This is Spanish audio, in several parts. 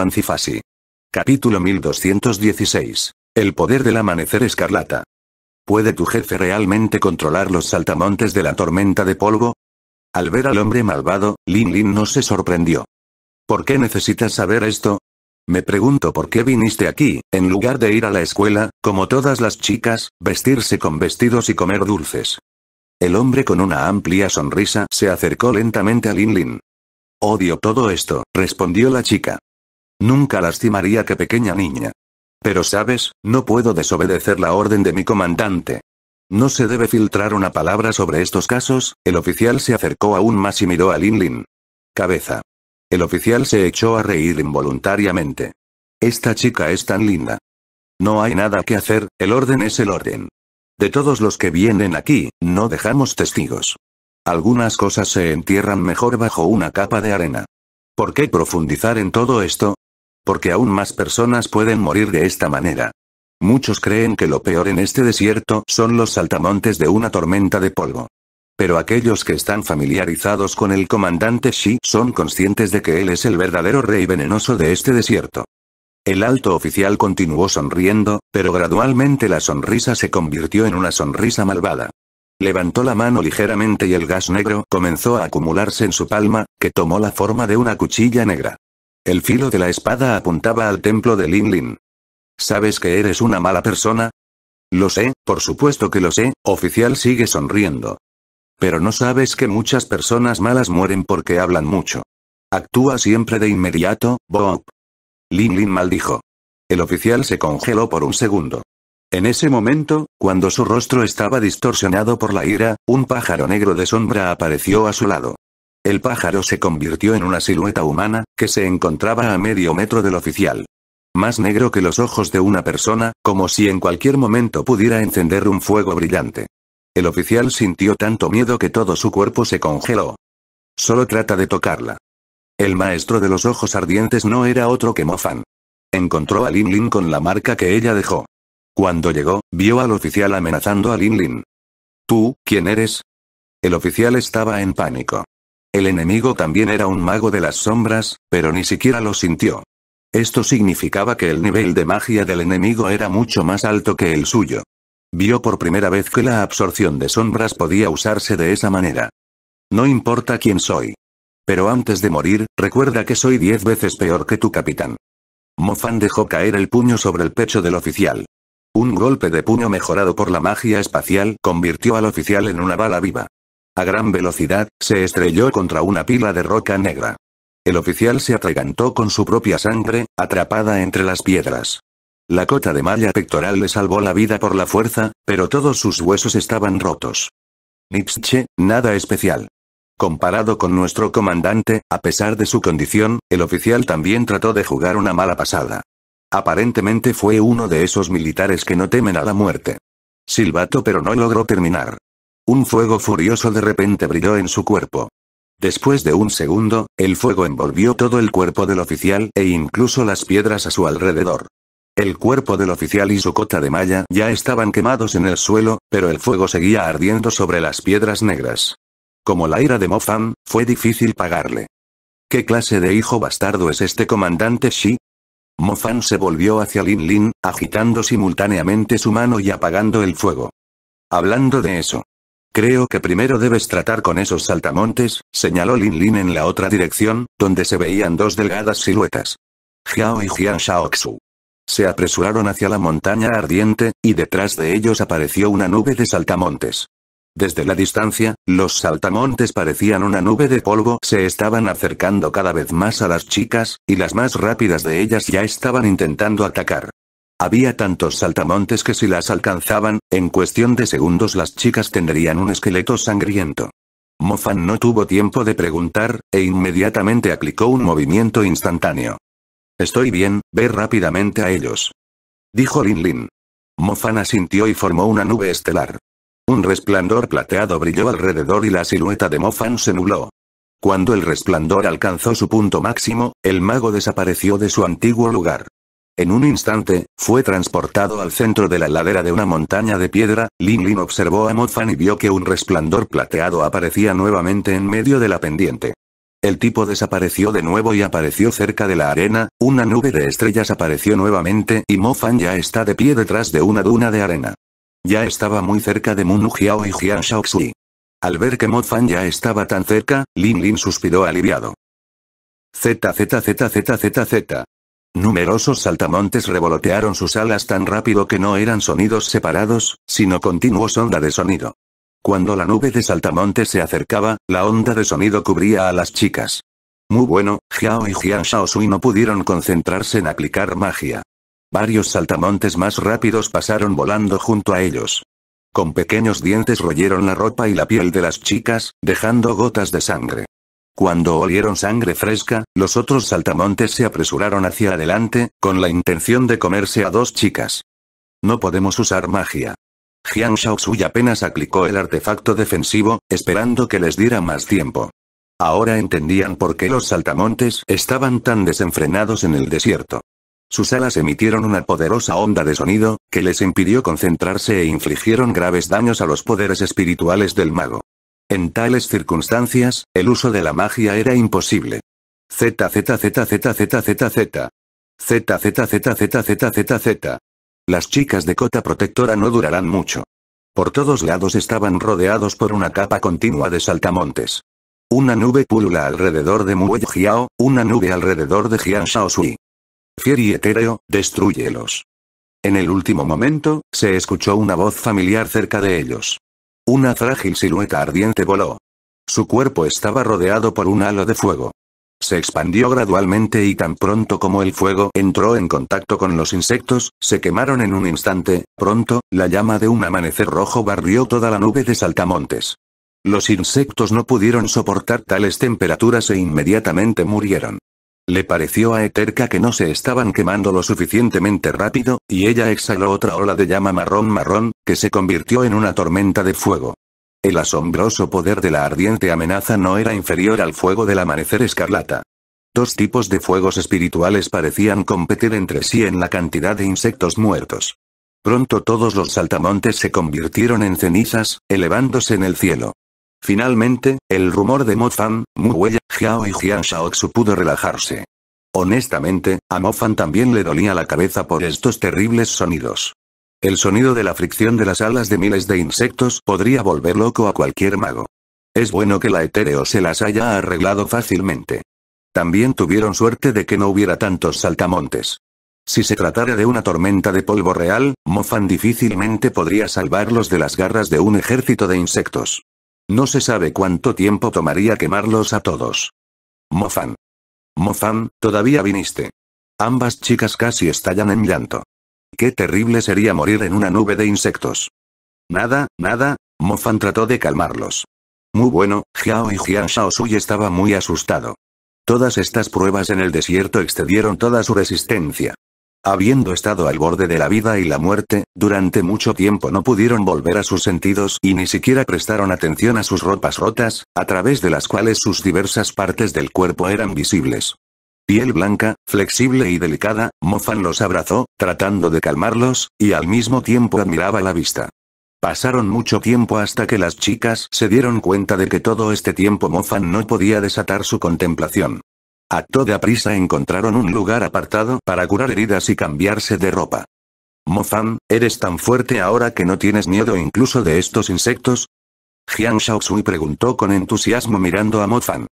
Ancifasi. Capítulo 1216. El poder del amanecer escarlata. ¿Puede tu jefe realmente controlar los saltamontes de la tormenta de polvo? Al ver al hombre malvado, Lin Lin no se sorprendió. ¿Por qué necesitas saber esto? Me pregunto por qué viniste aquí, en lugar de ir a la escuela, como todas las chicas, vestirse con vestidos y comer dulces. El hombre con una amplia sonrisa se acercó lentamente a Lin Lin. Odio todo esto, respondió la chica. Nunca lastimaría que pequeña niña. Pero sabes, no puedo desobedecer la orden de mi comandante. No se debe filtrar una palabra sobre estos casos, el oficial se acercó aún más y miró a Lin Lin. Cabeza. El oficial se echó a reír involuntariamente. Esta chica es tan linda. No hay nada que hacer, el orden es el orden. De todos los que vienen aquí, no dejamos testigos. Algunas cosas se entierran mejor bajo una capa de arena. ¿Por qué profundizar en todo esto? Porque aún más personas pueden morir de esta manera. Muchos creen que lo peor en este desierto son los saltamontes de una tormenta de polvo. Pero aquellos que están familiarizados con el comandante Shi son conscientes de que él es el verdadero rey venenoso de este desierto. El alto oficial continuó sonriendo, pero gradualmente la sonrisa se convirtió en una sonrisa malvada. Levantó la mano ligeramente y el gas negro comenzó a acumularse en su palma, que tomó la forma de una cuchilla negra. El filo de la espada apuntaba al templo de Lin Lin. ¿Sabes que eres una mala persona? Lo sé, por supuesto que lo sé, oficial sigue sonriendo. Pero no sabes que muchas personas malas mueren porque hablan mucho. Actúa siempre de inmediato, Bob. Lin Lin maldijo. El oficial se congeló por un segundo. En ese momento, cuando su rostro estaba distorsionado por la ira, un pájaro negro de sombra apareció a su lado. El pájaro se convirtió en una silueta humana, que se encontraba a medio metro del oficial. Más negro que los ojos de una persona, como si en cualquier momento pudiera encender un fuego brillante. El oficial sintió tanto miedo que todo su cuerpo se congeló. Solo trata de tocarla. El maestro de los ojos ardientes no era otro que Mofan. Encontró a Lin Lin con la marca que ella dejó. Cuando llegó, vio al oficial amenazando a Lin Lin. ¿Tú, quién eres? El oficial estaba en pánico. El enemigo también era un mago de las sombras, pero ni siquiera lo sintió. Esto significaba que el nivel de magia del enemigo era mucho más alto que el suyo. Vio por primera vez que la absorción de sombras podía usarse de esa manera. No importa quién soy. Pero antes de morir, recuerda que soy diez veces peor que tu capitán. Mofan dejó caer el puño sobre el pecho del oficial. Un golpe de puño mejorado por la magia espacial convirtió al oficial en una bala viva. A gran velocidad, se estrelló contra una pila de roca negra. El oficial se atragantó con su propia sangre, atrapada entre las piedras. La cota de malla pectoral le salvó la vida por la fuerza, pero todos sus huesos estaban rotos. Nipsche, nada especial. Comparado con nuestro comandante, a pesar de su condición, el oficial también trató de jugar una mala pasada. Aparentemente fue uno de esos militares que no temen a la muerte. Silbato pero no logró terminar. Un fuego furioso de repente brilló en su cuerpo. Después de un segundo, el fuego envolvió todo el cuerpo del oficial e incluso las piedras a su alrededor. El cuerpo del oficial y su cota de malla ya estaban quemados en el suelo, pero el fuego seguía ardiendo sobre las piedras negras. Como la ira de Mofan, fue difícil pagarle. ¿Qué clase de hijo bastardo es este comandante Shi? Mofan se volvió hacia Lin Lin, agitando simultáneamente su mano y apagando el fuego. Hablando de eso, Creo que primero debes tratar con esos saltamontes, señaló Lin Lin en la otra dirección, donde se veían dos delgadas siluetas. Xiao y Jian Shaoxu. Se apresuraron hacia la montaña ardiente, y detrás de ellos apareció una nube de saltamontes. Desde la distancia, los saltamontes parecían una nube de polvo, se estaban acercando cada vez más a las chicas, y las más rápidas de ellas ya estaban intentando atacar. Había tantos saltamontes que si las alcanzaban, en cuestión de segundos las chicas tendrían un esqueleto sangriento. Mofan no tuvo tiempo de preguntar, e inmediatamente aplicó un movimiento instantáneo. Estoy bien, ve rápidamente a ellos. Dijo Lin Lin. Mofan asintió y formó una nube estelar. Un resplandor plateado brilló alrededor y la silueta de Mofan se nubló. Cuando el resplandor alcanzó su punto máximo, el mago desapareció de su antiguo lugar. En un instante, fue transportado al centro de la ladera de una montaña de piedra, Lin Lin observó a Fan y vio que un resplandor plateado aparecía nuevamente en medio de la pendiente. El tipo desapareció de nuevo y apareció cerca de la arena, una nube de estrellas apareció nuevamente y Fan ya está de pie detrás de una duna de arena. Ya estaba muy cerca de Munu Hiao y Jian Shaoxi. Al ver que Fan ya estaba tan cerca, Lin Lin suspiró aliviado. Z, Z, Z, Z, Z, Z. Numerosos saltamontes revolotearon sus alas tan rápido que no eran sonidos separados, sino continuos onda de sonido. Cuando la nube de saltamontes se acercaba, la onda de sonido cubría a las chicas. Muy bueno, Xiao y Jian Shaosui no pudieron concentrarse en aplicar magia. Varios saltamontes más rápidos pasaron volando junto a ellos. Con pequeños dientes royeron la ropa y la piel de las chicas, dejando gotas de sangre. Cuando olieron sangre fresca, los otros saltamontes se apresuraron hacia adelante, con la intención de comerse a dos chicas. No podemos usar magia. Jiang Shaoxui apenas aplicó el artefacto defensivo, esperando que les diera más tiempo. Ahora entendían por qué los saltamontes estaban tan desenfrenados en el desierto. Sus alas emitieron una poderosa onda de sonido, que les impidió concentrarse e infligieron graves daños a los poderes espirituales del mago. En tales circunstancias, el uso de la magia era imposible. z z Las chicas de cota protectora no durarán mucho. Por todos lados estaban rodeados por una capa continua de saltamontes. Una nube pulula alrededor de Jiao, una nube alrededor de Jian Shaosui. Fier y etéreo, destruyelos. En el último momento, se escuchó una voz familiar cerca de ellos. Una frágil silueta ardiente voló. Su cuerpo estaba rodeado por un halo de fuego. Se expandió gradualmente y tan pronto como el fuego entró en contacto con los insectos, se quemaron en un instante, pronto, la llama de un amanecer rojo barrió toda la nube de saltamontes. Los insectos no pudieron soportar tales temperaturas e inmediatamente murieron. Le pareció a Eterka que no se estaban quemando lo suficientemente rápido, y ella exhaló otra ola de llama marrón marrón, que se convirtió en una tormenta de fuego. El asombroso poder de la ardiente amenaza no era inferior al fuego del amanecer escarlata. Dos tipos de fuegos espirituales parecían competir entre sí en la cantidad de insectos muertos. Pronto todos los saltamontes se convirtieron en cenizas, elevándose en el cielo. Finalmente, el rumor de Mo Fan, Mu Wei, Xiao y Jian Shaoxu pudo relajarse. Honestamente, a Mo Fan también le dolía la cabeza por estos terribles sonidos. El sonido de la fricción de las alas de miles de insectos podría volver loco a cualquier mago. Es bueno que la etéreo se las haya arreglado fácilmente. También tuvieron suerte de que no hubiera tantos saltamontes. Si se tratara de una tormenta de polvo real, Mofan difícilmente podría salvarlos de las garras de un ejército de insectos. No se sabe cuánto tiempo tomaría quemarlos a todos. Mofan. Mofan, todavía viniste. Ambas chicas casi estallan en llanto. Qué terrible sería morir en una nube de insectos. Nada, nada, Mofan trató de calmarlos. Muy bueno, Xiao y Jian Sui estaba muy asustado. Todas estas pruebas en el desierto excedieron toda su resistencia. Habiendo estado al borde de la vida y la muerte, durante mucho tiempo no pudieron volver a sus sentidos y ni siquiera prestaron atención a sus ropas rotas, a través de las cuales sus diversas partes del cuerpo eran visibles. Piel blanca, flexible y delicada, Mofan los abrazó, tratando de calmarlos, y al mismo tiempo admiraba la vista. Pasaron mucho tiempo hasta que las chicas se dieron cuenta de que todo este tiempo Mofan no podía desatar su contemplación. A toda prisa encontraron un lugar apartado para curar heridas y cambiarse de ropa. Mofan, ¿eres tan fuerte ahora que no tienes miedo incluso de estos insectos? Jiang Shaoxui preguntó con entusiasmo mirando a Mofan.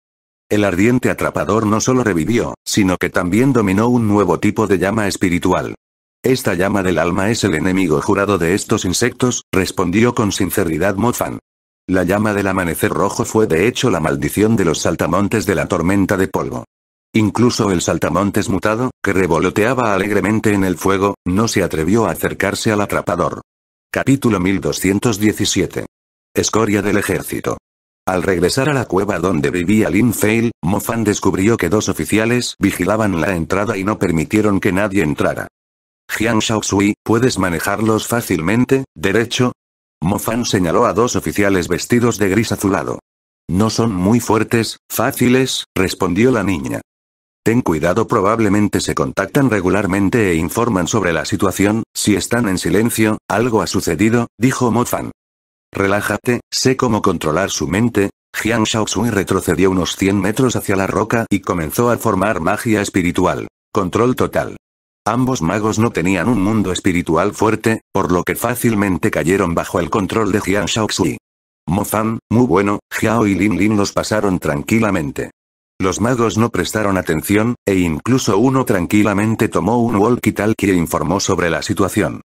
El ardiente atrapador no solo revivió, sino que también dominó un nuevo tipo de llama espiritual. Esta llama del alma es el enemigo jurado de estos insectos, respondió con sinceridad Mofan. La llama del amanecer rojo fue de hecho la maldición de los saltamontes de la tormenta de polvo. Incluso el saltamontes mutado, que revoloteaba alegremente en el fuego, no se atrevió a acercarse al atrapador. Capítulo 1217. Escoria del ejército. Al regresar a la cueva donde vivía Lin Feil, Mofan descubrió que dos oficiales vigilaban la entrada y no permitieron que nadie entrara. Jiang Shaoxui, ¿puedes manejarlos fácilmente, derecho? Mofan señaló a dos oficiales vestidos de gris azulado. No son muy fuertes, fáciles, respondió la niña. Ten cuidado probablemente se contactan regularmente e informan sobre la situación, si están en silencio, algo ha sucedido, dijo Mo Fan. Relájate, sé cómo controlar su mente. Jiang Shaoxui retrocedió unos 100 metros hacia la roca y comenzó a formar magia espiritual. Control total. Ambos magos no tenían un mundo espiritual fuerte, por lo que fácilmente cayeron bajo el control de Jiang Mo Fan, muy bueno, Xiao y Lin Lin los pasaron tranquilamente. Los magos no prestaron atención, e incluso uno tranquilamente tomó un walkie-talkie e informó sobre la situación.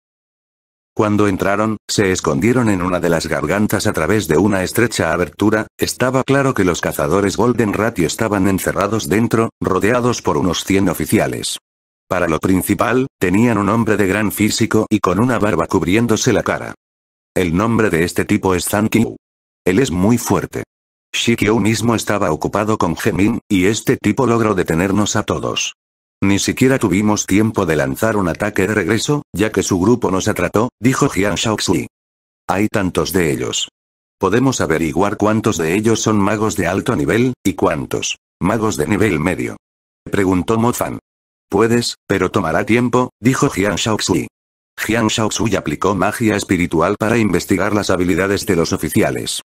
Cuando entraron, se escondieron en una de las gargantas a través de una estrecha abertura, estaba claro que los cazadores Golden Ratio estaban encerrados dentro, rodeados por unos 100 oficiales. Para lo principal, tenían un hombre de gran físico y con una barba cubriéndose la cara. El nombre de este tipo es Zankiu. Él es muy fuerte. Shikyo mismo estaba ocupado con Gemin, y este tipo logró detenernos a todos. Ni siquiera tuvimos tiempo de lanzar un ataque de regreso, ya que su grupo nos atrató, dijo Jian Shaoxi. Hay tantos de ellos. Podemos averiguar cuántos de ellos son magos de alto nivel, y cuántos magos de nivel medio. Preguntó Mofan. Puedes, pero tomará tiempo, dijo Jian Shaoxi. Jian Shaoxi aplicó magia espiritual para investigar las habilidades de los oficiales.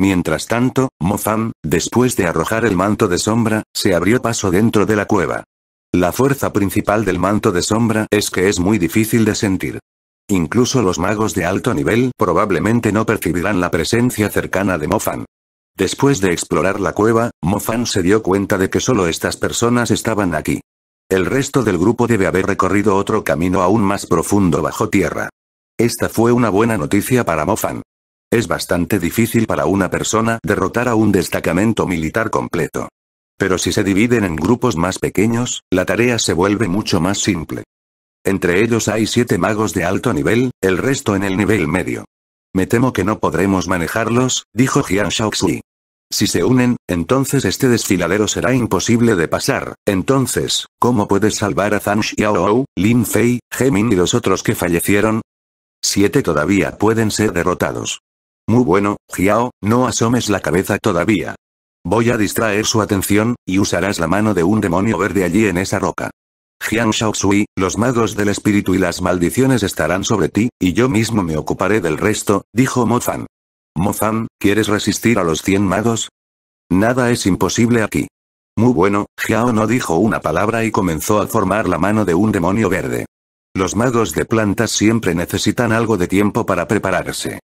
Mientras tanto, Mofan, después de arrojar el manto de sombra, se abrió paso dentro de la cueva. La fuerza principal del manto de sombra es que es muy difícil de sentir. Incluso los magos de alto nivel probablemente no percibirán la presencia cercana de Mofan. Después de explorar la cueva, Mofan se dio cuenta de que solo estas personas estaban aquí. El resto del grupo debe haber recorrido otro camino aún más profundo bajo tierra. Esta fue una buena noticia para Mofan. Es bastante difícil para una persona derrotar a un destacamento militar completo. Pero si se dividen en grupos más pequeños, la tarea se vuelve mucho más simple. Entre ellos hay siete magos de alto nivel, el resto en el nivel medio. Me temo que no podremos manejarlos, dijo Jian Shaoxi. Si se unen, entonces este desfiladero será imposible de pasar. Entonces, ¿cómo puedes salvar a Zhang Xiao, Lin Fei, Gemin y los otros que fallecieron? Siete todavía pueden ser derrotados. Muy bueno, Xiao. no asomes la cabeza todavía. Voy a distraer su atención, y usarás la mano de un demonio verde allí en esa roca. Jiang Shaoxui, los magos del espíritu y las maldiciones estarán sobre ti, y yo mismo me ocuparé del resto, dijo Mo Mo Fan, ¿quieres resistir a los 100 magos? Nada es imposible aquí. Muy bueno, Xiao. no dijo una palabra y comenzó a formar la mano de un demonio verde. Los magos de plantas siempre necesitan algo de tiempo para prepararse.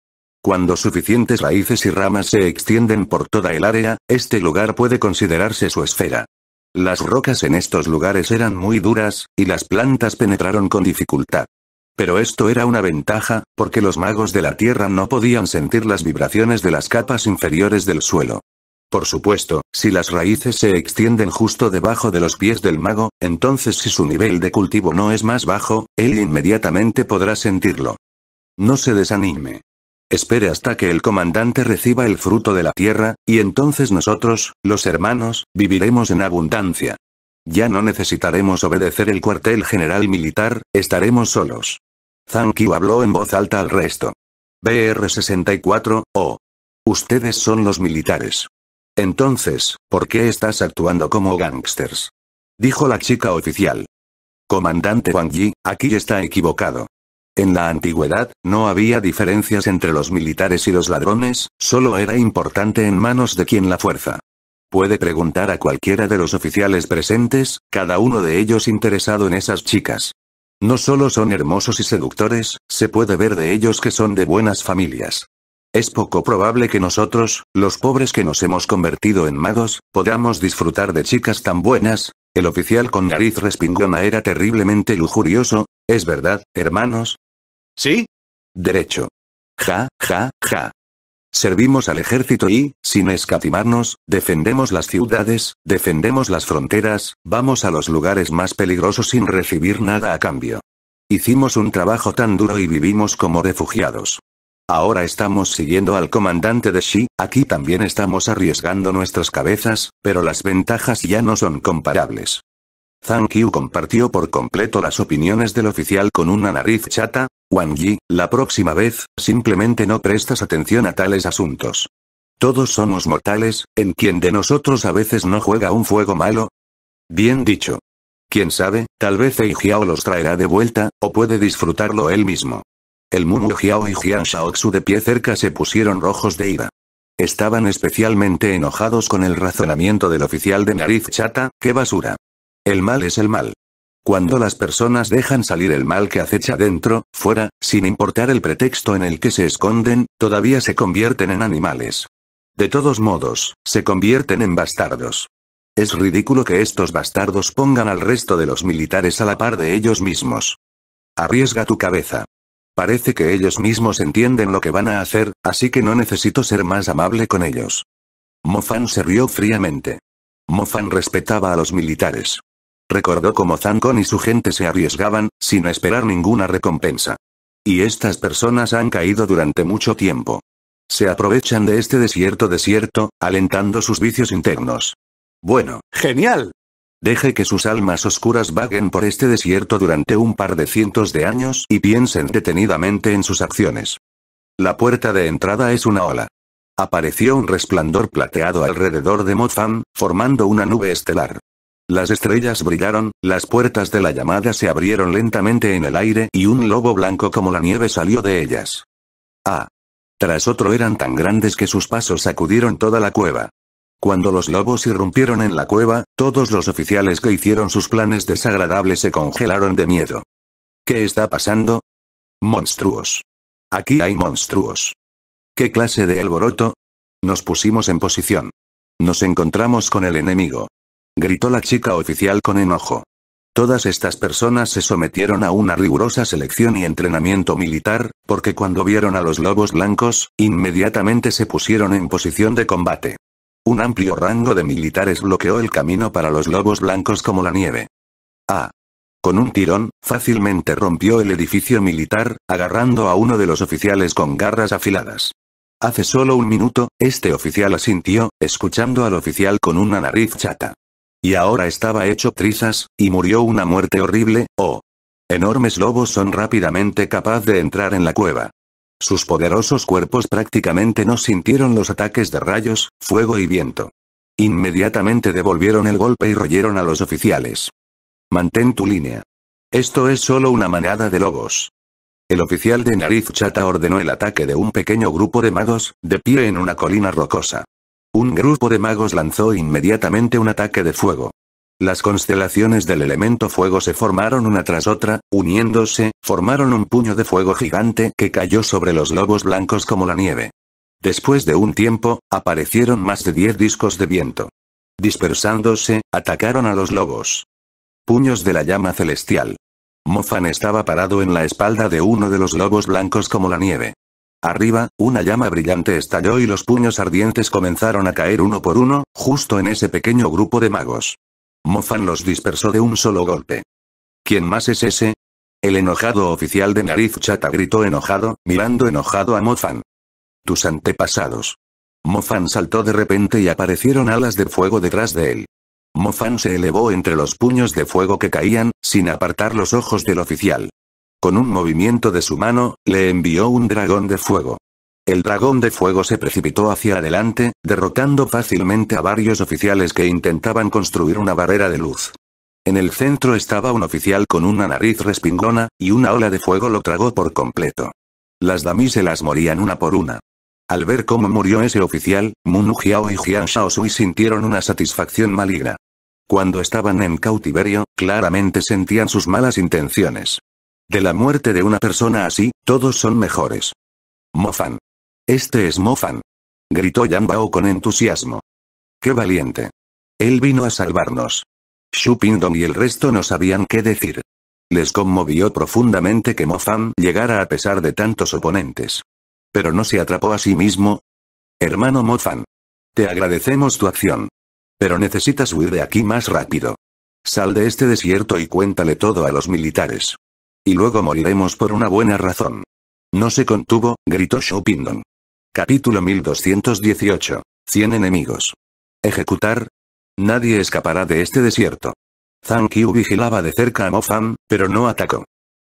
Cuando suficientes raíces y ramas se extienden por toda el área, este lugar puede considerarse su esfera. Las rocas en estos lugares eran muy duras, y las plantas penetraron con dificultad. Pero esto era una ventaja, porque los magos de la Tierra no podían sentir las vibraciones de las capas inferiores del suelo. Por supuesto, si las raíces se extienden justo debajo de los pies del mago, entonces si su nivel de cultivo no es más bajo, él inmediatamente podrá sentirlo. No se desanime. Espere hasta que el comandante reciba el fruto de la tierra, y entonces nosotros, los hermanos, viviremos en abundancia. Ya no necesitaremos obedecer el cuartel general militar, estaremos solos. Zankiu habló en voz alta al resto. BR-64, oh. Ustedes son los militares. Entonces, ¿por qué estás actuando como gangsters? Dijo la chica oficial. Comandante Wang Yi, aquí está equivocado. En la antigüedad, no había diferencias entre los militares y los ladrones, solo era importante en manos de quien la fuerza. Puede preguntar a cualquiera de los oficiales presentes, cada uno de ellos interesado en esas chicas. No solo son hermosos y seductores, se puede ver de ellos que son de buenas familias. Es poco probable que nosotros, los pobres que nos hemos convertido en magos, podamos disfrutar de chicas tan buenas. El oficial con nariz respingona era terriblemente lujurioso, es verdad, hermanos, ¿Sí? Derecho. Ja, ja, ja. Servimos al ejército y, sin escatimarnos, defendemos las ciudades, defendemos las fronteras, vamos a los lugares más peligrosos sin recibir nada a cambio. Hicimos un trabajo tan duro y vivimos como refugiados. Ahora estamos siguiendo al comandante de Shi, aquí también estamos arriesgando nuestras cabezas, pero las ventajas ya no son comparables. Zhang Qiu compartió por completo las opiniones del oficial con una nariz chata, Wang Yi, la próxima vez, simplemente no prestas atención a tales asuntos. Todos somos mortales, en quien de nosotros a veces no juega un fuego malo. Bien dicho. Quién sabe, tal vez Ei Jiao los traerá de vuelta, o puede disfrutarlo él mismo. El Mumu Jiao y Jian Shaoxu de pie cerca se pusieron rojos de ira. Estaban especialmente enojados con el razonamiento del oficial de nariz chata, ¡qué basura! El mal es el mal. Cuando las personas dejan salir el mal que acecha dentro, fuera, sin importar el pretexto en el que se esconden, todavía se convierten en animales. De todos modos, se convierten en bastardos. Es ridículo que estos bastardos pongan al resto de los militares a la par de ellos mismos. Arriesga tu cabeza. Parece que ellos mismos entienden lo que van a hacer, así que no necesito ser más amable con ellos. Mofan se rió fríamente. Mofan respetaba a los militares. Recordó cómo Zancon y su gente se arriesgaban, sin esperar ninguna recompensa. Y estas personas han caído durante mucho tiempo. Se aprovechan de este desierto desierto, alentando sus vicios internos. Bueno, genial. Deje que sus almas oscuras vaguen por este desierto durante un par de cientos de años y piensen detenidamente en sus acciones. La puerta de entrada es una ola. Apareció un resplandor plateado alrededor de Mofam, formando una nube estelar. Las estrellas brillaron, las puertas de la llamada se abrieron lentamente en el aire y un lobo blanco como la nieve salió de ellas. Ah. Tras otro eran tan grandes que sus pasos sacudieron toda la cueva. Cuando los lobos irrumpieron en la cueva, todos los oficiales que hicieron sus planes desagradables se congelaron de miedo. ¿Qué está pasando? Monstruos. Aquí hay monstruos. ¿Qué clase de alboroto? Nos pusimos en posición. Nos encontramos con el enemigo gritó la chica oficial con enojo. Todas estas personas se sometieron a una rigurosa selección y entrenamiento militar, porque cuando vieron a los lobos blancos, inmediatamente se pusieron en posición de combate. Un amplio rango de militares bloqueó el camino para los lobos blancos como la nieve. Ah. Con un tirón, fácilmente rompió el edificio militar, agarrando a uno de los oficiales con garras afiladas. Hace solo un minuto, este oficial asintió, escuchando al oficial con una nariz chata. Y ahora estaba hecho trizas, y murió una muerte horrible, oh. Enormes lobos son rápidamente capaz de entrar en la cueva. Sus poderosos cuerpos prácticamente no sintieron los ataques de rayos, fuego y viento. Inmediatamente devolvieron el golpe y royeron a los oficiales. Mantén tu línea. Esto es solo una manada de lobos. El oficial de nariz chata ordenó el ataque de un pequeño grupo de magos, de pie en una colina rocosa. Un grupo de magos lanzó inmediatamente un ataque de fuego. Las constelaciones del elemento fuego se formaron una tras otra, uniéndose, formaron un puño de fuego gigante que cayó sobre los lobos blancos como la nieve. Después de un tiempo, aparecieron más de 10 discos de viento. Dispersándose, atacaron a los lobos. Puños de la llama celestial. Mofan estaba parado en la espalda de uno de los lobos blancos como la nieve. Arriba, una llama brillante estalló y los puños ardientes comenzaron a caer uno por uno, justo en ese pequeño grupo de magos. Mofan los dispersó de un solo golpe. ¿Quién más es ese? El enojado oficial de nariz chata gritó enojado, mirando enojado a Mofan. Tus antepasados. Mofan saltó de repente y aparecieron alas de fuego detrás de él. Mofan se elevó entre los puños de fuego que caían, sin apartar los ojos del oficial. Con un movimiento de su mano, le envió un dragón de fuego. El dragón de fuego se precipitó hacia adelante, derrotando fácilmente a varios oficiales que intentaban construir una barrera de luz. En el centro estaba un oficial con una nariz respingona, y una ola de fuego lo tragó por completo. Las damiselas morían una por una. Al ver cómo murió ese oficial, Munu Xiao y Jian Sui sintieron una satisfacción maligna. Cuando estaban en cautiverio, claramente sentían sus malas intenciones. De la muerte de una persona así, todos son mejores. Mofan. Este es Mofan. Gritó Yanbao con entusiasmo. ¡Qué valiente! Él vino a salvarnos. Xu y el resto no sabían qué decir. Les conmovió profundamente que Mofan llegara a pesar de tantos oponentes. Pero no se atrapó a sí mismo. Hermano Mofan. Te agradecemos tu acción. Pero necesitas huir de aquí más rápido. Sal de este desierto y cuéntale todo a los militares. Y luego moriremos por una buena razón. No se contuvo, gritó Shoppingdon. Capítulo 1218. 100 enemigos. Ejecutar. Nadie escapará de este desierto. Zhang Qiu vigilaba de cerca a Mofan, pero no atacó.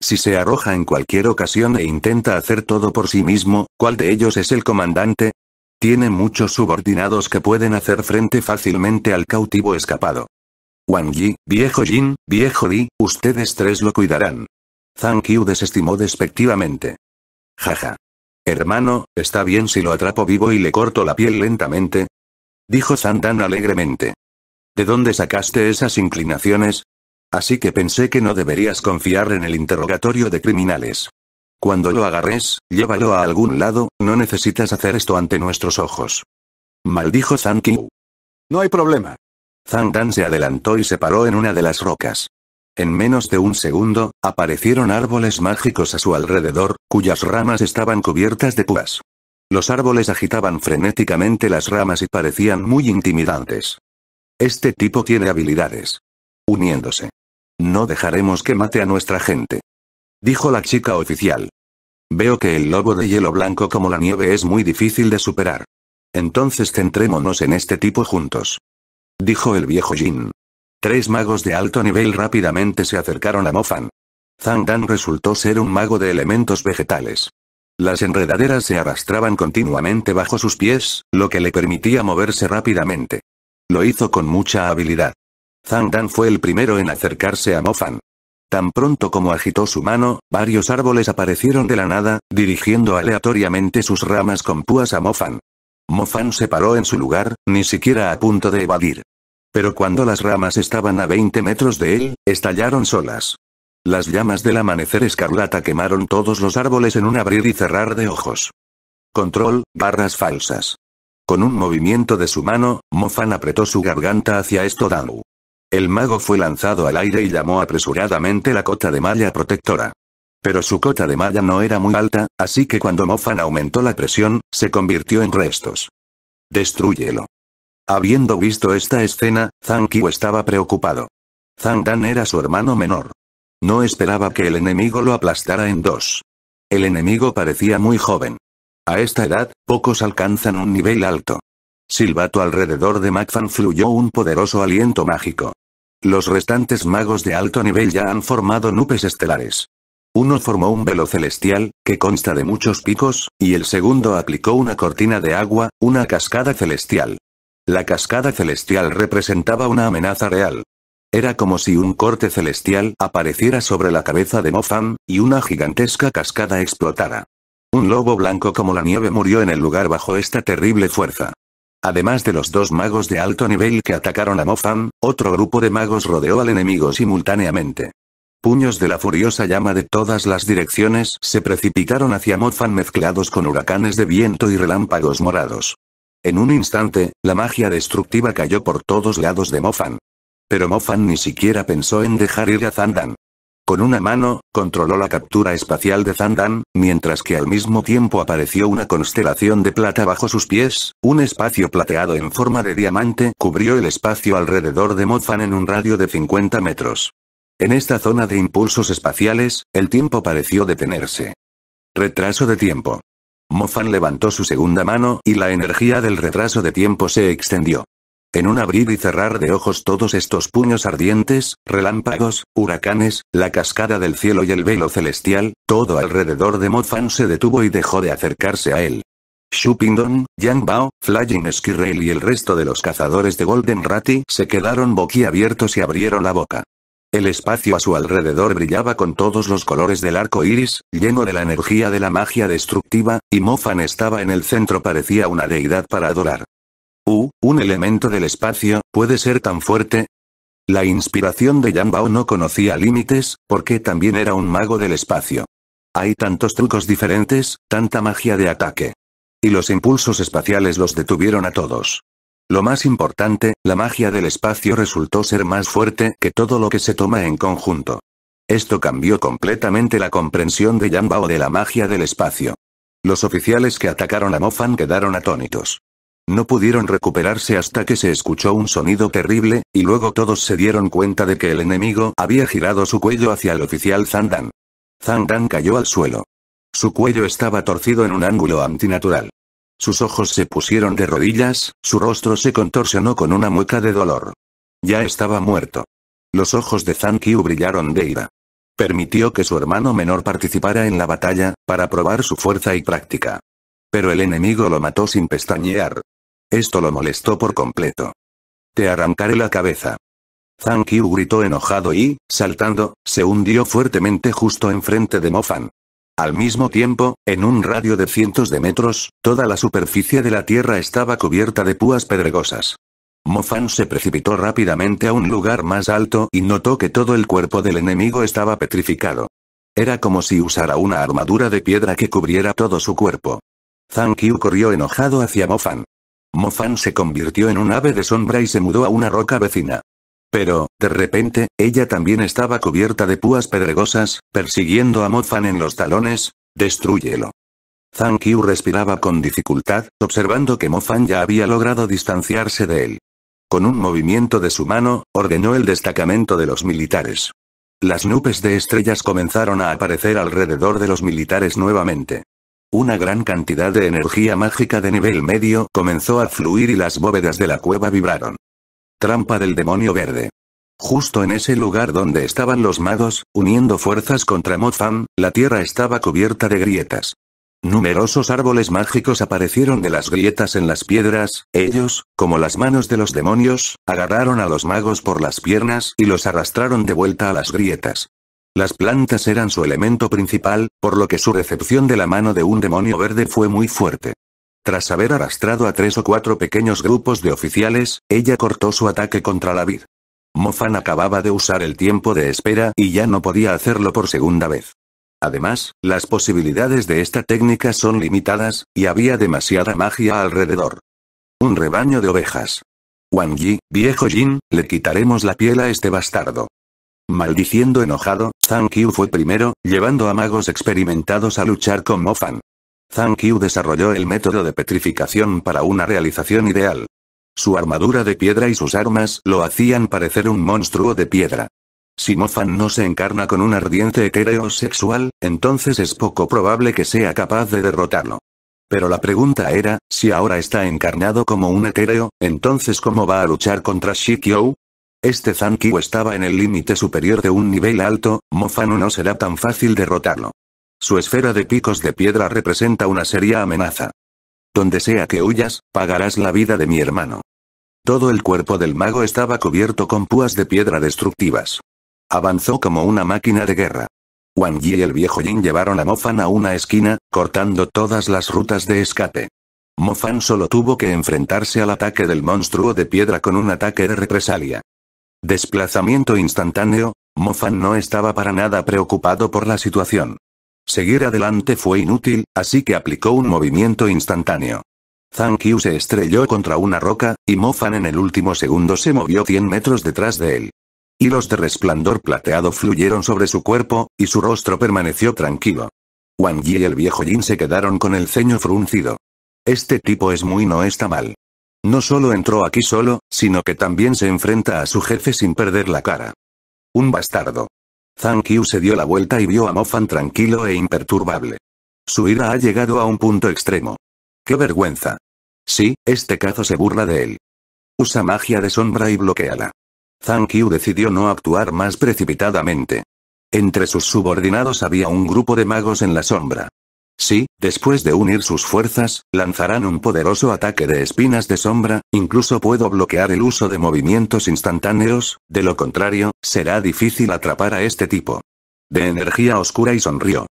Si se arroja en cualquier ocasión e intenta hacer todo por sí mismo, ¿cuál de ellos es el comandante? Tiene muchos subordinados que pueden hacer frente fácilmente al cautivo escapado. Wang Yi, viejo Jin, viejo Di, ustedes tres lo cuidarán. Zhang Qiu desestimó despectivamente. Jaja. Hermano, ¿está bien si lo atrapo vivo y le corto la piel lentamente? Dijo Dan alegremente. ¿De dónde sacaste esas inclinaciones? Así que pensé que no deberías confiar en el interrogatorio de criminales. Cuando lo agarres, llévalo a algún lado, no necesitas hacer esto ante nuestros ojos. Maldijo Qiu. No hay problema. Dan se adelantó y se paró en una de las rocas. En menos de un segundo, aparecieron árboles mágicos a su alrededor, cuyas ramas estaban cubiertas de púas. Los árboles agitaban frenéticamente las ramas y parecían muy intimidantes. Este tipo tiene habilidades. Uniéndose. No dejaremos que mate a nuestra gente. Dijo la chica oficial. Veo que el lobo de hielo blanco como la nieve es muy difícil de superar. Entonces centrémonos en este tipo juntos. Dijo el viejo Jin. Tres magos de alto nivel rápidamente se acercaron a Mofan. Zhang Dan resultó ser un mago de elementos vegetales. Las enredaderas se arrastraban continuamente bajo sus pies, lo que le permitía moverse rápidamente. Lo hizo con mucha habilidad. Zhang Dan fue el primero en acercarse a Mofan. Tan pronto como agitó su mano, varios árboles aparecieron de la nada, dirigiendo aleatoriamente sus ramas con púas a Mofan. Mofan se paró en su lugar, ni siquiera a punto de evadir. Pero cuando las ramas estaban a 20 metros de él, estallaron solas. Las llamas del amanecer escarlata quemaron todos los árboles en un abrir y cerrar de ojos. Control, barras falsas. Con un movimiento de su mano, Mofan apretó su garganta hacia esto El mago fue lanzado al aire y llamó apresuradamente la cota de malla protectora. Pero su cota de malla no era muy alta, así que cuando Mofan aumentó la presión, se convirtió en restos. Destrúyelo. Habiendo visto esta escena, Zhang Qiu estaba preocupado. Zhang Dan era su hermano menor. No esperaba que el enemigo lo aplastara en dos. El enemigo parecía muy joven. A esta edad, pocos alcanzan un nivel alto. Silbato alrededor de Macfan fluyó un poderoso aliento mágico. Los restantes magos de alto nivel ya han formado nubes estelares. Uno formó un velo celestial, que consta de muchos picos, y el segundo aplicó una cortina de agua, una cascada celestial. La cascada celestial representaba una amenaza real. Era como si un corte celestial apareciera sobre la cabeza de Mofan, y una gigantesca cascada explotara. Un lobo blanco como la nieve murió en el lugar bajo esta terrible fuerza. Además de los dos magos de alto nivel que atacaron a Mofan, otro grupo de magos rodeó al enemigo simultáneamente. Puños de la furiosa llama de todas las direcciones se precipitaron hacia Mofan mezclados con huracanes de viento y relámpagos morados. En un instante, la magia destructiva cayó por todos lados de Mofan. Pero Mofan ni siquiera pensó en dejar ir a Zandan. Con una mano, controló la captura espacial de Zandan, mientras que al mismo tiempo apareció una constelación de plata bajo sus pies, un espacio plateado en forma de diamante cubrió el espacio alrededor de Mofan en un radio de 50 metros. En esta zona de impulsos espaciales, el tiempo pareció detenerse. Retraso de tiempo. Mofan levantó su segunda mano, y la energía del retraso de tiempo se extendió. En un abrir y cerrar de ojos todos estos puños ardientes, relámpagos, huracanes, la cascada del cielo y el velo celestial, todo alrededor de Mofan se detuvo y dejó de acercarse a él. Shupindon, Yang Bao, Flying Skyrail y el resto de los cazadores de Golden Ratty se quedaron boquiabiertos y abrieron la boca. El espacio a su alrededor brillaba con todos los colores del arco iris, lleno de la energía de la magia destructiva, y Mofan estaba en el centro parecía una deidad para adorar. Uh, un elemento del espacio, puede ser tan fuerte, la inspiración de Yanbao no conocía límites, porque también era un mago del espacio. Hay tantos trucos diferentes, tanta magia de ataque. Y los impulsos espaciales los detuvieron a todos. Lo más importante, la magia del espacio resultó ser más fuerte que todo lo que se toma en conjunto. Esto cambió completamente la comprensión de Bao de la magia del espacio. Los oficiales que atacaron a Mofan quedaron atónitos. No pudieron recuperarse hasta que se escuchó un sonido terrible, y luego todos se dieron cuenta de que el enemigo había girado su cuello hacia el oficial Zandan. Zandan cayó al suelo. Su cuello estaba torcido en un ángulo antinatural. Sus ojos se pusieron de rodillas, su rostro se contorsionó con una mueca de dolor. Ya estaba muerto. Los ojos de Zankiu brillaron de ira. Permitió que su hermano menor participara en la batalla, para probar su fuerza y práctica. Pero el enemigo lo mató sin pestañear. Esto lo molestó por completo. Te arrancaré la cabeza. Zankiu gritó enojado y, saltando, se hundió fuertemente justo enfrente de Mofan. Al mismo tiempo, en un radio de cientos de metros, toda la superficie de la tierra estaba cubierta de púas pedregosas. Mofan se precipitó rápidamente a un lugar más alto y notó que todo el cuerpo del enemigo estaba petrificado. Era como si usara una armadura de piedra que cubriera todo su cuerpo. Zhang corrió enojado hacia Mofan. Mofan se convirtió en un ave de sombra y se mudó a una roca vecina. Pero, de repente, ella también estaba cubierta de púas pedregosas, persiguiendo a Mofan en los talones. ¡Destrúyelo! Zhang Qiu respiraba con dificultad, observando que Mofan ya había logrado distanciarse de él. Con un movimiento de su mano, ordenó el destacamento de los militares. Las nubes de estrellas comenzaron a aparecer alrededor de los militares nuevamente. Una gran cantidad de energía mágica de nivel medio comenzó a fluir y las bóvedas de la cueva vibraron. Trampa del demonio verde. Justo en ese lugar donde estaban los magos, uniendo fuerzas contra Mofam, la tierra estaba cubierta de grietas. Numerosos árboles mágicos aparecieron de las grietas en las piedras, ellos, como las manos de los demonios, agarraron a los magos por las piernas y los arrastraron de vuelta a las grietas. Las plantas eran su elemento principal, por lo que su recepción de la mano de un demonio verde fue muy fuerte. Tras haber arrastrado a tres o cuatro pequeños grupos de oficiales, ella cortó su ataque contra la vid. Mofan acababa de usar el tiempo de espera y ya no podía hacerlo por segunda vez. Además, las posibilidades de esta técnica son limitadas, y había demasiada magia alrededor. Un rebaño de ovejas. Wang Yi, viejo Jin, le quitaremos la piel a este bastardo. Maldiciendo enojado, Zhang Qiu fue primero, llevando a magos experimentados a luchar con Mofan. Zhang desarrolló el método de petrificación para una realización ideal. Su armadura de piedra y sus armas lo hacían parecer un monstruo de piedra. Si Mofan no se encarna con un ardiente etéreo sexual, entonces es poco probable que sea capaz de derrotarlo. Pero la pregunta era, si ahora está encarnado como un etéreo, entonces ¿cómo va a luchar contra Shikyou? Este Zankyu estaba en el límite superior de un nivel alto, Mofan no será tan fácil derrotarlo. Su esfera de picos de piedra representa una seria amenaza. Donde sea que huyas, pagarás la vida de mi hermano. Todo el cuerpo del mago estaba cubierto con púas de piedra destructivas. Avanzó como una máquina de guerra. Wang Yi y el viejo Yin llevaron a Mofan a una esquina, cortando todas las rutas de escape. Mofan solo tuvo que enfrentarse al ataque del monstruo de piedra con un ataque de represalia. Desplazamiento instantáneo, Mofan no estaba para nada preocupado por la situación. Seguir adelante fue inútil, así que aplicó un movimiento instantáneo. Zhang Qiu se estrelló contra una roca, y Mo Fan en el último segundo se movió 100 metros detrás de él. Hilos de resplandor plateado fluyeron sobre su cuerpo, y su rostro permaneció tranquilo. Wang Yi y el viejo Jin se quedaron con el ceño fruncido. Este tipo es muy no está mal. No solo entró aquí solo, sino que también se enfrenta a su jefe sin perder la cara. Un bastardo. Thank se dio la vuelta y vio a Mofan tranquilo e imperturbable. Su ira ha llegado a un punto extremo. ¡Qué vergüenza! Sí, este cazo se burla de él. Usa magia de sombra y bloqueala. Thank decidió no actuar más precipitadamente. Entre sus subordinados había un grupo de magos en la sombra. Sí, después de unir sus fuerzas, lanzarán un poderoso ataque de espinas de sombra, incluso puedo bloquear el uso de movimientos instantáneos, de lo contrario, será difícil atrapar a este tipo. De energía oscura y sonrió.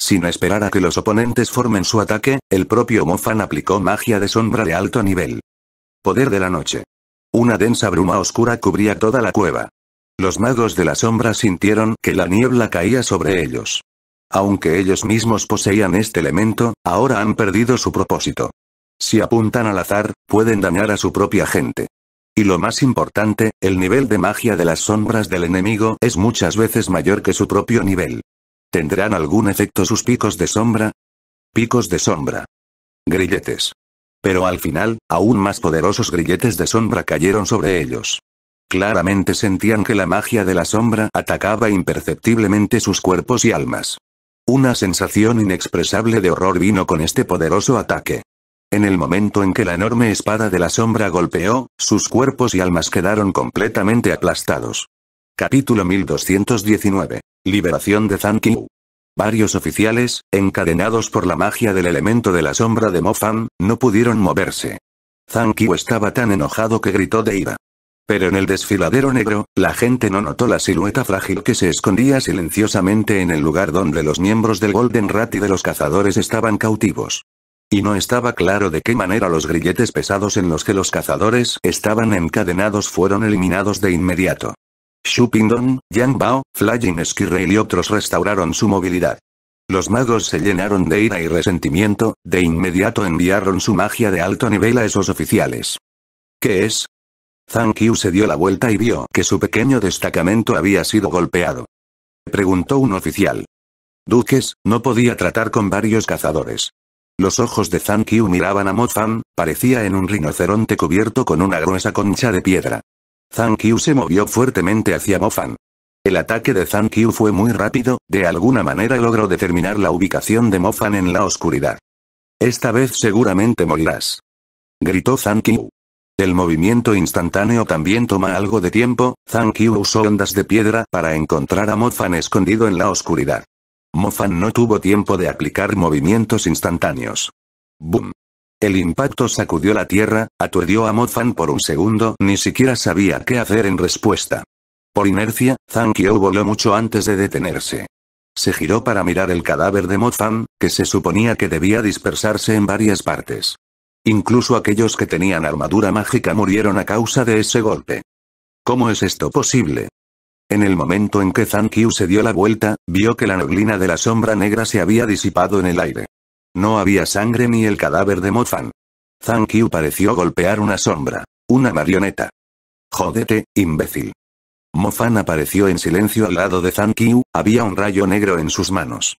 Sin esperar a que los oponentes formen su ataque, el propio Mofan aplicó magia de sombra de alto nivel. Poder de la noche. Una densa bruma oscura cubría toda la cueva. Los magos de la sombra sintieron que la niebla caía sobre ellos. Aunque ellos mismos poseían este elemento, ahora han perdido su propósito. Si apuntan al azar, pueden dañar a su propia gente. Y lo más importante, el nivel de magia de las sombras del enemigo es muchas veces mayor que su propio nivel. ¿Tendrán algún efecto sus picos de sombra? Picos de sombra. Grilletes. Pero al final, aún más poderosos grilletes de sombra cayeron sobre ellos. Claramente sentían que la magia de la sombra atacaba imperceptiblemente sus cuerpos y almas. Una sensación inexpresable de horror vino con este poderoso ataque. En el momento en que la enorme espada de la sombra golpeó, sus cuerpos y almas quedaron completamente aplastados. Capítulo 1219. Liberación de Zankiu. Varios oficiales, encadenados por la magia del elemento de la sombra de Mofan, no pudieron moverse. Zankyu estaba tan enojado que gritó de ira. Pero en el desfiladero negro, la gente no notó la silueta frágil que se escondía silenciosamente en el lugar donde los miembros del Golden Rat y de los cazadores estaban cautivos. Y no estaba claro de qué manera los grilletes pesados en los que los cazadores estaban encadenados fueron eliminados de inmediato. Shupindon, Yang Bao, Flying y otros restauraron su movilidad. Los magos se llenaron de ira y resentimiento, de inmediato enviaron su magia de alto nivel a esos oficiales. ¿Qué es? Zhang se dio la vuelta y vio que su pequeño destacamento había sido golpeado. Preguntó un oficial. Duques, no podía tratar con varios cazadores. Los ojos de Zhang miraban a Mofan, parecía en un rinoceronte cubierto con una gruesa concha de piedra. Zhang se movió fuertemente hacia Mofan. El ataque de Zhang fue muy rápido, de alguna manera logró determinar la ubicación de Mofan en la oscuridad. Esta vez seguramente morirás. Gritó Zhang el movimiento instantáneo también toma algo de tiempo, Zhang usó ondas de piedra para encontrar a Mofan escondido en la oscuridad. Mofan no tuvo tiempo de aplicar movimientos instantáneos. ¡Boom! El impacto sacudió la tierra, aturdió a Mofan por un segundo, ni siquiera sabía qué hacer en respuesta. Por inercia, Zhang voló mucho antes de detenerse. Se giró para mirar el cadáver de Mofan, que se suponía que debía dispersarse en varias partes. Incluso aquellos que tenían armadura mágica murieron a causa de ese golpe. ¿Cómo es esto posible? En el momento en que Zankyu se dio la vuelta, vio que la neblina de la sombra negra se había disipado en el aire. No había sangre ni el cadáver de Mofan. Zankyu pareció golpear una sombra. Una marioneta. Jódete, imbécil. Mofan apareció en silencio al lado de Zankyu, había un rayo negro en sus manos.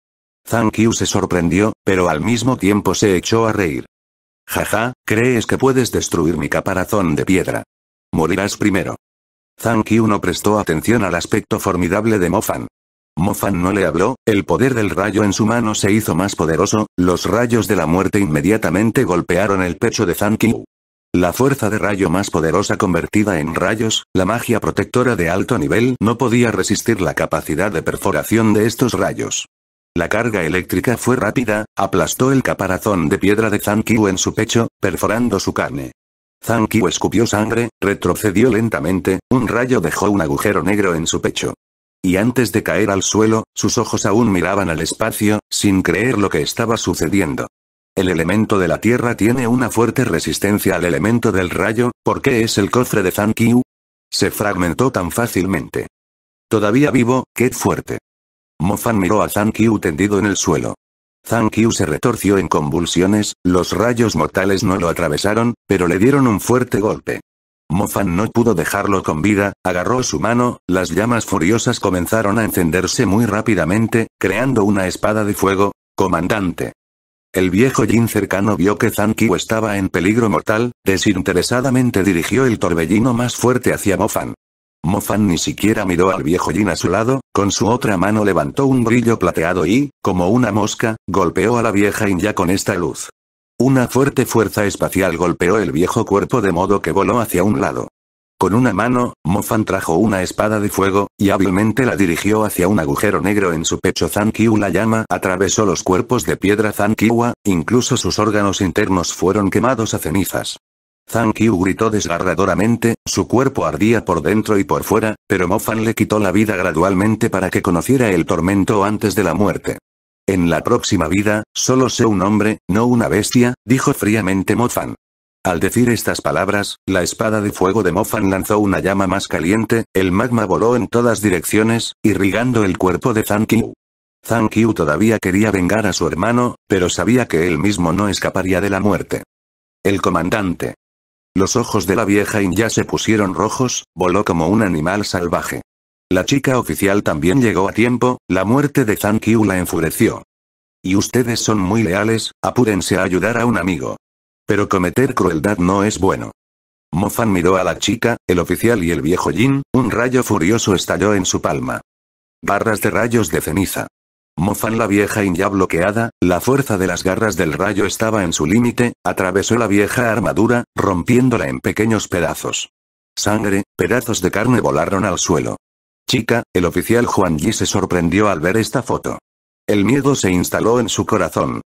Zankyu se sorprendió, pero al mismo tiempo se echó a reír. Jaja, ¿crees que puedes destruir mi caparazón de piedra? Morirás primero. Zhang Qiu no prestó atención al aspecto formidable de Mofan. Mofan no le habló, el poder del rayo en su mano se hizo más poderoso, los rayos de la muerte inmediatamente golpearon el pecho de Zhang Qiu. La fuerza de rayo más poderosa convertida en rayos, la magia protectora de alto nivel no podía resistir la capacidad de perforación de estos rayos. La carga eléctrica fue rápida, aplastó el caparazón de piedra de Zan en su pecho, perforando su carne. zan escupió sangre, retrocedió lentamente, un rayo dejó un agujero negro en su pecho. Y antes de caer al suelo, sus ojos aún miraban al espacio, sin creer lo que estaba sucediendo. El elemento de la Tierra tiene una fuerte resistencia al elemento del rayo, ¿por qué es el cofre de zan Se fragmentó tan fácilmente. Todavía vivo, qué fuerte. Mofan miró a Zhang tendido en el suelo. Zan Qiu se retorció en convulsiones, los rayos mortales no lo atravesaron, pero le dieron un fuerte golpe. Mofan no pudo dejarlo con vida, agarró su mano, las llamas furiosas comenzaron a encenderse muy rápidamente, creando una espada de fuego. Comandante. El viejo Jin cercano vio que Qiu estaba en peligro mortal, desinteresadamente dirigió el torbellino más fuerte hacia Mofan. Mofan ni siquiera miró al viejo Jin a su lado, con su otra mano levantó un brillo plateado y, como una mosca, golpeó a la vieja Jin ya con esta luz. Una fuerte fuerza espacial golpeó el viejo cuerpo de modo que voló hacia un lado. Con una mano, Mofan trajo una espada de fuego, y hábilmente la dirigió hacia un agujero negro en su pecho. Zankiu la llama atravesó los cuerpos de piedra Zankiwa, incluso sus órganos internos fueron quemados a cenizas. Zhang gritó desgarradoramente, su cuerpo ardía por dentro y por fuera, pero Mofan le quitó la vida gradualmente para que conociera el tormento antes de la muerte. En la próxima vida, solo sé un hombre, no una bestia, dijo fríamente Mofan. Al decir estas palabras, la espada de fuego de Mofan lanzó una llama más caliente, el magma voló en todas direcciones, irrigando el cuerpo de Zhang Qiu. Zhang todavía quería vengar a su hermano, pero sabía que él mismo no escaparía de la muerte. El comandante, los ojos de la vieja ya se pusieron rojos, voló como un animal salvaje. La chica oficial también llegó a tiempo, la muerte de Zhang la enfureció. Y ustedes son muy leales, apúrense a ayudar a un amigo. Pero cometer crueldad no es bueno. Mofan miró a la chica, el oficial y el viejo Jin, un rayo furioso estalló en su palma. Barras de rayos de ceniza. Mofan la vieja ya bloqueada, la fuerza de las garras del rayo estaba en su límite, atravesó la vieja armadura, rompiéndola en pequeños pedazos. Sangre, pedazos de carne volaron al suelo. Chica, el oficial Juan Yi se sorprendió al ver esta foto. El miedo se instaló en su corazón.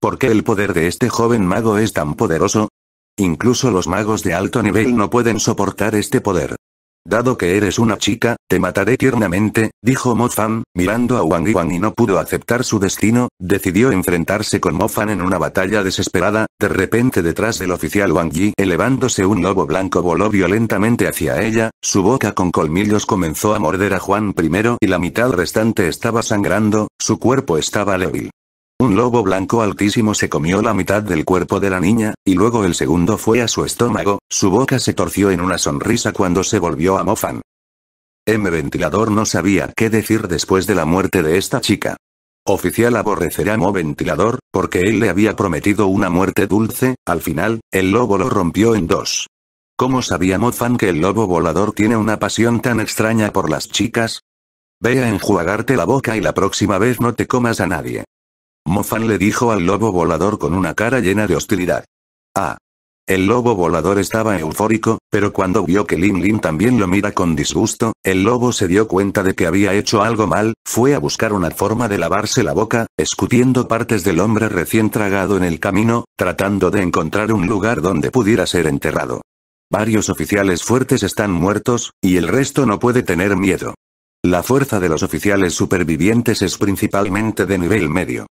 ¿Por qué el poder de este joven mago es tan poderoso? Incluso los magos de alto nivel no pueden soportar este poder. Dado que eres una chica, te mataré tiernamente, dijo Fan, mirando a Wang Yuan y no pudo aceptar su destino, decidió enfrentarse con Fan en una batalla desesperada, de repente detrás del oficial Wang Yi elevándose un lobo blanco voló violentamente hacia ella, su boca con colmillos comenzó a morder a Juan primero y la mitad restante estaba sangrando, su cuerpo estaba débil. Un lobo blanco altísimo se comió la mitad del cuerpo de la niña, y luego el segundo fue a su estómago, su boca se torció en una sonrisa cuando se volvió a Mofan. M. Ventilador no sabía qué decir después de la muerte de esta chica. Oficial aborrecerá Mo Ventilador, porque él le había prometido una muerte dulce, al final, el lobo lo rompió en dos. ¿Cómo sabía Mofan que el lobo volador tiene una pasión tan extraña por las chicas? Ve a enjuagarte la boca y la próxima vez no te comas a nadie. Mofan le dijo al lobo volador con una cara llena de hostilidad. Ah. El lobo volador estaba eufórico, pero cuando vio que Lin Lin también lo mira con disgusto, el lobo se dio cuenta de que había hecho algo mal, fue a buscar una forma de lavarse la boca, escutiendo partes del hombre recién tragado en el camino, tratando de encontrar un lugar donde pudiera ser enterrado. Varios oficiales fuertes están muertos, y el resto no puede tener miedo. La fuerza de los oficiales supervivientes es principalmente de nivel medio.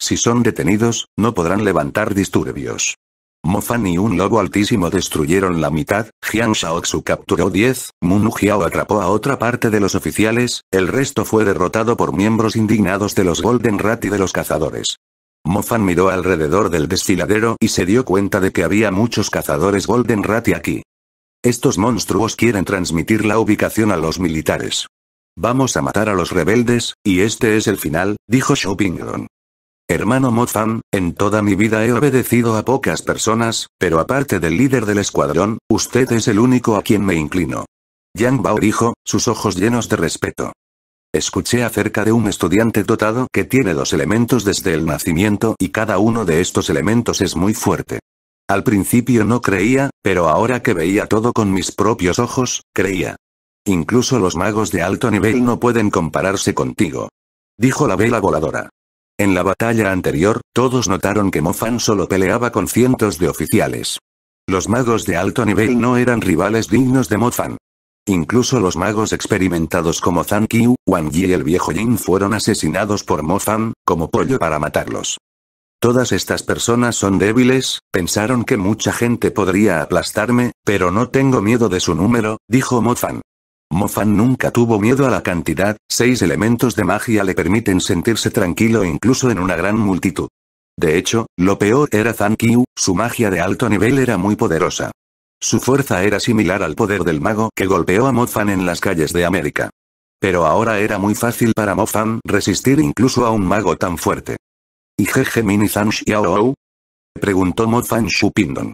Si son detenidos, no podrán levantar disturbios. Mofan y un lobo altísimo destruyeron la mitad, Jiang Shaoxu capturó 10, Munu Jiao atrapó a otra parte de los oficiales, el resto fue derrotado por miembros indignados de los Golden Rat y de los cazadores. Mofan miró alrededor del destiladero y se dio cuenta de que había muchos cazadores Golden Rat y aquí. Estos monstruos quieren transmitir la ubicación a los militares. Vamos a matar a los rebeldes, y este es el final, dijo Shopingron. Hermano mozan en toda mi vida he obedecido a pocas personas, pero aparte del líder del escuadrón, usted es el único a quien me inclino. Yang Bao dijo, sus ojos llenos de respeto. Escuché acerca de un estudiante dotado que tiene dos elementos desde el nacimiento y cada uno de estos elementos es muy fuerte. Al principio no creía, pero ahora que veía todo con mis propios ojos, creía. Incluso los magos de alto nivel no pueden compararse contigo. Dijo la vela voladora. En la batalla anterior, todos notaron que Fan solo peleaba con cientos de oficiales. Los magos de alto nivel no eran rivales dignos de Fan. Incluso los magos experimentados como Zhang Qiu, Wang Yi y el viejo Jin fueron asesinados por Fan, como pollo para matarlos. Todas estas personas son débiles, pensaron que mucha gente podría aplastarme, pero no tengo miedo de su número, dijo Fan. Mofan nunca tuvo miedo a la cantidad, seis elementos de magia le permiten sentirse tranquilo incluso en una gran multitud. De hecho, lo peor era Zan su magia de alto nivel era muy poderosa. Su fuerza era similar al poder del mago que golpeó a Mofan en las calles de América. Pero ahora era muy fácil para Mofan resistir incluso a un mago tan fuerte. ¿Y jeje mini Zan Preguntó Mofan Shupindon.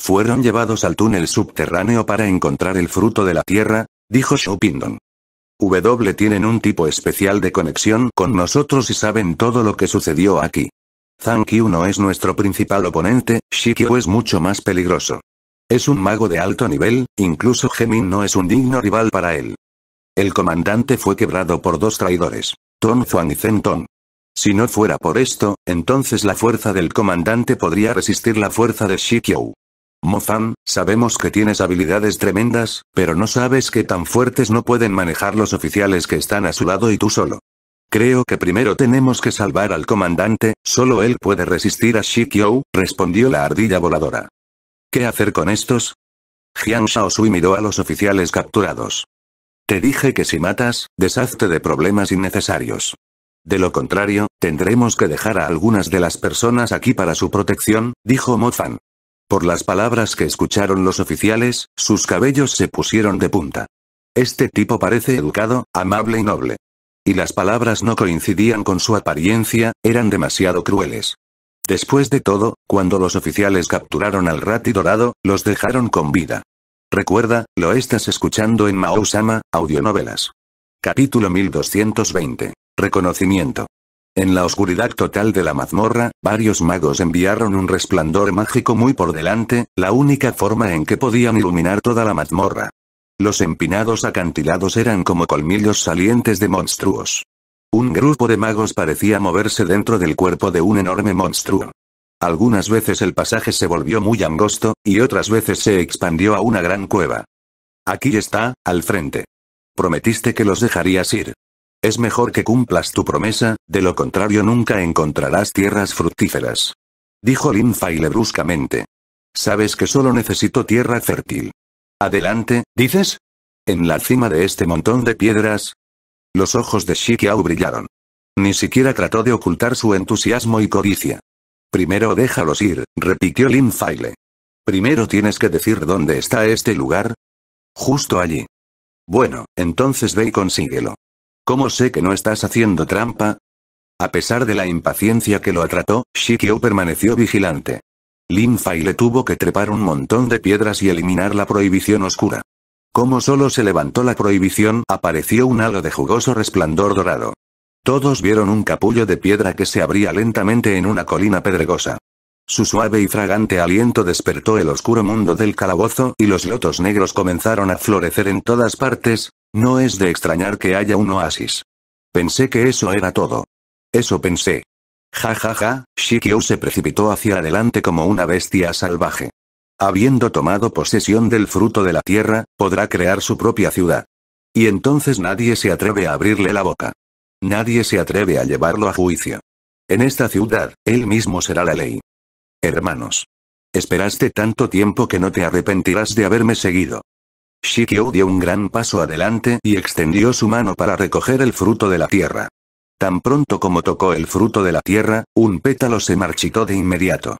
Fueron llevados al túnel subterráneo para encontrar el fruto de la tierra, dijo Shopindon. W tienen un tipo especial de conexión con nosotros y saben todo lo que sucedió aquí. Zhang Qiu no es nuestro principal oponente, Shikyu es mucho más peligroso. Es un mago de alto nivel, incluso Gemin no es un digno rival para él. El comandante fue quebrado por dos traidores, Ton Zhuang y Zhen Tong. Si no fuera por esto, entonces la fuerza del comandante podría resistir la fuerza de Shikyu. Mofan, sabemos que tienes habilidades tremendas, pero no sabes que tan fuertes no pueden manejar los oficiales que están a su lado y tú solo. Creo que primero tenemos que salvar al comandante, solo él puede resistir a Shikyou, respondió la ardilla voladora. ¿Qué hacer con estos? Jiang Shaosui miró a los oficiales capturados. Te dije que si matas, deshazte de problemas innecesarios. De lo contrario, tendremos que dejar a algunas de las personas aquí para su protección, dijo Mozan. Por las palabras que escucharon los oficiales, sus cabellos se pusieron de punta. Este tipo parece educado, amable y noble. Y las palabras no coincidían con su apariencia, eran demasiado crueles. Después de todo, cuando los oficiales capturaron al rati dorado, los dejaron con vida. Recuerda, lo estás escuchando en Maousama, audionovelas. Capítulo 1220. Reconocimiento. En la oscuridad total de la mazmorra, varios magos enviaron un resplandor mágico muy por delante, la única forma en que podían iluminar toda la mazmorra. Los empinados acantilados eran como colmillos salientes de monstruos. Un grupo de magos parecía moverse dentro del cuerpo de un enorme monstruo. Algunas veces el pasaje se volvió muy angosto, y otras veces se expandió a una gran cueva. Aquí está, al frente. Prometiste que los dejarías ir. Es mejor que cumplas tu promesa, de lo contrario nunca encontrarás tierras fructíferas. Dijo Lin bruscamente. Sabes que solo necesito tierra fértil. Adelante, dices. En la cima de este montón de piedras. Los ojos de Shikiao brillaron. Ni siquiera trató de ocultar su entusiasmo y codicia. Primero déjalos ir, repitió Lin Primero tienes que decir dónde está este lugar. Justo allí. Bueno, entonces ve y consíguelo. ¿Cómo sé que no estás haciendo trampa? A pesar de la impaciencia que lo atrató, Shikyo permaneció vigilante. Lin Fai le tuvo que trepar un montón de piedras y eliminar la prohibición oscura. Como solo se levantó la prohibición, apareció un halo de jugoso resplandor dorado. Todos vieron un capullo de piedra que se abría lentamente en una colina pedregosa. Su suave y fragante aliento despertó el oscuro mundo del calabozo y los lotos negros comenzaron a florecer en todas partes, no es de extrañar que haya un oasis. Pensé que eso era todo. Eso pensé. Ja ja ja, Shikyo se precipitó hacia adelante como una bestia salvaje. Habiendo tomado posesión del fruto de la tierra, podrá crear su propia ciudad. Y entonces nadie se atreve a abrirle la boca. Nadie se atreve a llevarlo a juicio. En esta ciudad, él mismo será la ley. Hermanos. Esperaste tanto tiempo que no te arrepentirás de haberme seguido. Shikyo dio un gran paso adelante y extendió su mano para recoger el fruto de la tierra. Tan pronto como tocó el fruto de la tierra, un pétalo se marchitó de inmediato.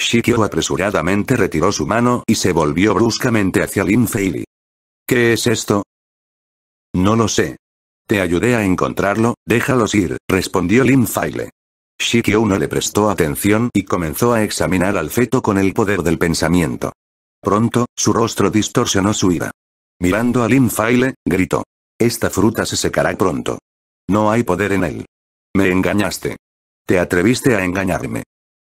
Shikyo apresuradamente retiró su mano y se volvió bruscamente hacia Lin Feili. ¿Qué es esto? No lo sé. Te ayudé a encontrarlo, déjalos ir, respondió Lin Feile. Shikyo no le prestó atención y comenzó a examinar al feto con el poder del pensamiento. Pronto, su rostro distorsionó su ira. Mirando a Lin gritó. Esta fruta se secará pronto. No hay poder en él. Me engañaste. Te atreviste a engañarme.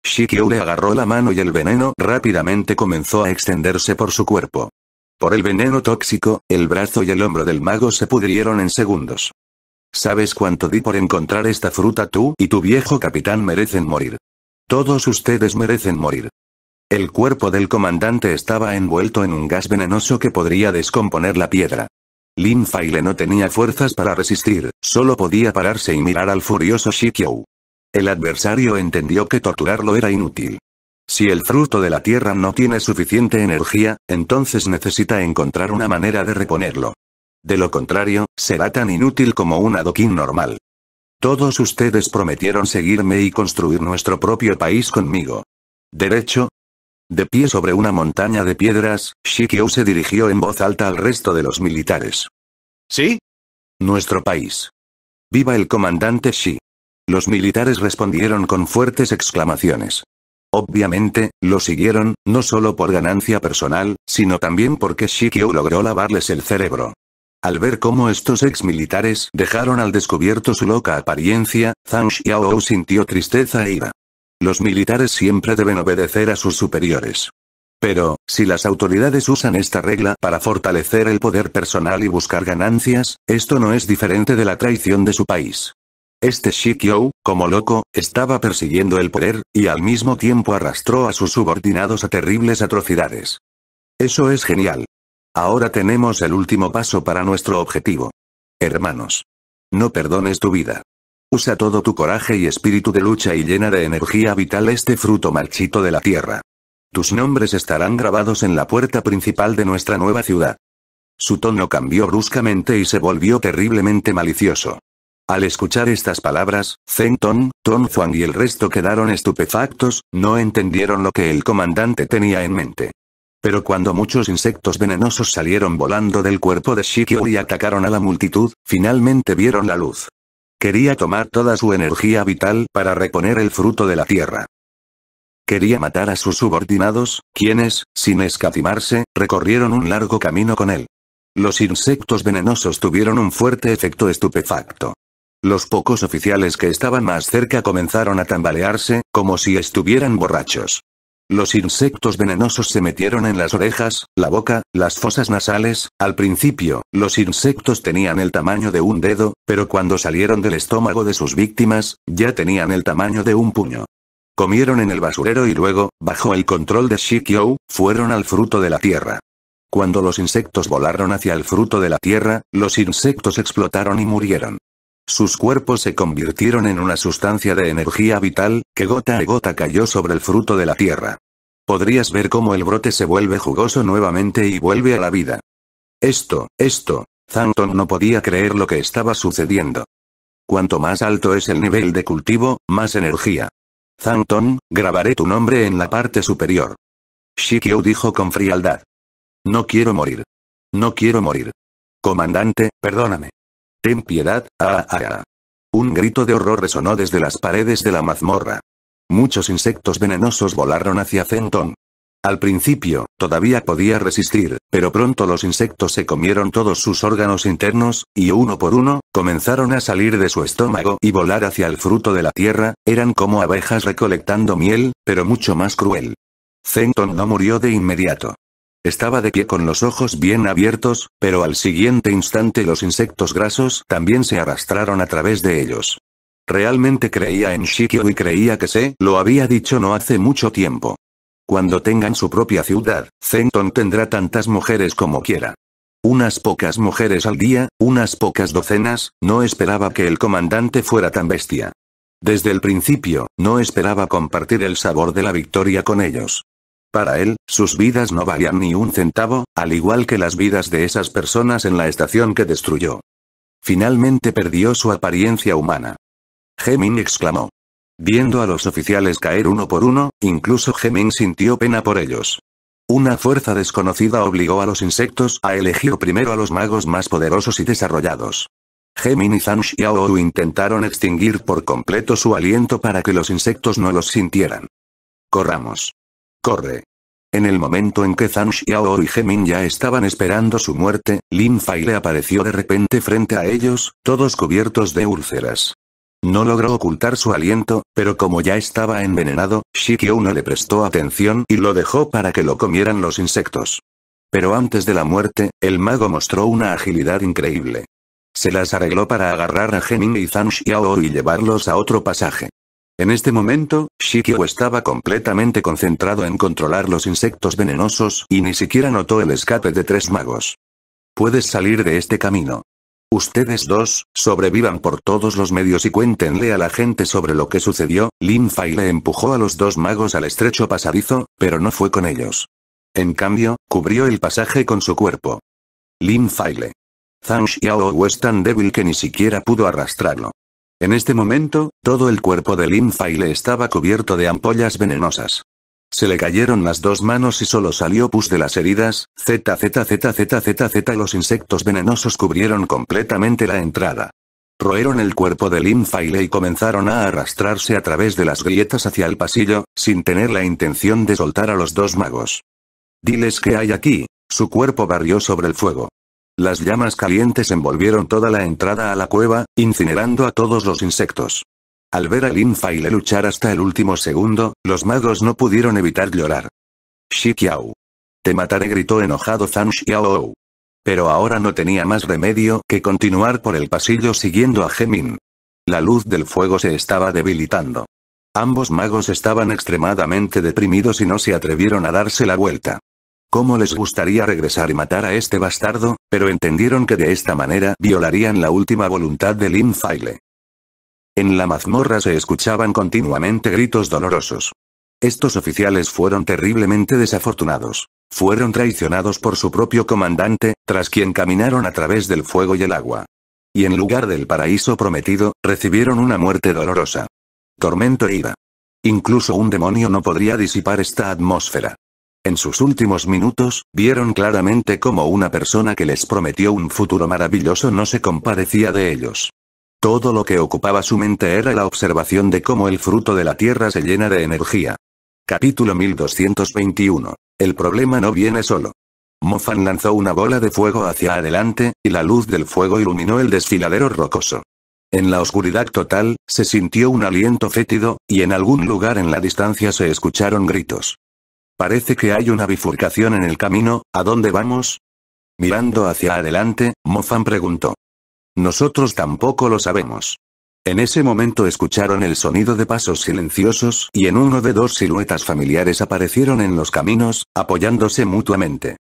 Shikyu le agarró la mano y el veneno rápidamente comenzó a extenderse por su cuerpo. Por el veneno tóxico, el brazo y el hombro del mago se pudrieron en segundos. ¿Sabes cuánto di por encontrar esta fruta tú y tu viejo capitán merecen morir? Todos ustedes merecen morir. El cuerpo del comandante estaba envuelto en un gas venenoso que podría descomponer la piedra. Lin Faile no tenía fuerzas para resistir, solo podía pararse y mirar al furioso Shikyou. El adversario entendió que torturarlo era inútil. Si el fruto de la tierra no tiene suficiente energía, entonces necesita encontrar una manera de reponerlo. De lo contrario, será tan inútil como un adoquín normal. Todos ustedes prometieron seguirme y construir nuestro propio país conmigo. Derecho, de pie sobre una montaña de piedras, Shikyou se dirigió en voz alta al resto de los militares. ¿Sí? Nuestro país. ¡Viva el comandante Shi! Los militares respondieron con fuertes exclamaciones. Obviamente, lo siguieron, no solo por ganancia personal, sino también porque Shi Shikyou logró lavarles el cerebro. Al ver cómo estos ex militares dejaron al descubierto su loca apariencia, Zhang Xiao sintió tristeza e ira. Los militares siempre deben obedecer a sus superiores. Pero, si las autoridades usan esta regla para fortalecer el poder personal y buscar ganancias, esto no es diferente de la traición de su país. Este Shikyo, como loco, estaba persiguiendo el poder, y al mismo tiempo arrastró a sus subordinados a terribles atrocidades. Eso es genial. Ahora tenemos el último paso para nuestro objetivo. Hermanos. No perdones tu vida. Usa todo tu coraje y espíritu de lucha y llena de energía vital este fruto marchito de la tierra. Tus nombres estarán grabados en la puerta principal de nuestra nueva ciudad. Su tono cambió bruscamente y se volvió terriblemente malicioso. Al escuchar estas palabras, Zeng Tong, Tong Zhuang y el resto quedaron estupefactos, no entendieron lo que el comandante tenía en mente. Pero cuando muchos insectos venenosos salieron volando del cuerpo de Shikyo y atacaron a la multitud, finalmente vieron la luz. Quería tomar toda su energía vital para reponer el fruto de la tierra. Quería matar a sus subordinados, quienes, sin escatimarse, recorrieron un largo camino con él. Los insectos venenosos tuvieron un fuerte efecto estupefacto. Los pocos oficiales que estaban más cerca comenzaron a tambalearse, como si estuvieran borrachos. Los insectos venenosos se metieron en las orejas, la boca, las fosas nasales. Al principio, los insectos tenían el tamaño de un dedo, pero cuando salieron del estómago de sus víctimas, ya tenían el tamaño de un puño. Comieron en el basurero y luego, bajo el control de Shikyou, fueron al fruto de la tierra. Cuando los insectos volaron hacia el fruto de la tierra, los insectos explotaron y murieron. Sus cuerpos se convirtieron en una sustancia de energía vital, que gota a gota cayó sobre el fruto de la tierra. Podrías ver cómo el brote se vuelve jugoso nuevamente y vuelve a la vida. Esto, esto, Zanton no podía creer lo que estaba sucediendo. Cuanto más alto es el nivel de cultivo, más energía. Zanton, grabaré tu nombre en la parte superior. Shikyu dijo con frialdad. No quiero morir. No quiero morir. Comandante, perdóname. Ten piedad, ah, ah, ah, ah, Un grito de horror resonó desde las paredes de la mazmorra. Muchos insectos venenosos volaron hacia Fenton. Al principio, todavía podía resistir, pero pronto los insectos se comieron todos sus órganos internos, y uno por uno, comenzaron a salir de su estómago y volar hacia el fruto de la tierra, eran como abejas recolectando miel, pero mucho más cruel. Fenton no murió de inmediato. Estaba de pie con los ojos bien abiertos, pero al siguiente instante los insectos grasos también se arrastraron a través de ellos. Realmente creía en Shikyo y creía que se lo había dicho no hace mucho tiempo. Cuando tengan su propia ciudad, Zenton tendrá tantas mujeres como quiera. Unas pocas mujeres al día, unas pocas docenas, no esperaba que el comandante fuera tan bestia. Desde el principio, no esperaba compartir el sabor de la victoria con ellos. Para él, sus vidas no valían ni un centavo, al igual que las vidas de esas personas en la estación que destruyó. Finalmente perdió su apariencia humana. Gemin exclamó. Viendo a los oficiales caer uno por uno, incluso Gemin sintió pena por ellos. Una fuerza desconocida obligó a los insectos a elegir primero a los magos más poderosos y desarrollados. Gemin y Zhang Xiao intentaron extinguir por completo su aliento para que los insectos no los sintieran. Corramos. Corre. En el momento en que Zhang Xiao y Gemin ya estaban esperando su muerte, Lin Fei le apareció de repente frente a ellos, todos cubiertos de úlceras. No logró ocultar su aliento, pero como ya estaba envenenado, Shikyo no le prestó atención y lo dejó para que lo comieran los insectos. Pero antes de la muerte, el mago mostró una agilidad increíble. Se las arregló para agarrar a Gemin y Zhang Xiao y llevarlos a otro pasaje. En este momento, Shikyo estaba completamente concentrado en controlar los insectos venenosos y ni siquiera notó el escape de tres magos. Puedes salir de este camino. Ustedes dos, sobrevivan por todos los medios y cuéntenle a la gente sobre lo que sucedió. Lin Faile empujó a los dos magos al estrecho pasadizo, pero no fue con ellos. En cambio, cubrió el pasaje con su cuerpo. Lin Faile. le. Zhang Xiao es tan débil que ni siquiera pudo arrastrarlo. En este momento, todo el cuerpo de Lin estaba cubierto de ampollas venenosas. Se le cayeron las dos manos y solo salió pus de las heridas, zzzzzz los insectos venenosos cubrieron completamente la entrada. Roeron el cuerpo de Lin y comenzaron a arrastrarse a través de las grietas hacia el pasillo, sin tener la intención de soltar a los dos magos. Diles que hay aquí, su cuerpo barrió sobre el fuego. Las llamas calientes envolvieron toda la entrada a la cueva, incinerando a todos los insectos. Al ver a Lin le luchar hasta el último segundo, los magos no pudieron evitar llorar. Shi Te mataré gritó enojado Zhang Xiao. Pero ahora no tenía más remedio que continuar por el pasillo siguiendo a Gemin. La luz del fuego se estaba debilitando. Ambos magos estaban extremadamente deprimidos y no se atrevieron a darse la vuelta cómo les gustaría regresar y matar a este bastardo, pero entendieron que de esta manera violarían la última voluntad de Lin Faile. En la mazmorra se escuchaban continuamente gritos dolorosos. Estos oficiales fueron terriblemente desafortunados. Fueron traicionados por su propio comandante, tras quien caminaron a través del fuego y el agua. Y en lugar del paraíso prometido, recibieron una muerte dolorosa. Tormento e Incluso un demonio no podría disipar esta atmósfera. En sus últimos minutos, vieron claramente cómo una persona que les prometió un futuro maravilloso no se compadecía de ellos. Todo lo que ocupaba su mente era la observación de cómo el fruto de la tierra se llena de energía. Capítulo 1221. El problema no viene solo. Mofan lanzó una bola de fuego hacia adelante, y la luz del fuego iluminó el desfiladero rocoso. En la oscuridad total, se sintió un aliento fétido, y en algún lugar en la distancia se escucharon gritos. Parece que hay una bifurcación en el camino, ¿a dónde vamos? Mirando hacia adelante, Mofan preguntó. Nosotros tampoco lo sabemos. En ese momento escucharon el sonido de pasos silenciosos y en uno de dos siluetas familiares aparecieron en los caminos, apoyándose mutuamente.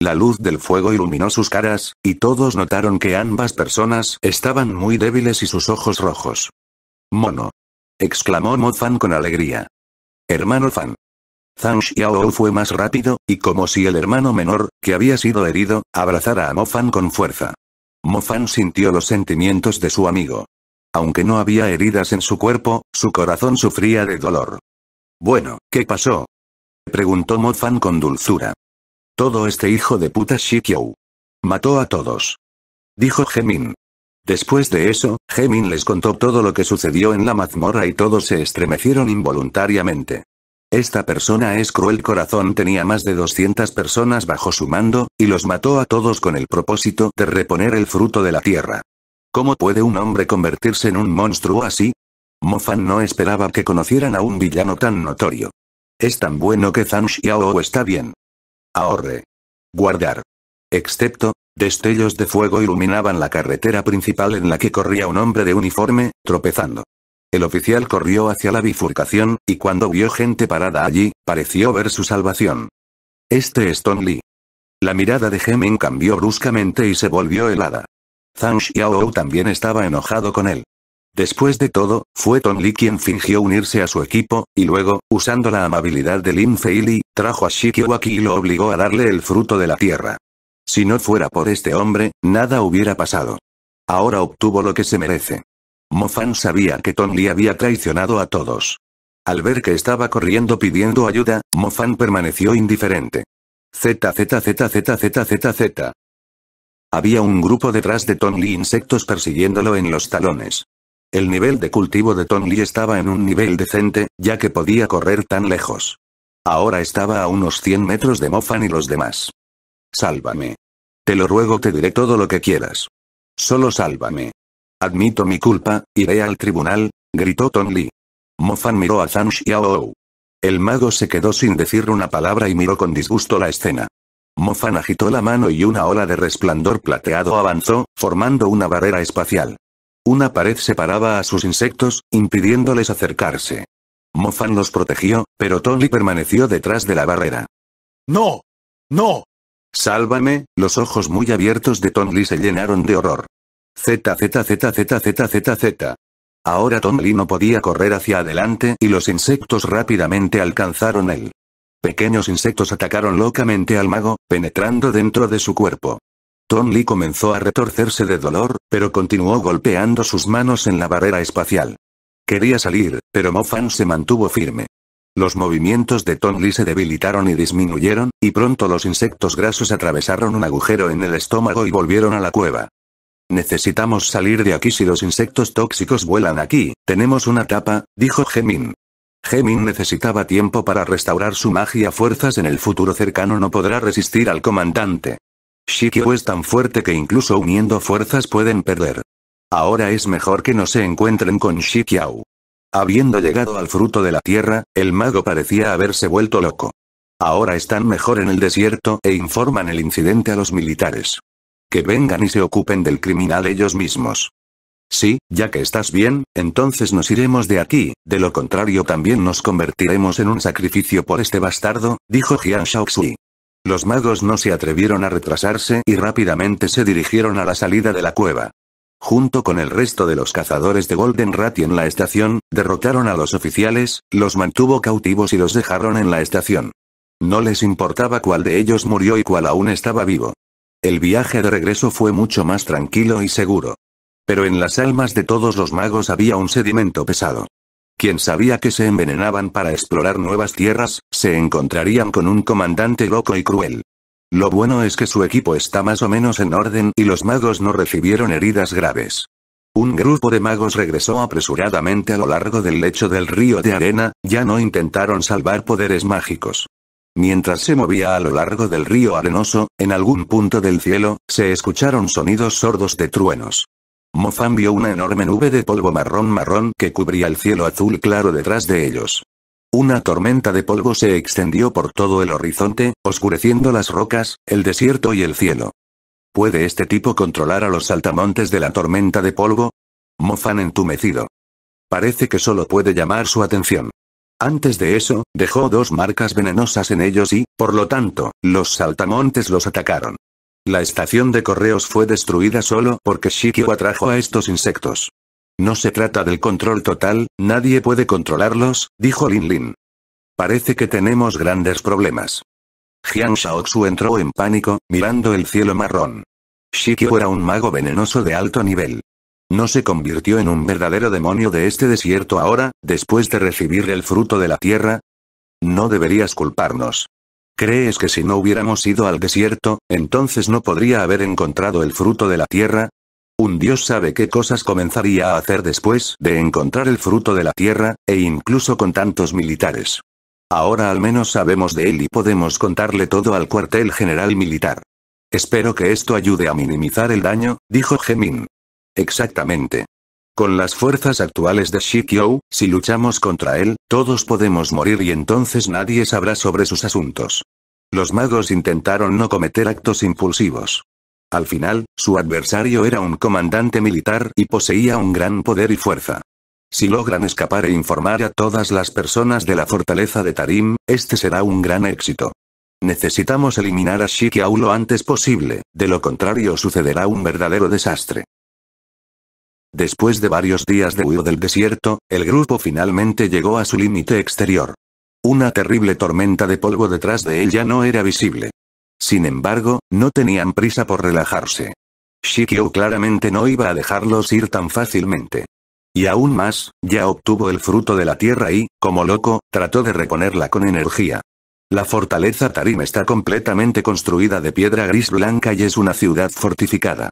La luz del fuego iluminó sus caras, y todos notaron que ambas personas estaban muy débiles y sus ojos rojos. Mono. exclamó Mofan con alegría. Hermano Fan. Zhang Xiao fue más rápido, y como si el hermano menor, que había sido herido, abrazara a Fan con fuerza. Fan sintió los sentimientos de su amigo. Aunque no había heridas en su cuerpo, su corazón sufría de dolor. Bueno, ¿qué pasó? Preguntó Fan con dulzura. Todo este hijo de puta Shikyou. Mató a todos. Dijo Gemin. Después de eso, Gemin les contó todo lo que sucedió en la mazmorra y todos se estremecieron involuntariamente. Esta persona es cruel corazón tenía más de 200 personas bajo su mando, y los mató a todos con el propósito de reponer el fruto de la tierra. ¿Cómo puede un hombre convertirse en un monstruo así? Mofan no esperaba que conocieran a un villano tan notorio. Es tan bueno que Zhang Xiao está bien. Ahorre. Guardar. Excepto, destellos de fuego iluminaban la carretera principal en la que corría un hombre de uniforme, tropezando. El oficial corrió hacia la bifurcación, y cuando vio gente parada allí, pareció ver su salvación. Este es Tom Lee. La mirada de Heming cambió bruscamente y se volvió helada. Zhang Xiao también estaba enojado con él. Después de todo, fue Tom Lee quien fingió unirse a su equipo, y luego, usando la amabilidad de Lin Feili, trajo a Shikiwaki y lo obligó a darle el fruto de la tierra. Si no fuera por este hombre, nada hubiera pasado. Ahora obtuvo lo que se merece. Mofan sabía que Ton Lee había traicionado a todos. Al ver que estaba corriendo pidiendo ayuda, Mofan permaneció indiferente. Z. Había un grupo detrás de Ton Lee insectos persiguiéndolo en los talones. El nivel de cultivo de Ton Lee estaba en un nivel decente, ya que podía correr tan lejos. Ahora estaba a unos 100 metros de Mofan y los demás. Sálvame. Te lo ruego, te diré todo lo que quieras. Solo sálvame. Admito mi culpa, iré al tribunal, gritó Ton Lee. Mofan miró a Zhang Xiao. El mago se quedó sin decir una palabra y miró con disgusto la escena. Mofan agitó la mano y una ola de resplandor plateado avanzó, formando una barrera espacial. Una pared separaba a sus insectos, impidiéndoles acercarse. Mofan los protegió, pero Tonly permaneció detrás de la barrera. ¡No! ¡No! Sálvame, los ojos muy abiertos de Lee se llenaron de horror. Z. Ahora Tom Lee no podía correr hacia adelante y los insectos rápidamente alcanzaron él. Pequeños insectos atacaron locamente al mago, penetrando dentro de su cuerpo. Tom Lee comenzó a retorcerse de dolor, pero continuó golpeando sus manos en la barrera espacial. Quería salir, pero Mofan se mantuvo firme. Los movimientos de Tom Lee se debilitaron y disminuyeron, y pronto los insectos grasos atravesaron un agujero en el estómago y volvieron a la cueva. Necesitamos salir de aquí si los insectos tóxicos vuelan aquí, tenemos una tapa, dijo Gemin. Gemin necesitaba tiempo para restaurar su magia fuerzas en el futuro cercano no podrá resistir al comandante. Shikyo es tan fuerte que incluso uniendo fuerzas pueden perder. Ahora es mejor que no se encuentren con Shikiao. Habiendo llegado al fruto de la tierra, el mago parecía haberse vuelto loco. Ahora están mejor en el desierto e informan el incidente a los militares. Que vengan y se ocupen del criminal ellos mismos. Sí, ya que estás bien, entonces nos iremos de aquí, de lo contrario también nos convertiremos en un sacrificio por este bastardo, dijo Jian Shaoxui. Los magos no se atrevieron a retrasarse y rápidamente se dirigieron a la salida de la cueva. Junto con el resto de los cazadores de Golden y en la estación, derrotaron a los oficiales, los mantuvo cautivos y los dejaron en la estación. No les importaba cuál de ellos murió y cuál aún estaba vivo. El viaje de regreso fue mucho más tranquilo y seguro. Pero en las almas de todos los magos había un sedimento pesado. Quien sabía que se envenenaban para explorar nuevas tierras, se encontrarían con un comandante loco y cruel. Lo bueno es que su equipo está más o menos en orden y los magos no recibieron heridas graves. Un grupo de magos regresó apresuradamente a lo largo del lecho del río de arena, ya no intentaron salvar poderes mágicos. Mientras se movía a lo largo del río arenoso, en algún punto del cielo, se escucharon sonidos sordos de truenos. Mofan vio una enorme nube de polvo marrón marrón que cubría el cielo azul claro detrás de ellos. Una tormenta de polvo se extendió por todo el horizonte, oscureciendo las rocas, el desierto y el cielo. ¿Puede este tipo controlar a los saltamontes de la tormenta de polvo? Mofan entumecido. Parece que solo puede llamar su atención. Antes de eso, dejó dos marcas venenosas en ellos y, por lo tanto, los saltamontes los atacaron. La estación de correos fue destruida solo porque Shikio atrajo a estos insectos. No se trata del control total, nadie puede controlarlos, dijo Lin Lin. Parece que tenemos grandes problemas. Jiang Shaoxu entró en pánico, mirando el cielo marrón. Shikyo era un mago venenoso de alto nivel. ¿No se convirtió en un verdadero demonio de este desierto ahora, después de recibir el fruto de la tierra? No deberías culparnos. ¿Crees que si no hubiéramos ido al desierto, entonces no podría haber encontrado el fruto de la tierra? Un dios sabe qué cosas comenzaría a hacer después de encontrar el fruto de la tierra, e incluso con tantos militares. Ahora al menos sabemos de él y podemos contarle todo al cuartel general militar. Espero que esto ayude a minimizar el daño, dijo Gemin. Exactamente. Con las fuerzas actuales de Shikyou, si luchamos contra él, todos podemos morir y entonces nadie sabrá sobre sus asuntos. Los magos intentaron no cometer actos impulsivos. Al final, su adversario era un comandante militar y poseía un gran poder y fuerza. Si logran escapar e informar a todas las personas de la fortaleza de Tarim, este será un gran éxito. Necesitamos eliminar a Shikyou lo antes posible, de lo contrario sucederá un verdadero desastre. Después de varios días de huido del desierto, el grupo finalmente llegó a su límite exterior. Una terrible tormenta de polvo detrás de ella no era visible. Sin embargo, no tenían prisa por relajarse. Shikyu claramente no iba a dejarlos ir tan fácilmente. Y aún más, ya obtuvo el fruto de la tierra y, como loco, trató de reponerla con energía. La fortaleza Tarim está completamente construida de piedra gris blanca y es una ciudad fortificada.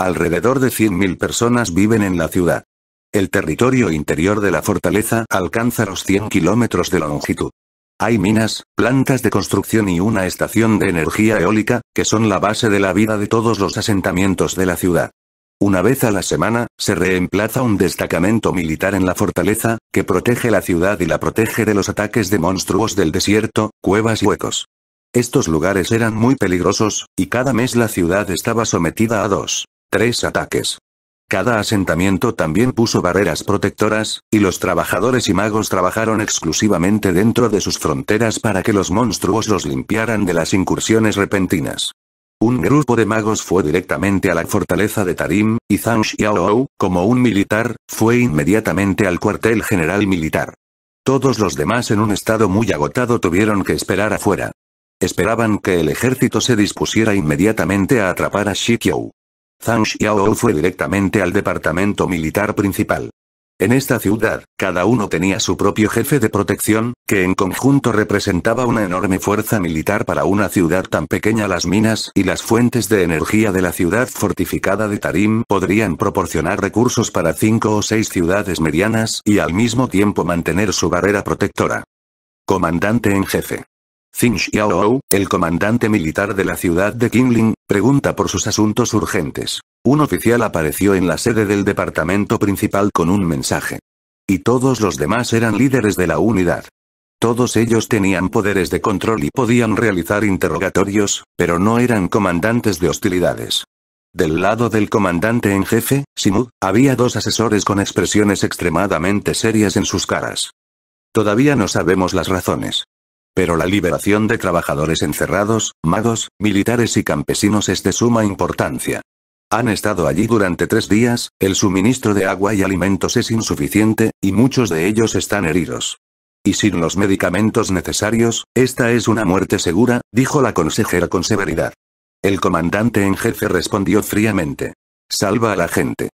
Alrededor de 100.000 personas viven en la ciudad. El territorio interior de la fortaleza alcanza los 100 kilómetros de longitud. Hay minas, plantas de construcción y una estación de energía eólica, que son la base de la vida de todos los asentamientos de la ciudad. Una vez a la semana, se reemplaza un destacamento militar en la fortaleza, que protege la ciudad y la protege de los ataques de monstruos del desierto, cuevas y huecos. Estos lugares eran muy peligrosos, y cada mes la ciudad estaba sometida a dos Tres ataques. Cada asentamiento también puso barreras protectoras, y los trabajadores y magos trabajaron exclusivamente dentro de sus fronteras para que los monstruos los limpiaran de las incursiones repentinas. Un grupo de magos fue directamente a la fortaleza de Tarim, y Zhang Xiao, como un militar, fue inmediatamente al cuartel general militar. Todos los demás en un estado muy agotado tuvieron que esperar afuera. Esperaban que el ejército se dispusiera inmediatamente a atrapar a Shikyou. Zhang Xiao fue directamente al departamento militar principal. En esta ciudad, cada uno tenía su propio jefe de protección, que en conjunto representaba una enorme fuerza militar para una ciudad tan pequeña. Las minas y las fuentes de energía de la ciudad fortificada de Tarim podrían proporcionar recursos para cinco o seis ciudades medianas y al mismo tiempo mantener su barrera protectora. Comandante en jefe. Xin el comandante militar de la ciudad de Qingling, pregunta por sus asuntos urgentes. Un oficial apareció en la sede del departamento principal con un mensaje. Y todos los demás eran líderes de la unidad. Todos ellos tenían poderes de control y podían realizar interrogatorios, pero no eran comandantes de hostilidades. Del lado del comandante en jefe, Simu, había dos asesores con expresiones extremadamente serias en sus caras. Todavía no sabemos las razones pero la liberación de trabajadores encerrados, magos, militares y campesinos es de suma importancia. Han estado allí durante tres días, el suministro de agua y alimentos es insuficiente, y muchos de ellos están heridos. Y sin los medicamentos necesarios, esta es una muerte segura, dijo la consejera con severidad. El comandante en jefe respondió fríamente. Salva a la gente.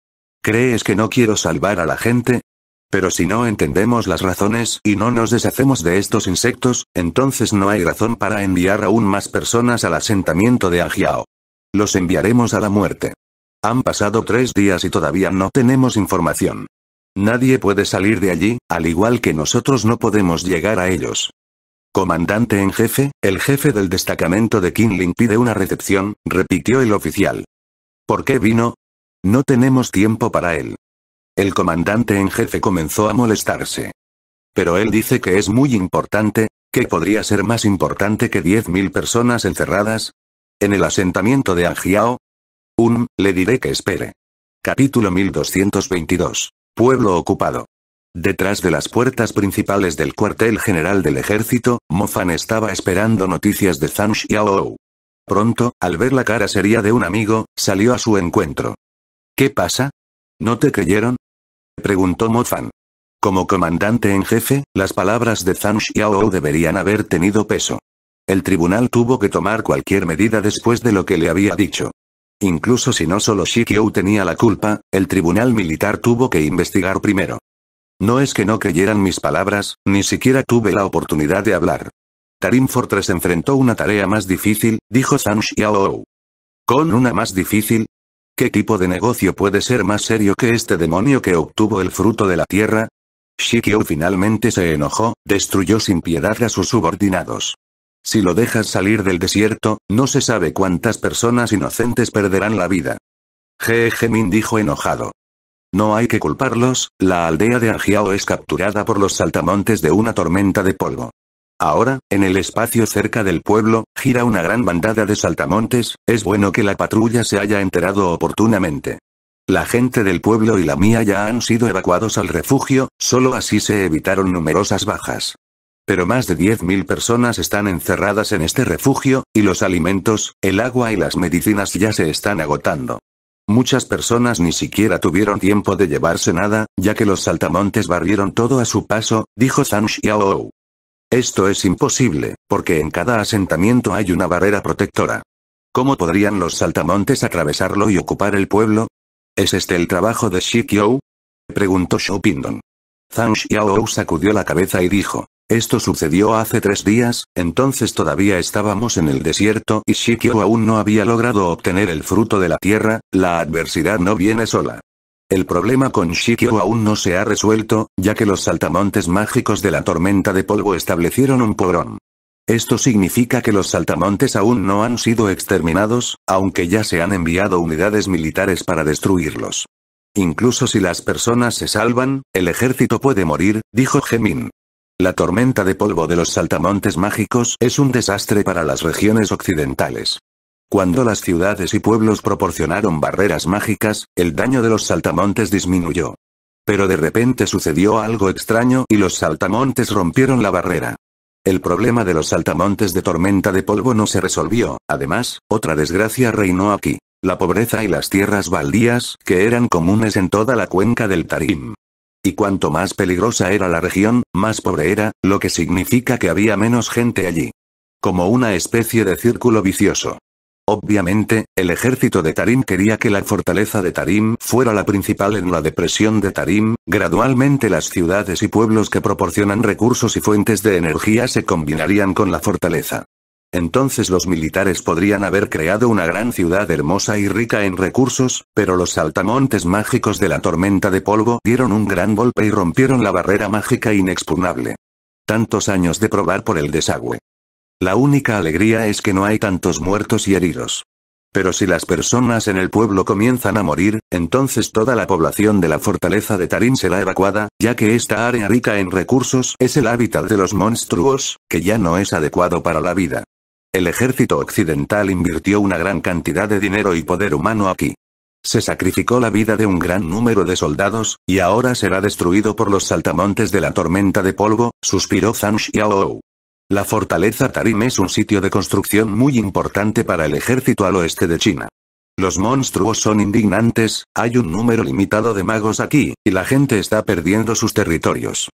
¿Crees que no quiero salvar a la gente? Pero si no entendemos las razones y no nos deshacemos de estos insectos, entonces no hay razón para enviar aún más personas al asentamiento de Agiao. Los enviaremos a la muerte. Han pasado tres días y todavía no tenemos información. Nadie puede salir de allí, al igual que nosotros no podemos llegar a ellos. Comandante en jefe, el jefe del destacamento de Kinling pide una recepción, repitió el oficial. ¿Por qué vino? No tenemos tiempo para él. El comandante en jefe comenzó a molestarse. Pero él dice que es muy importante, ¿qué podría ser más importante que 10.000 personas encerradas? En el asentamiento de Angiao. Un, le diré que espere. Capítulo 1222. Pueblo ocupado. Detrás de las puertas principales del cuartel general del ejército, Mofan estaba esperando noticias de Zhang Xiao. Pronto, al ver la cara seria de un amigo, salió a su encuentro. ¿Qué pasa? ¿No te creyeron? preguntó Fan. Como comandante en jefe, las palabras de Zhang Xiaoou deberían haber tenido peso. El tribunal tuvo que tomar cualquier medida después de lo que le había dicho. Incluso si no solo Shikiou tenía la culpa, el tribunal militar tuvo que investigar primero. No es que no creyeran mis palabras, ni siquiera tuve la oportunidad de hablar. Tarim Fortress enfrentó una tarea más difícil, dijo Zhang Xiaoou. Con una más difícil, ¿Qué tipo de negocio puede ser más serio que este demonio que obtuvo el fruto de la tierra? Shikyu finalmente se enojó, destruyó sin piedad a sus subordinados. Si lo dejas salir del desierto, no se sabe cuántas personas inocentes perderán la vida. Jeje Min dijo enojado. No hay que culparlos, la aldea de Angiao es capturada por los saltamontes de una tormenta de polvo. Ahora, en el espacio cerca del pueblo, gira una gran bandada de saltamontes, es bueno que la patrulla se haya enterado oportunamente. La gente del pueblo y la mía ya han sido evacuados al refugio, solo así se evitaron numerosas bajas. Pero más de 10.000 personas están encerradas en este refugio, y los alimentos, el agua y las medicinas ya se están agotando. Muchas personas ni siquiera tuvieron tiempo de llevarse nada, ya que los saltamontes barrieron todo a su paso, dijo San Xiao. Esto es imposible, porque en cada asentamiento hay una barrera protectora. ¿Cómo podrían los saltamontes atravesarlo y ocupar el pueblo? ¿Es este el trabajo de Shikyou? Preguntó Shopindon. Zhang Xiao sacudió la cabeza y dijo, esto sucedió hace tres días, entonces todavía estábamos en el desierto y Shikyou aún no había logrado obtener el fruto de la tierra, la adversidad no viene sola. El problema con Shikyo aún no se ha resuelto, ya que los saltamontes mágicos de la tormenta de polvo establecieron un pogrón. Esto significa que los saltamontes aún no han sido exterminados, aunque ya se han enviado unidades militares para destruirlos. Incluso si las personas se salvan, el ejército puede morir, dijo Gemin. La tormenta de polvo de los saltamontes mágicos es un desastre para las regiones occidentales. Cuando las ciudades y pueblos proporcionaron barreras mágicas, el daño de los saltamontes disminuyó. Pero de repente sucedió algo extraño y los saltamontes rompieron la barrera. El problema de los saltamontes de tormenta de polvo no se resolvió, además, otra desgracia reinó aquí. La pobreza y las tierras baldías, que eran comunes en toda la cuenca del Tarim. Y cuanto más peligrosa era la región, más pobre era, lo que significa que había menos gente allí. Como una especie de círculo vicioso. Obviamente, el ejército de Tarim quería que la fortaleza de Tarim fuera la principal en la depresión de Tarim, gradualmente las ciudades y pueblos que proporcionan recursos y fuentes de energía se combinarían con la fortaleza. Entonces los militares podrían haber creado una gran ciudad hermosa y rica en recursos, pero los saltamontes mágicos de la tormenta de polvo dieron un gran golpe y rompieron la barrera mágica inexpugnable. Tantos años de probar por el desagüe. La única alegría es que no hay tantos muertos y heridos. Pero si las personas en el pueblo comienzan a morir, entonces toda la población de la fortaleza de Tarín será evacuada, ya que esta área rica en recursos es el hábitat de los monstruos, que ya no es adecuado para la vida. El ejército occidental invirtió una gran cantidad de dinero y poder humano aquí. Se sacrificó la vida de un gran número de soldados, y ahora será destruido por los saltamontes de la tormenta de polvo, suspiró Zhang Xiao. La fortaleza Tarim es un sitio de construcción muy importante para el ejército al oeste de China. Los monstruos son indignantes, hay un número limitado de magos aquí, y la gente está perdiendo sus territorios.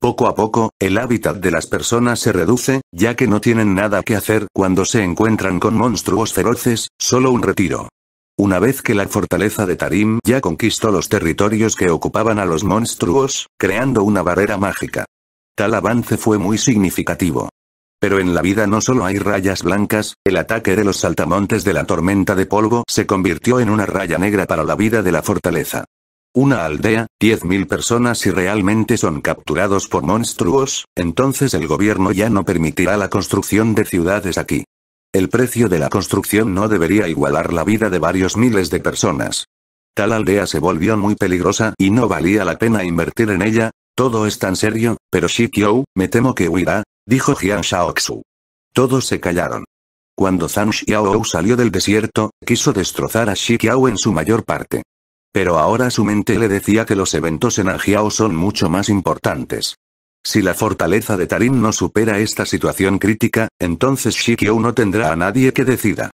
Poco a poco, el hábitat de las personas se reduce, ya que no tienen nada que hacer cuando se encuentran con monstruos feroces, solo un retiro. Una vez que la fortaleza de Tarim ya conquistó los territorios que ocupaban a los monstruos, creando una barrera mágica. Tal avance fue muy significativo. Pero en la vida no solo hay rayas blancas, el ataque de los saltamontes de la tormenta de polvo se convirtió en una raya negra para la vida de la fortaleza. Una aldea, 10.000 personas si realmente son capturados por monstruos, entonces el gobierno ya no permitirá la construcción de ciudades aquí. El precio de la construcción no debería igualar la vida de varios miles de personas. Tal aldea se volvió muy peligrosa y no valía la pena invertir en ella, todo es tan serio, pero Shikyou, me temo que huirá, dijo Jian Shaoxu. Todos se callaron. Cuando Zhang Xiaoou salió del desierto, quiso destrozar a Shikyou en su mayor parte. Pero ahora su mente le decía que los eventos en Anjiao son mucho más importantes. Si la fortaleza de Tarim no supera esta situación crítica, entonces Shikyou no tendrá a nadie que decida.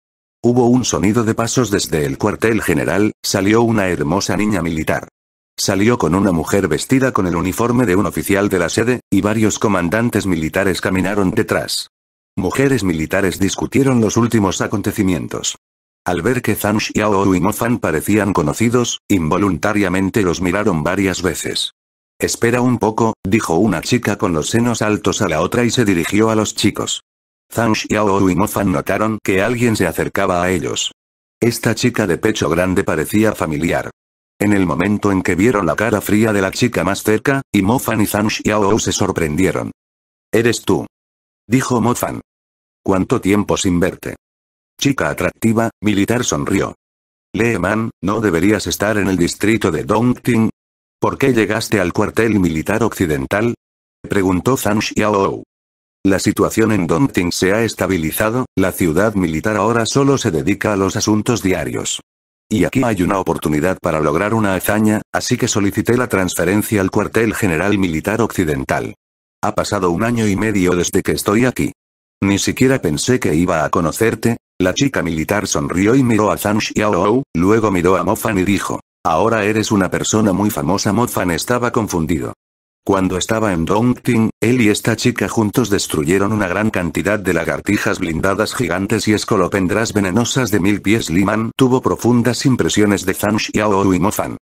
Hubo un sonido de pasos desde el cuartel general, salió una hermosa niña militar. Salió con una mujer vestida con el uniforme de un oficial de la sede, y varios comandantes militares caminaron detrás. Mujeres militares discutieron los últimos acontecimientos. Al ver que Zhang Xiao y Mo Fan parecían conocidos, involuntariamente los miraron varias veces. Espera un poco, dijo una chica con los senos altos a la otra y se dirigió a los chicos. Zhang Xiao y Mo Fan notaron que alguien se acercaba a ellos. Esta chica de pecho grande parecía familiar. En el momento en que vieron la cara fría de la chica más cerca, y Mofan y Zhang Xiaoou se sorprendieron. Eres tú. Dijo Mofan. ¿Cuánto tiempo sin verte? Chica atractiva, militar sonrió. Leeman, ¿no deberías estar en el distrito de Dongting? ¿Por qué llegaste al cuartel militar occidental? Preguntó Zhang Xiaoou. La situación en Dongting se ha estabilizado, la ciudad militar ahora solo se dedica a los asuntos diarios. Y aquí hay una oportunidad para lograr una hazaña, así que solicité la transferencia al cuartel general militar occidental. Ha pasado un año y medio desde que estoy aquí. Ni siquiera pensé que iba a conocerte, la chica militar sonrió y miró a Zhang Xiao, luego miró a Fan y dijo, ahora eres una persona muy famosa. Fan estaba confundido. Cuando estaba en Dongting, él y esta chica juntos destruyeron una gran cantidad de lagartijas blindadas gigantes y escolopendras venenosas de mil pies. Liman tuvo profundas impresiones de Zhang Xiao y Fan.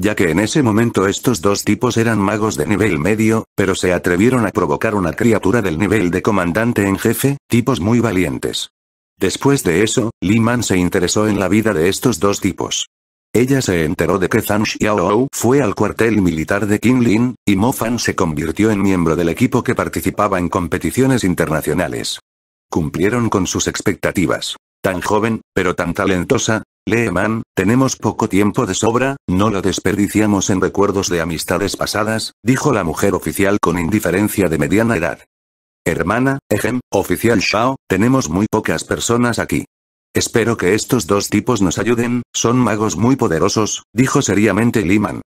Ya que en ese momento estos dos tipos eran magos de nivel medio, pero se atrevieron a provocar una criatura del nivel de comandante en jefe, tipos muy valientes. Después de eso, Liman se interesó en la vida de estos dos tipos. Ella se enteró de que Zhang Xiao fue al cuartel militar de Qinglin, y Mo Fan se convirtió en miembro del equipo que participaba en competiciones internacionales. Cumplieron con sus expectativas. Tan joven, pero tan talentosa, Lee tenemos poco tiempo de sobra, no lo desperdiciamos en recuerdos de amistades pasadas, dijo la mujer oficial con indiferencia de mediana edad. Hermana, Ejem, oficial Xiao, tenemos muy pocas personas aquí. Espero que estos dos tipos nos ayuden, son magos muy poderosos, dijo seriamente Liman.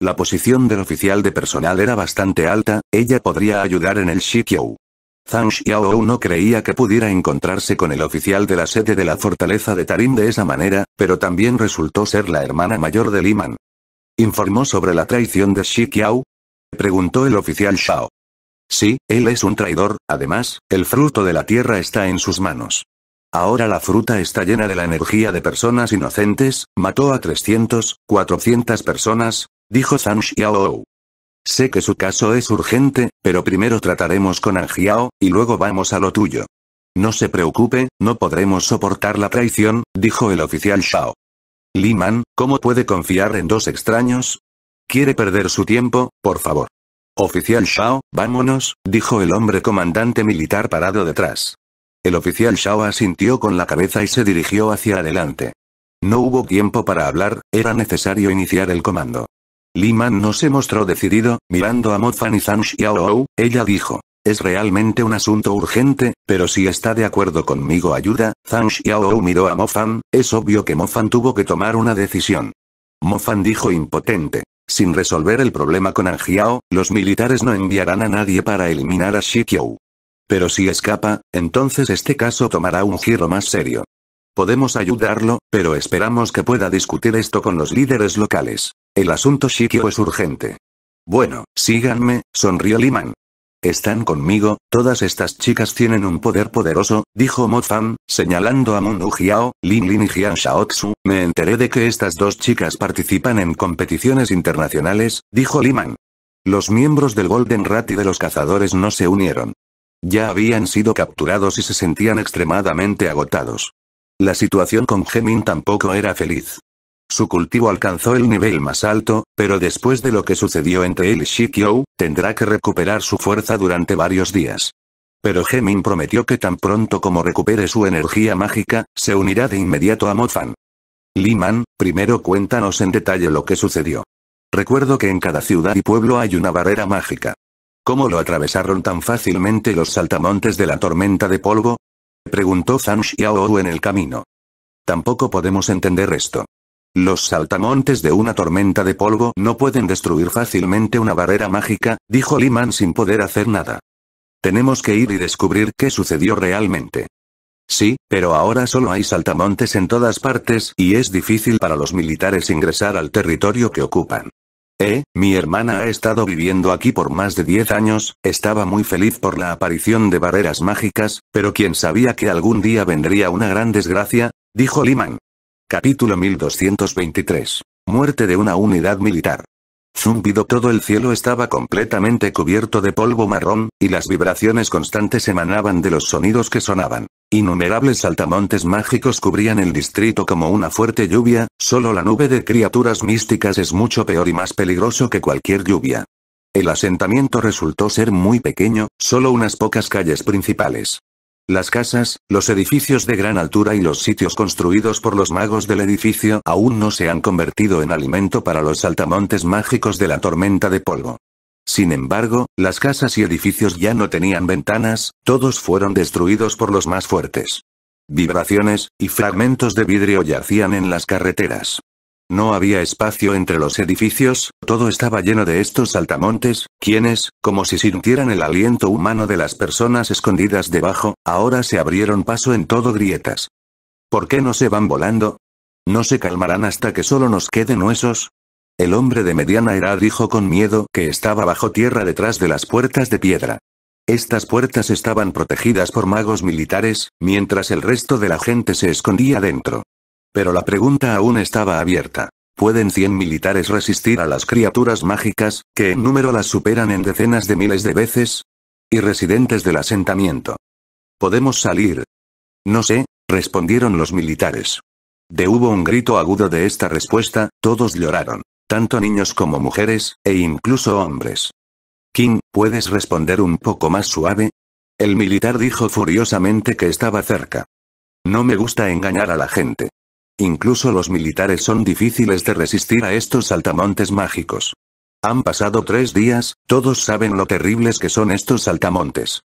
La posición del oficial de personal era bastante alta, ella podría ayudar en el Shikyou. Zhang xiao no creía que pudiera encontrarse con el oficial de la sede de la fortaleza de Tarim de esa manera, pero también resultó ser la hermana mayor de Liman. ¿Informó sobre la traición de Shikyou?», Preguntó el oficial Shao. Sí, él es un traidor, además, el fruto de la tierra está en sus manos. Ahora la fruta está llena de la energía de personas inocentes, mató a 300, 400 personas, dijo Zhang Xiao. Sé que su caso es urgente, pero primero trataremos con Xiao, y luego vamos a lo tuyo. No se preocupe, no podremos soportar la traición, dijo el oficial Shao. Man, ¿cómo puede confiar en dos extraños? ¿Quiere perder su tiempo, por favor? Oficial Shao, vámonos, dijo el hombre comandante militar parado detrás. El oficial Shao asintió con la cabeza y se dirigió hacia adelante. No hubo tiempo para hablar, era necesario iniciar el comando. Man no se mostró decidido, mirando a Fan y Zhang Xiaoou, ella dijo. Es realmente un asunto urgente, pero si está de acuerdo conmigo ayuda, Zhang Xiaoou miró a Fan, es obvio que Fan tuvo que tomar una decisión. Fan dijo impotente. Sin resolver el problema con Xiao, los militares no enviarán a nadie para eliminar a Shikyou. Pero si escapa, entonces este caso tomará un giro más serio. Podemos ayudarlo, pero esperamos que pueda discutir esto con los líderes locales. El asunto Shikio es urgente. Bueno, síganme, sonrió Liman. Están conmigo, todas estas chicas tienen un poder poderoso, dijo Mo Fan, señalando a Mun Ujiao, Lin Lin y Jian Me enteré de que estas dos chicas participan en competiciones internacionales, dijo Liman. Los miembros del Golden Rat y de los cazadores no se unieron. Ya habían sido capturados y se sentían extremadamente agotados. La situación con Gemin tampoco era feliz. Su cultivo alcanzó el nivel más alto, pero después de lo que sucedió entre él y Shikyou, tendrá que recuperar su fuerza durante varios días. Pero Gemin prometió que tan pronto como recupere su energía mágica, se unirá de inmediato a Mofan. Liman, primero cuéntanos en detalle lo que sucedió. Recuerdo que en cada ciudad y pueblo hay una barrera mágica. ¿Cómo lo atravesaron tan fácilmente los saltamontes de la tormenta de polvo? Preguntó Zhang Xiaohu en el camino. Tampoco podemos entender esto. Los saltamontes de una tormenta de polvo no pueden destruir fácilmente una barrera mágica, dijo Liman sin poder hacer nada. Tenemos que ir y descubrir qué sucedió realmente. Sí, pero ahora solo hay saltamontes en todas partes y es difícil para los militares ingresar al territorio que ocupan. Eh, mi hermana ha estado viviendo aquí por más de 10 años, estaba muy feliz por la aparición de barreras mágicas, pero quien sabía que algún día vendría una gran desgracia, dijo Liman. Capítulo 1223. Muerte de una unidad militar. Zumbido todo el cielo estaba completamente cubierto de polvo marrón, y las vibraciones constantes emanaban de los sonidos que sonaban. Innumerables saltamontes mágicos cubrían el distrito como una fuerte lluvia, solo la nube de criaturas místicas es mucho peor y más peligroso que cualquier lluvia. El asentamiento resultó ser muy pequeño, solo unas pocas calles principales. Las casas, los edificios de gran altura y los sitios construidos por los magos del edificio aún no se han convertido en alimento para los saltamontes mágicos de la tormenta de polvo. Sin embargo, las casas y edificios ya no tenían ventanas, todos fueron destruidos por los más fuertes. Vibraciones, y fragmentos de vidrio yacían en las carreteras. No había espacio entre los edificios, todo estaba lleno de estos saltamontes, quienes, como si sintieran el aliento humano de las personas escondidas debajo, ahora se abrieron paso en todo grietas. ¿Por qué no se van volando? ¿No se calmarán hasta que solo nos queden huesos? El hombre de mediana edad dijo con miedo que estaba bajo tierra detrás de las puertas de piedra. Estas puertas estaban protegidas por magos militares, mientras el resto de la gente se escondía dentro. Pero la pregunta aún estaba abierta. ¿Pueden 100 militares resistir a las criaturas mágicas, que en número las superan en decenas de miles de veces? Y residentes del asentamiento. ¿Podemos salir? No sé, respondieron los militares. De hubo un grito agudo de esta respuesta, todos lloraron tanto niños como mujeres, e incluso hombres. King, ¿puedes responder un poco más suave? El militar dijo furiosamente que estaba cerca. No me gusta engañar a la gente. Incluso los militares son difíciles de resistir a estos saltamontes mágicos. Han pasado tres días, todos saben lo terribles que son estos saltamontes.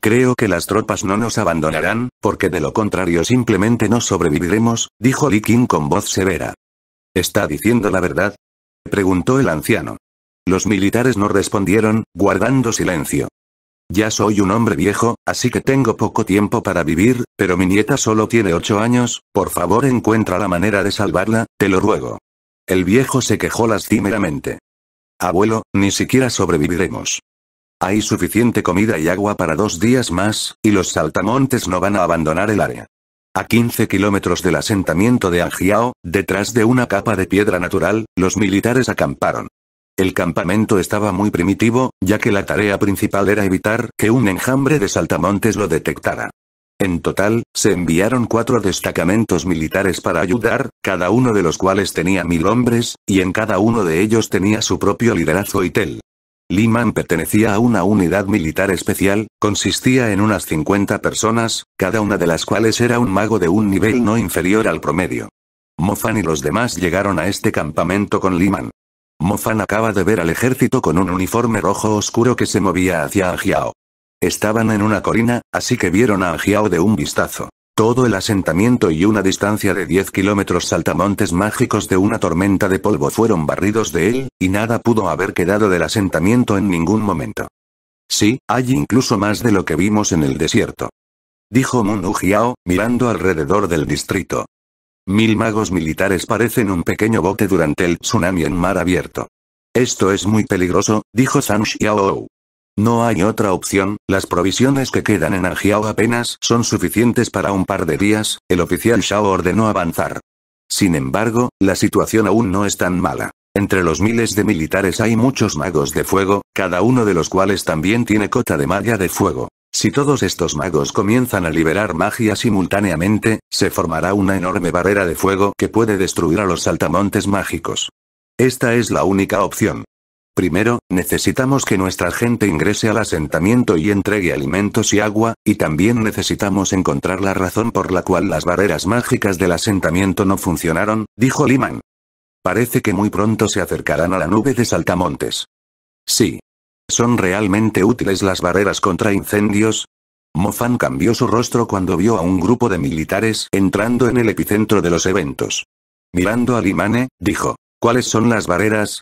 Creo que las tropas no nos abandonarán, porque de lo contrario simplemente no sobreviviremos, dijo King con voz severa. ¿Está diciendo la verdad? preguntó el anciano. Los militares no respondieron, guardando silencio. Ya soy un hombre viejo, así que tengo poco tiempo para vivir, pero mi nieta solo tiene ocho años, por favor encuentra la manera de salvarla, te lo ruego. El viejo se quejó lastimeramente. Abuelo, ni siquiera sobreviviremos. Hay suficiente comida y agua para dos días más, y los saltamontes no van a abandonar el área. A 15 kilómetros del asentamiento de Angiao, detrás de una capa de piedra natural, los militares acamparon. El campamento estaba muy primitivo, ya que la tarea principal era evitar que un enjambre de saltamontes lo detectara. En total, se enviaron cuatro destacamentos militares para ayudar, cada uno de los cuales tenía mil hombres, y en cada uno de ellos tenía su propio liderazgo y tel. Liman pertenecía a una unidad militar especial, consistía en unas 50 personas, cada una de las cuales era un mago de un nivel no inferior al promedio. Mofan y los demás llegaron a este campamento con Liman. Mofan acaba de ver al ejército con un uniforme rojo oscuro que se movía hacia Agiao. Estaban en una colina, así que vieron a Agiao de un vistazo. Todo el asentamiento y una distancia de 10 kilómetros saltamontes mágicos de una tormenta de polvo fueron barridos de él, y nada pudo haber quedado del asentamiento en ningún momento. Sí, hay incluso más de lo que vimos en el desierto. Dijo Mun mirando alrededor del distrito. Mil magos militares parecen un pequeño bote durante el tsunami en mar abierto. Esto es muy peligroso, dijo San Xiao. No hay otra opción, las provisiones que quedan en o apenas son suficientes para un par de días, el oficial Shao ordenó avanzar. Sin embargo, la situación aún no es tan mala. Entre los miles de militares hay muchos magos de fuego, cada uno de los cuales también tiene cota de malla de fuego. Si todos estos magos comienzan a liberar magia simultáneamente, se formará una enorme barrera de fuego que puede destruir a los saltamontes mágicos. Esta es la única opción. Primero, necesitamos que nuestra gente ingrese al asentamiento y entregue alimentos y agua, y también necesitamos encontrar la razón por la cual las barreras mágicas del asentamiento no funcionaron, dijo Liman. Parece que muy pronto se acercarán a la nube de saltamontes. Sí. ¿Son realmente útiles las barreras contra incendios? Mofan cambió su rostro cuando vio a un grupo de militares entrando en el epicentro de los eventos. Mirando a Limane, dijo, ¿cuáles son las barreras?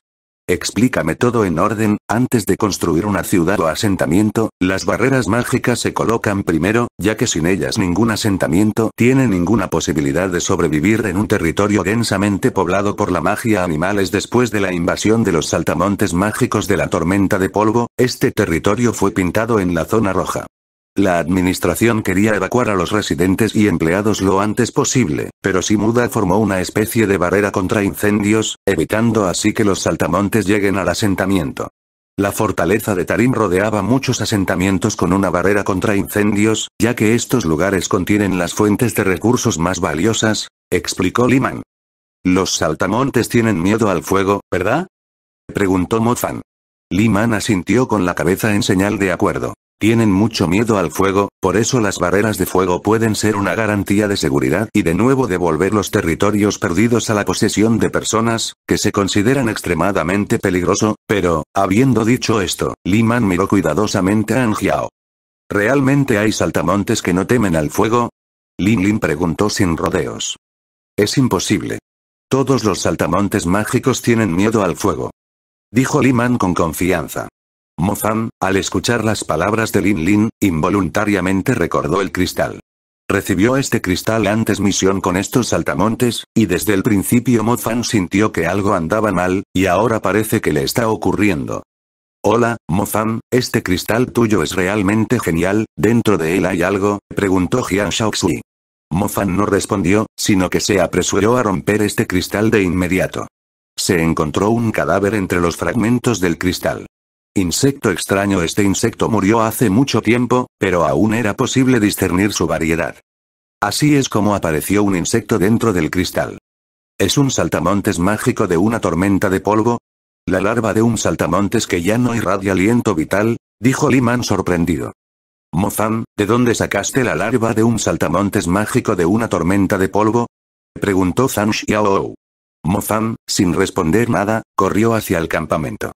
Explícame todo en orden, antes de construir una ciudad o asentamiento, las barreras mágicas se colocan primero, ya que sin ellas ningún asentamiento tiene ninguna posibilidad de sobrevivir en un territorio densamente poblado por la magia animales después de la invasión de los saltamontes mágicos de la tormenta de polvo, este territorio fue pintado en la zona roja. La administración quería evacuar a los residentes y empleados lo antes posible, pero Simuda formó una especie de barrera contra incendios, evitando así que los saltamontes lleguen al asentamiento. La fortaleza de Tarim rodeaba muchos asentamientos con una barrera contra incendios, ya que estos lugares contienen las fuentes de recursos más valiosas, explicó Liman. Los saltamontes tienen miedo al fuego, ¿verdad? preguntó Mofan. Liman asintió con la cabeza en señal de acuerdo. Tienen mucho miedo al fuego, por eso las barreras de fuego pueden ser una garantía de seguridad y de nuevo devolver los territorios perdidos a la posesión de personas, que se consideran extremadamente peligroso, pero, habiendo dicho esto, Liman miró cuidadosamente a Angiao. ¿Realmente hay saltamontes que no temen al fuego? Lin Lin preguntó sin rodeos. Es imposible. Todos los saltamontes mágicos tienen miedo al fuego. Dijo Liman con confianza. Mo-Fan, al escuchar las palabras de Lin Lin, involuntariamente recordó el cristal. Recibió este cristal antes misión con estos saltamontes, y desde el principio Mo-Fan sintió que algo andaba mal, y ahora parece que le está ocurriendo. Hola, Mo-Fan, este cristal tuyo es realmente genial, ¿dentro de él hay algo? preguntó Jian Mo-Fan no respondió, sino que se apresuró a romper este cristal de inmediato. Se encontró un cadáver entre los fragmentos del cristal. Insecto extraño Este insecto murió hace mucho tiempo, pero aún era posible discernir su variedad. Así es como apareció un insecto dentro del cristal. ¿Es un saltamontes mágico de una tormenta de polvo? La larva de un saltamontes que ya no irradia aliento vital, dijo Liman sorprendido. Mozan, ¿de dónde sacaste la larva de un saltamontes mágico de una tormenta de polvo? preguntó Zhang Xiao. Mozan, sin responder nada, corrió hacia el campamento.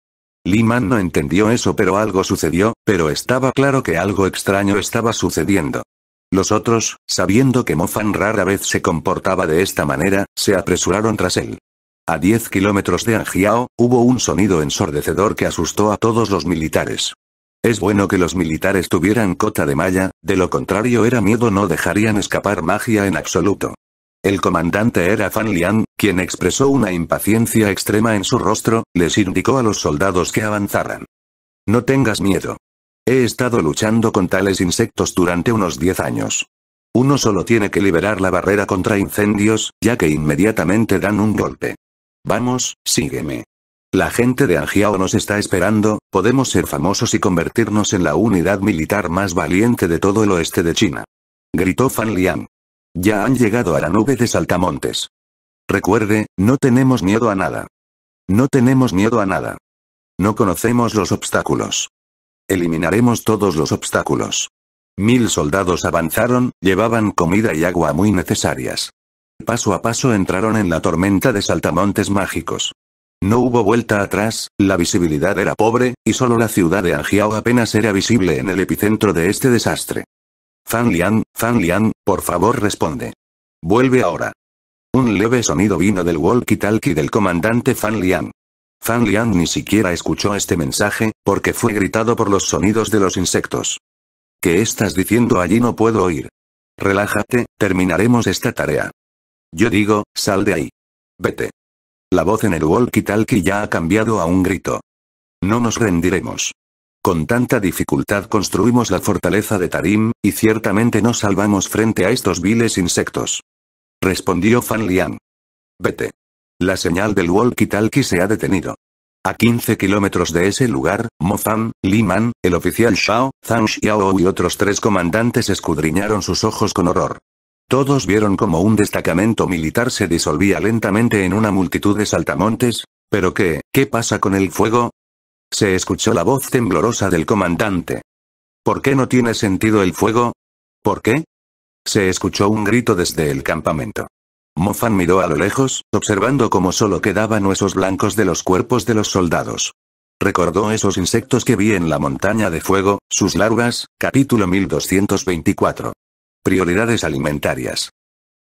Man no entendió eso pero algo sucedió, pero estaba claro que algo extraño estaba sucediendo. Los otros, sabiendo que Mofan rara vez se comportaba de esta manera, se apresuraron tras él. A 10 kilómetros de Angiao, hubo un sonido ensordecedor que asustó a todos los militares. Es bueno que los militares tuvieran cota de malla, de lo contrario era miedo no dejarían escapar magia en absoluto. El comandante era Fan Lian, quien expresó una impaciencia extrema en su rostro, les indicó a los soldados que avanzaran. No tengas miedo. He estado luchando con tales insectos durante unos 10 años. Uno solo tiene que liberar la barrera contra incendios, ya que inmediatamente dan un golpe. Vamos, sígueme. La gente de Angiao nos está esperando, podemos ser famosos y convertirnos en la unidad militar más valiente de todo el oeste de China. Gritó Fan Liang. Ya han llegado a la nube de saltamontes. Recuerde, no tenemos miedo a nada. No tenemos miedo a nada. No conocemos los obstáculos. Eliminaremos todos los obstáculos. Mil soldados avanzaron, llevaban comida y agua muy necesarias. Paso a paso entraron en la tormenta de saltamontes mágicos. No hubo vuelta atrás, la visibilidad era pobre, y solo la ciudad de Angiao apenas era visible en el epicentro de este desastre. Fan Lian, Fan Lian, por favor responde. Vuelve ahora. Un leve sonido vino del walkie-talkie del comandante Fan Lian. Fan Lian ni siquiera escuchó este mensaje, porque fue gritado por los sonidos de los insectos. ¿Qué estás diciendo allí no puedo oír? Relájate, terminaremos esta tarea. Yo digo, sal de ahí. Vete. La voz en el walkie-talkie ya ha cambiado a un grito. No nos rendiremos. Con tanta dificultad construimos la fortaleza de Tarim, y ciertamente nos salvamos frente a estos viles insectos. Respondió Fan Liang. Vete. La señal del walkie-talkie se ha detenido. A 15 kilómetros de ese lugar, Mo Li Man, el oficial Shao, Zhang Xiao y otros tres comandantes escudriñaron sus ojos con horror. Todos vieron como un destacamento militar se disolvía lentamente en una multitud de saltamontes. ¿Pero qué? ¿Qué pasa con el fuego? Se escuchó la voz temblorosa del comandante. ¿Por qué no tiene sentido el fuego? ¿Por qué? Se escuchó un grito desde el campamento. Mofan miró a lo lejos, observando cómo solo quedaban huesos blancos de los cuerpos de los soldados. Recordó esos insectos que vi en la montaña de fuego, sus larvas, capítulo 1224. Prioridades alimentarias.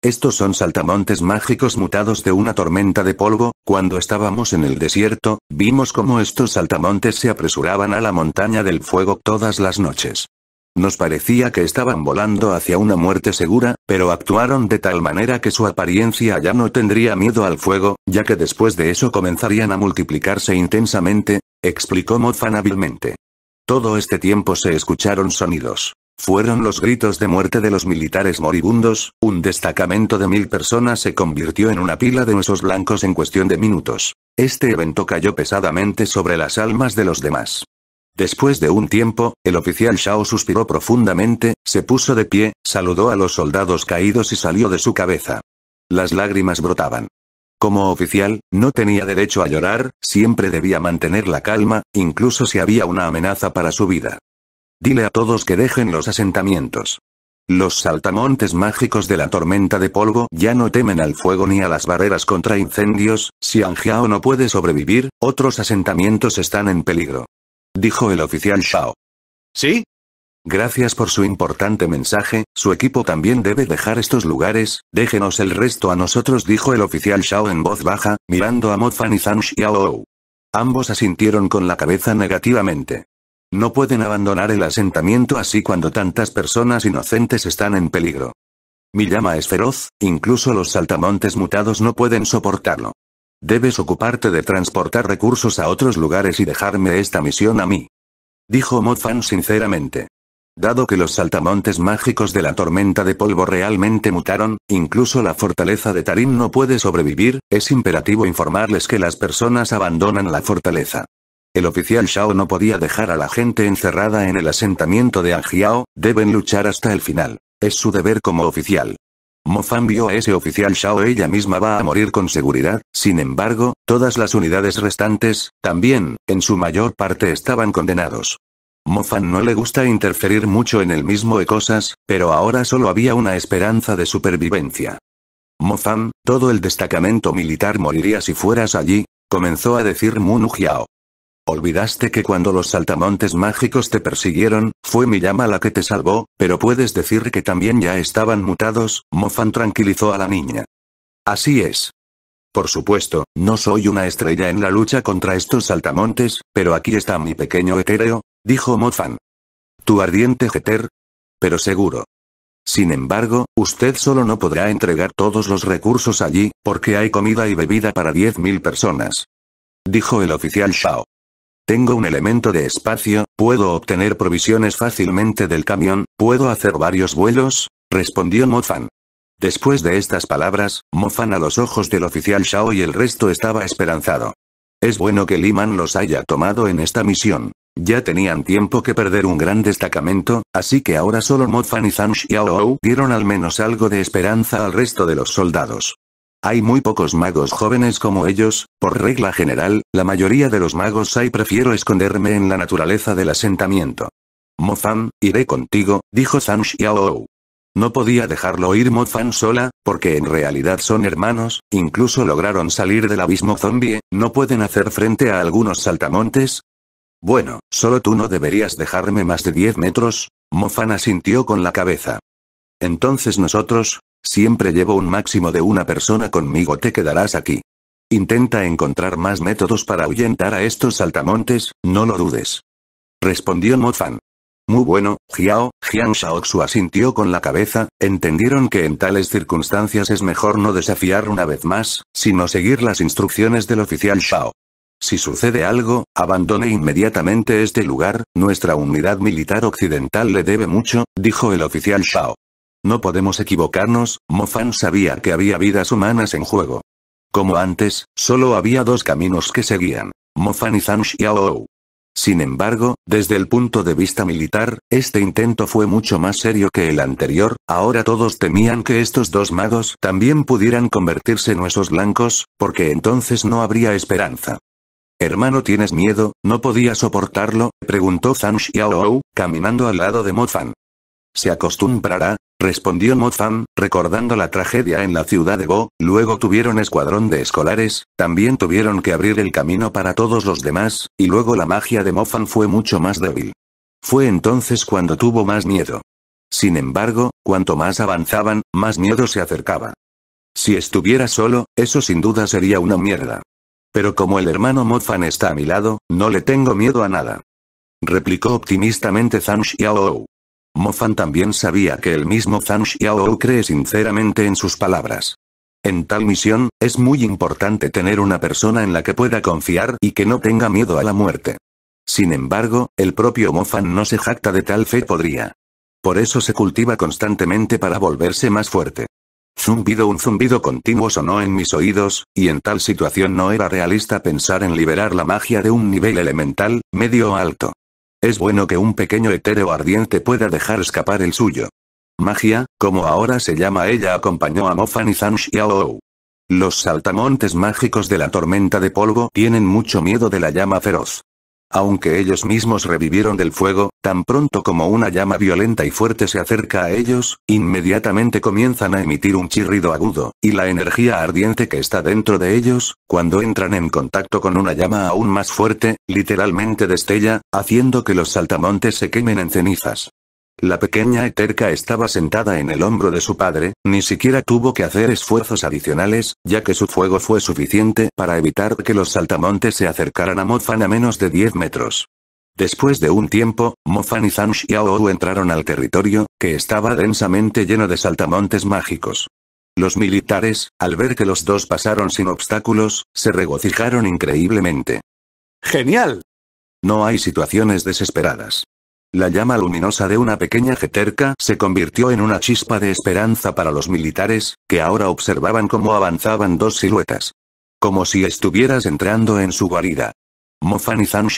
Estos son saltamontes mágicos mutados de una tormenta de polvo, cuando estábamos en el desierto, vimos cómo estos saltamontes se apresuraban a la montaña del fuego todas las noches. Nos parecía que estaban volando hacia una muerte segura, pero actuaron de tal manera que su apariencia ya no tendría miedo al fuego, ya que después de eso comenzarían a multiplicarse intensamente, explicó Moffan hábilmente. Todo este tiempo se escucharon sonidos. Fueron los gritos de muerte de los militares moribundos, un destacamento de mil personas se convirtió en una pila de huesos blancos en cuestión de minutos. Este evento cayó pesadamente sobre las almas de los demás. Después de un tiempo, el oficial Shao suspiró profundamente, se puso de pie, saludó a los soldados caídos y salió de su cabeza. Las lágrimas brotaban. Como oficial, no tenía derecho a llorar, siempre debía mantener la calma, incluso si había una amenaza para su vida. Dile a todos que dejen los asentamientos. Los saltamontes mágicos de la tormenta de polvo ya no temen al fuego ni a las barreras contra incendios, si Anjiao no puede sobrevivir, otros asentamientos están en peligro. Dijo el oficial Shao. ¿Sí? Gracias por su importante mensaje, su equipo también debe dejar estos lugares, déjenos el resto a nosotros dijo el oficial Shao en voz baja, mirando a Fan y Zhang Xiao. Ambos asintieron con la cabeza negativamente. No pueden abandonar el asentamiento así cuando tantas personas inocentes están en peligro. Mi llama es feroz, incluso los saltamontes mutados no pueden soportarlo. Debes ocuparte de transportar recursos a otros lugares y dejarme esta misión a mí. Dijo Mofan sinceramente. Dado que los saltamontes mágicos de la tormenta de polvo realmente mutaron, incluso la fortaleza de Tarim no puede sobrevivir, es imperativo informarles que las personas abandonan la fortaleza. El oficial Shao no podía dejar a la gente encerrada en el asentamiento de Anjiao, deben luchar hasta el final. Es su deber como oficial. Fan vio a ese oficial Shao ella misma va a morir con seguridad, sin embargo, todas las unidades restantes, también, en su mayor parte estaban condenados. Fan no le gusta interferir mucho en el mismo e cosas, pero ahora solo había una esperanza de supervivencia. Fan, todo el destacamento militar moriría si fueras allí, comenzó a decir Mu Jiao. Olvidaste que cuando los saltamontes mágicos te persiguieron, fue mi llama la que te salvó, pero puedes decir que también ya estaban mutados, Mofan tranquilizó a la niña. Así es. Por supuesto, no soy una estrella en la lucha contra estos saltamontes, pero aquí está mi pequeño etéreo, dijo Mofan. Tu ardiente jeter. Pero seguro. Sin embargo, usted solo no podrá entregar todos los recursos allí, porque hay comida y bebida para 10.000 personas. Dijo el oficial Shao. Tengo un elemento de espacio, puedo obtener provisiones fácilmente del camión, puedo hacer varios vuelos, respondió Mofan. Después de estas palabras, Mofan a los ojos del oficial Shao y el resto estaba esperanzado. Es bueno que Liman los haya tomado en esta misión. Ya tenían tiempo que perder un gran destacamento, así que ahora solo Mofan y Zhang Xiaohou dieron al menos algo de esperanza al resto de los soldados. Hay muy pocos magos jóvenes como ellos, por regla general, la mayoría de los magos hay prefiero esconderme en la naturaleza del asentamiento. Mofan, iré contigo, dijo San Xiao. No podía dejarlo ir Mofan sola, porque en realidad son hermanos, incluso lograron salir del abismo zombie, ¿no pueden hacer frente a algunos saltamontes? Bueno, solo tú no deberías dejarme más de 10 metros, Mofan asintió con la cabeza. Entonces nosotros, Siempre llevo un máximo de una persona conmigo, te quedarás aquí. Intenta encontrar más métodos para ahuyentar a estos saltamontes, no lo dudes. Respondió Mofan. Muy bueno, Jiao, Jian Shaoxu asintió con la cabeza, entendieron que en tales circunstancias es mejor no desafiar una vez más, sino seguir las instrucciones del oficial Shao. Si sucede algo, abandone inmediatamente este lugar, nuestra unidad militar occidental le debe mucho, dijo el oficial Shao. No podemos equivocarnos, Mofan sabía que había vidas humanas en juego. Como antes, solo había dos caminos que seguían. Mofan y Zhang Xiaoou. Sin embargo, desde el punto de vista militar, este intento fue mucho más serio que el anterior, ahora todos temían que estos dos magos también pudieran convertirse en nuestros blancos, porque entonces no habría esperanza. «Hermano ¿tienes miedo? ¿No podía soportarlo?», preguntó Zhang caminando al lado de Mofan. «¿Se acostumbrará?», respondió Mofan, recordando la tragedia en la ciudad de Go, luego tuvieron escuadrón de escolares, también tuvieron que abrir el camino para todos los demás, y luego la magia de Mofan fue mucho más débil. Fue entonces cuando tuvo más miedo. Sin embargo, cuanto más avanzaban, más miedo se acercaba. Si estuviera solo, eso sin duda sería una mierda. Pero como el hermano Mofan está a mi lado, no le tengo miedo a nada. Replicó optimistamente Zhang Xiao Mofan también sabía que el mismo Zhang Xiao cree sinceramente en sus palabras. En tal misión, es muy importante tener una persona en la que pueda confiar y que no tenga miedo a la muerte. Sin embargo, el propio Mofan no se jacta de tal fe podría. Por eso se cultiva constantemente para volverse más fuerte. Zumbido un zumbido continuo sonó en mis oídos, y en tal situación no era realista pensar en liberar la magia de un nivel elemental, medio o alto. Es bueno que un pequeño etéreo ardiente pueda dejar escapar el suyo. Magia, como ahora se llama ella acompañó a Mofan y Zhang Los saltamontes mágicos de la tormenta de polvo tienen mucho miedo de la llama feroz. Aunque ellos mismos revivieron del fuego, tan pronto como una llama violenta y fuerte se acerca a ellos, inmediatamente comienzan a emitir un chirrido agudo, y la energía ardiente que está dentro de ellos, cuando entran en contacto con una llama aún más fuerte, literalmente destella, haciendo que los saltamontes se quemen en cenizas. La pequeña Eterca estaba sentada en el hombro de su padre, ni siquiera tuvo que hacer esfuerzos adicionales, ya que su fuego fue suficiente para evitar que los saltamontes se acercaran a Mofan a menos de 10 metros. Después de un tiempo, Mofan y Zhang entraron al territorio, que estaba densamente lleno de saltamontes mágicos. Los militares, al ver que los dos pasaron sin obstáculos, se regocijaron increíblemente. ¡Genial! No hay situaciones desesperadas. La llama luminosa de una pequeña jeterca se convirtió en una chispa de esperanza para los militares, que ahora observaban cómo avanzaban dos siluetas. Como si estuvieras entrando en su guarida. Mofan y Zhang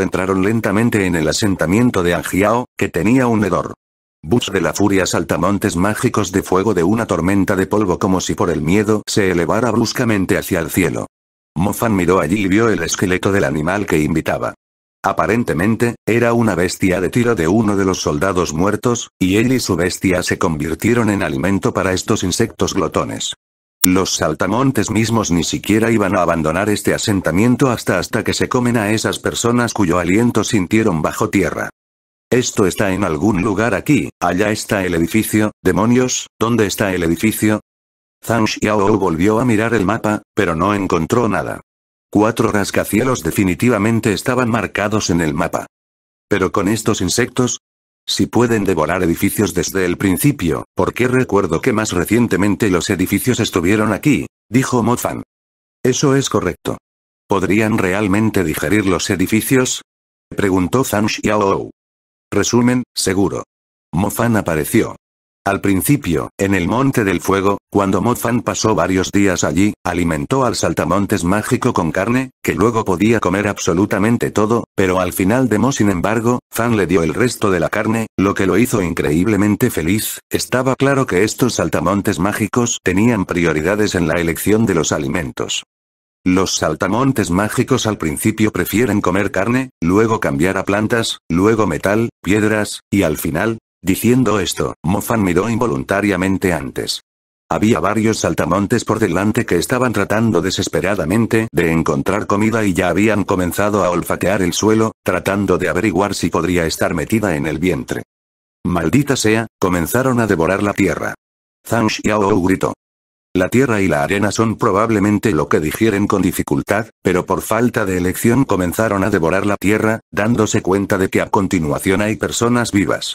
entraron lentamente en el asentamiento de Angiao, que tenía un hedor. Bus de la furia saltamontes mágicos de fuego de una tormenta de polvo como si por el miedo se elevara bruscamente hacia el cielo. Mofan miró allí y vio el esqueleto del animal que invitaba. Aparentemente, era una bestia de tiro de uno de los soldados muertos, y él y su bestia se convirtieron en alimento para estos insectos glotones. Los saltamontes mismos ni siquiera iban a abandonar este asentamiento hasta hasta que se comen a esas personas cuyo aliento sintieron bajo tierra. Esto está en algún lugar aquí, allá está el edificio, demonios, ¿dónde está el edificio? Zhang Xiao volvió a mirar el mapa, pero no encontró nada. Cuatro rascacielos definitivamente estaban marcados en el mapa. Pero con estos insectos, si pueden devorar edificios desde el principio, ¿por qué recuerdo que más recientemente los edificios estuvieron aquí? dijo Mofan. Eso es correcto. ¿Podrían realmente digerir los edificios? preguntó Zhang Xiao. Resumen, seguro. Mofan apareció. Al principio, en el Monte del Fuego, cuando Fan pasó varios días allí, alimentó al saltamontes mágico con carne, que luego podía comer absolutamente todo, pero al final de Mo sin embargo, Fan le dio el resto de la carne, lo que lo hizo increíblemente feliz, estaba claro que estos saltamontes mágicos tenían prioridades en la elección de los alimentos. Los saltamontes mágicos al principio prefieren comer carne, luego cambiar a plantas, luego metal, piedras, y al final, Diciendo esto, Mofan miró involuntariamente antes. Había varios saltamontes por delante que estaban tratando desesperadamente de encontrar comida y ya habían comenzado a olfatear el suelo, tratando de averiguar si podría estar metida en el vientre. Maldita sea, comenzaron a devorar la tierra. Zhang Xiao gritó. La tierra y la arena son probablemente lo que digieren con dificultad, pero por falta de elección comenzaron a devorar la tierra, dándose cuenta de que a continuación hay personas vivas.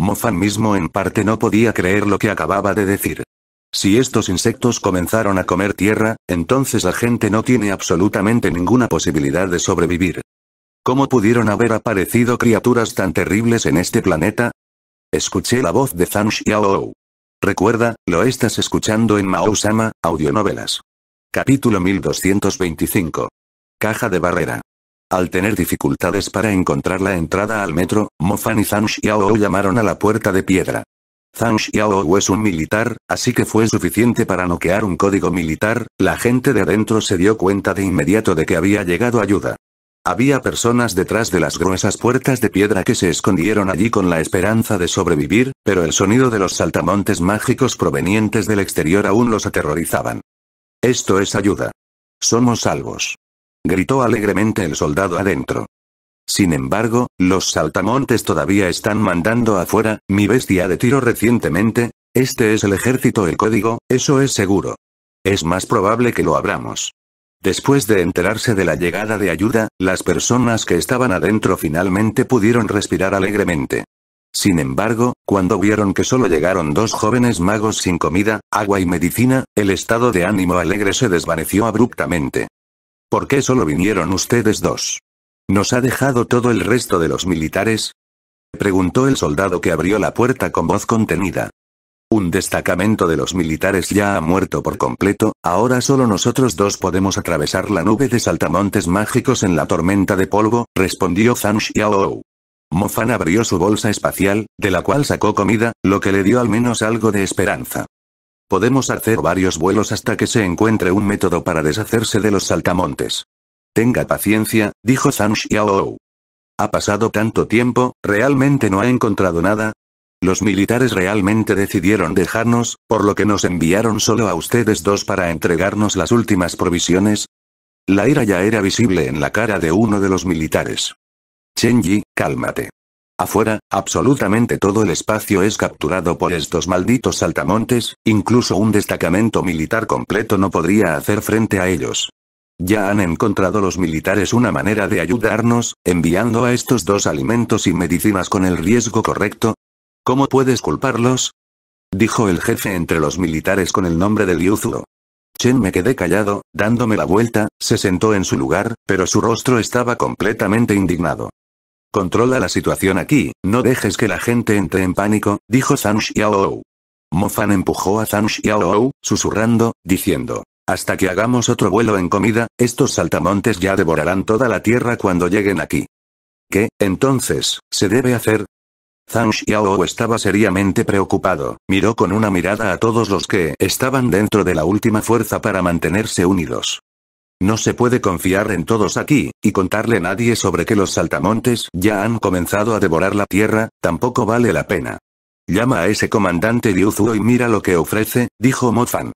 Mofan mismo en parte no podía creer lo que acababa de decir. Si estos insectos comenzaron a comer tierra, entonces la gente no tiene absolutamente ninguna posibilidad de sobrevivir. ¿Cómo pudieron haber aparecido criaturas tan terribles en este planeta? Escuché la voz de Zhang Xiao. Recuerda, lo estás escuchando en Mao-sama, audionovelas. Capítulo 1225. Caja de barrera. Al tener dificultades para encontrar la entrada al metro, Mo Fan y Zhang Xiao llamaron a la puerta de piedra. Zhang Xiao es un militar, así que fue suficiente para noquear un código militar, la gente de adentro se dio cuenta de inmediato de que había llegado ayuda. Había personas detrás de las gruesas puertas de piedra que se escondieron allí con la esperanza de sobrevivir, pero el sonido de los saltamontes mágicos provenientes del exterior aún los aterrorizaban. Esto es ayuda. Somos salvos gritó alegremente el soldado adentro. Sin embargo, los saltamontes todavía están mandando afuera, mi bestia de tiro recientemente, este es el ejército el código, eso es seguro. Es más probable que lo abramos. Después de enterarse de la llegada de ayuda, las personas que estaban adentro finalmente pudieron respirar alegremente. Sin embargo, cuando vieron que solo llegaron dos jóvenes magos sin comida, agua y medicina, el estado de ánimo alegre se desvaneció abruptamente. ¿Por qué solo vinieron ustedes dos? ¿Nos ha dejado todo el resto de los militares? Preguntó el soldado que abrió la puerta con voz contenida. Un destacamento de los militares ya ha muerto por completo, ahora solo nosotros dos podemos atravesar la nube de saltamontes mágicos en la tormenta de polvo, respondió Zhang Xiaoou. Mofan abrió su bolsa espacial, de la cual sacó comida, lo que le dio al menos algo de esperanza. Podemos hacer varios vuelos hasta que se encuentre un método para deshacerse de los saltamontes. Tenga paciencia, dijo Zhang Xiao. Ha pasado tanto tiempo, realmente no ha encontrado nada. Los militares realmente decidieron dejarnos, por lo que nos enviaron solo a ustedes dos para entregarnos las últimas provisiones. La ira ya era visible en la cara de uno de los militares. Yi, cálmate. Afuera, absolutamente todo el espacio es capturado por estos malditos saltamontes, incluso un destacamento militar completo no podría hacer frente a ellos. Ya han encontrado los militares una manera de ayudarnos, enviando a estos dos alimentos y medicinas con el riesgo correcto. ¿Cómo puedes culparlos? Dijo el jefe entre los militares con el nombre de Liuzuo. Chen me quedé callado, dándome la vuelta, se sentó en su lugar, pero su rostro estaba completamente indignado. Controla la situación aquí, no dejes que la gente entre en pánico, dijo Zhang Mo Fan empujó a Zhang Xiaoou, susurrando, diciendo. Hasta que hagamos otro vuelo en comida, estos saltamontes ya devorarán toda la tierra cuando lleguen aquí. ¿Qué, entonces, se debe hacer? Zhang yao estaba seriamente preocupado, miró con una mirada a todos los que estaban dentro de la última fuerza para mantenerse unidos. No se puede confiar en todos aquí, y contarle a nadie sobre que los saltamontes ya han comenzado a devorar la tierra, tampoco vale la pena. Llama a ese comandante Liu Zuo y mira lo que ofrece, dijo Mo Fan.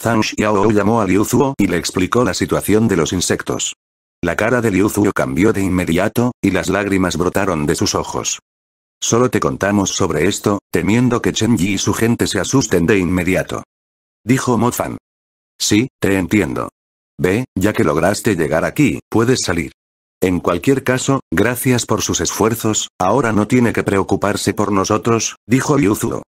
Zhang Xiao llamó a Liu Zuo y le explicó la situación de los insectos. La cara de Liu Zuo cambió de inmediato, y las lágrimas brotaron de sus ojos. Solo te contamos sobre esto, temiendo que Chen Yi y su gente se asusten de inmediato. Dijo Mo Fan. Sí, te entiendo. Ve, ya que lograste llegar aquí, puedes salir. En cualquier caso, gracias por sus esfuerzos, ahora no tiene que preocuparse por nosotros, dijo Yuzuo.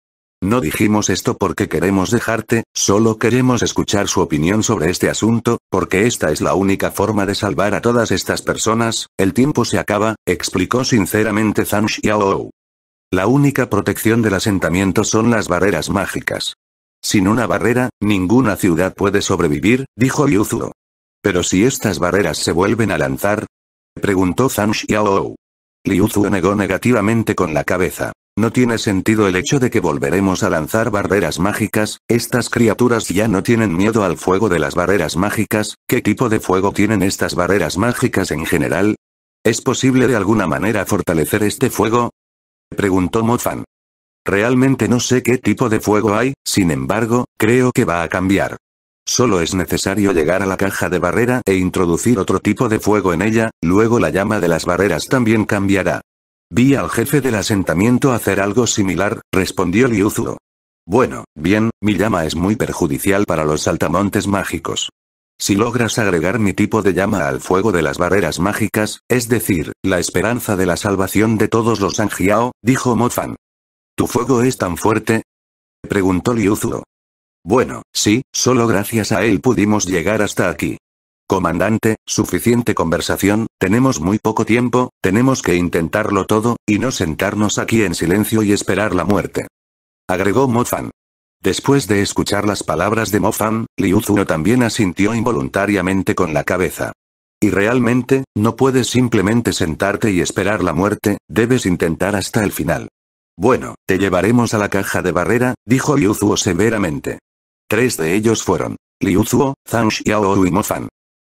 No dijimos esto porque queremos dejarte, solo queremos escuchar su opinión sobre este asunto, porque esta es la única forma de salvar a todas estas personas, el tiempo se acaba, explicó sinceramente Zhang Xiao. La única protección del asentamiento son las barreras mágicas. Sin una barrera, ninguna ciudad puede sobrevivir, dijo Yuzuo. Pero si estas barreras se vuelven a lanzar, preguntó Zhang Xiao. Liu negó negativamente con la cabeza. No tiene sentido el hecho de que volveremos a lanzar barreras mágicas, estas criaturas ya no tienen miedo al fuego de las barreras mágicas, ¿qué tipo de fuego tienen estas barreras mágicas en general? ¿Es posible de alguna manera fortalecer este fuego? Preguntó Zhang. Realmente no sé qué tipo de fuego hay, sin embargo, creo que va a cambiar. Solo es necesario llegar a la caja de barrera e introducir otro tipo de fuego en ella, luego la llama de las barreras también cambiará. Vi al jefe del asentamiento hacer algo similar, respondió Liuzuo. Bueno, bien, mi llama es muy perjudicial para los saltamontes mágicos. Si logras agregar mi tipo de llama al fuego de las barreras mágicas, es decir, la esperanza de la salvación de todos los Angiao, dijo Mofan. ¿Tu fuego es tan fuerte? Preguntó Zuo. Bueno, sí, solo gracias a él pudimos llegar hasta aquí. Comandante, suficiente conversación, tenemos muy poco tiempo, tenemos que intentarlo todo, y no sentarnos aquí en silencio y esperar la muerte. Agregó Mofan. Después de escuchar las palabras de Mofan, Liu también asintió involuntariamente con la cabeza. Y realmente, no puedes simplemente sentarte y esperar la muerte, debes intentar hasta el final. Bueno, te llevaremos a la caja de barrera, dijo Liuzuo severamente. Tres de ellos fueron. Liuzuo, Zhang Xiao y Mofan.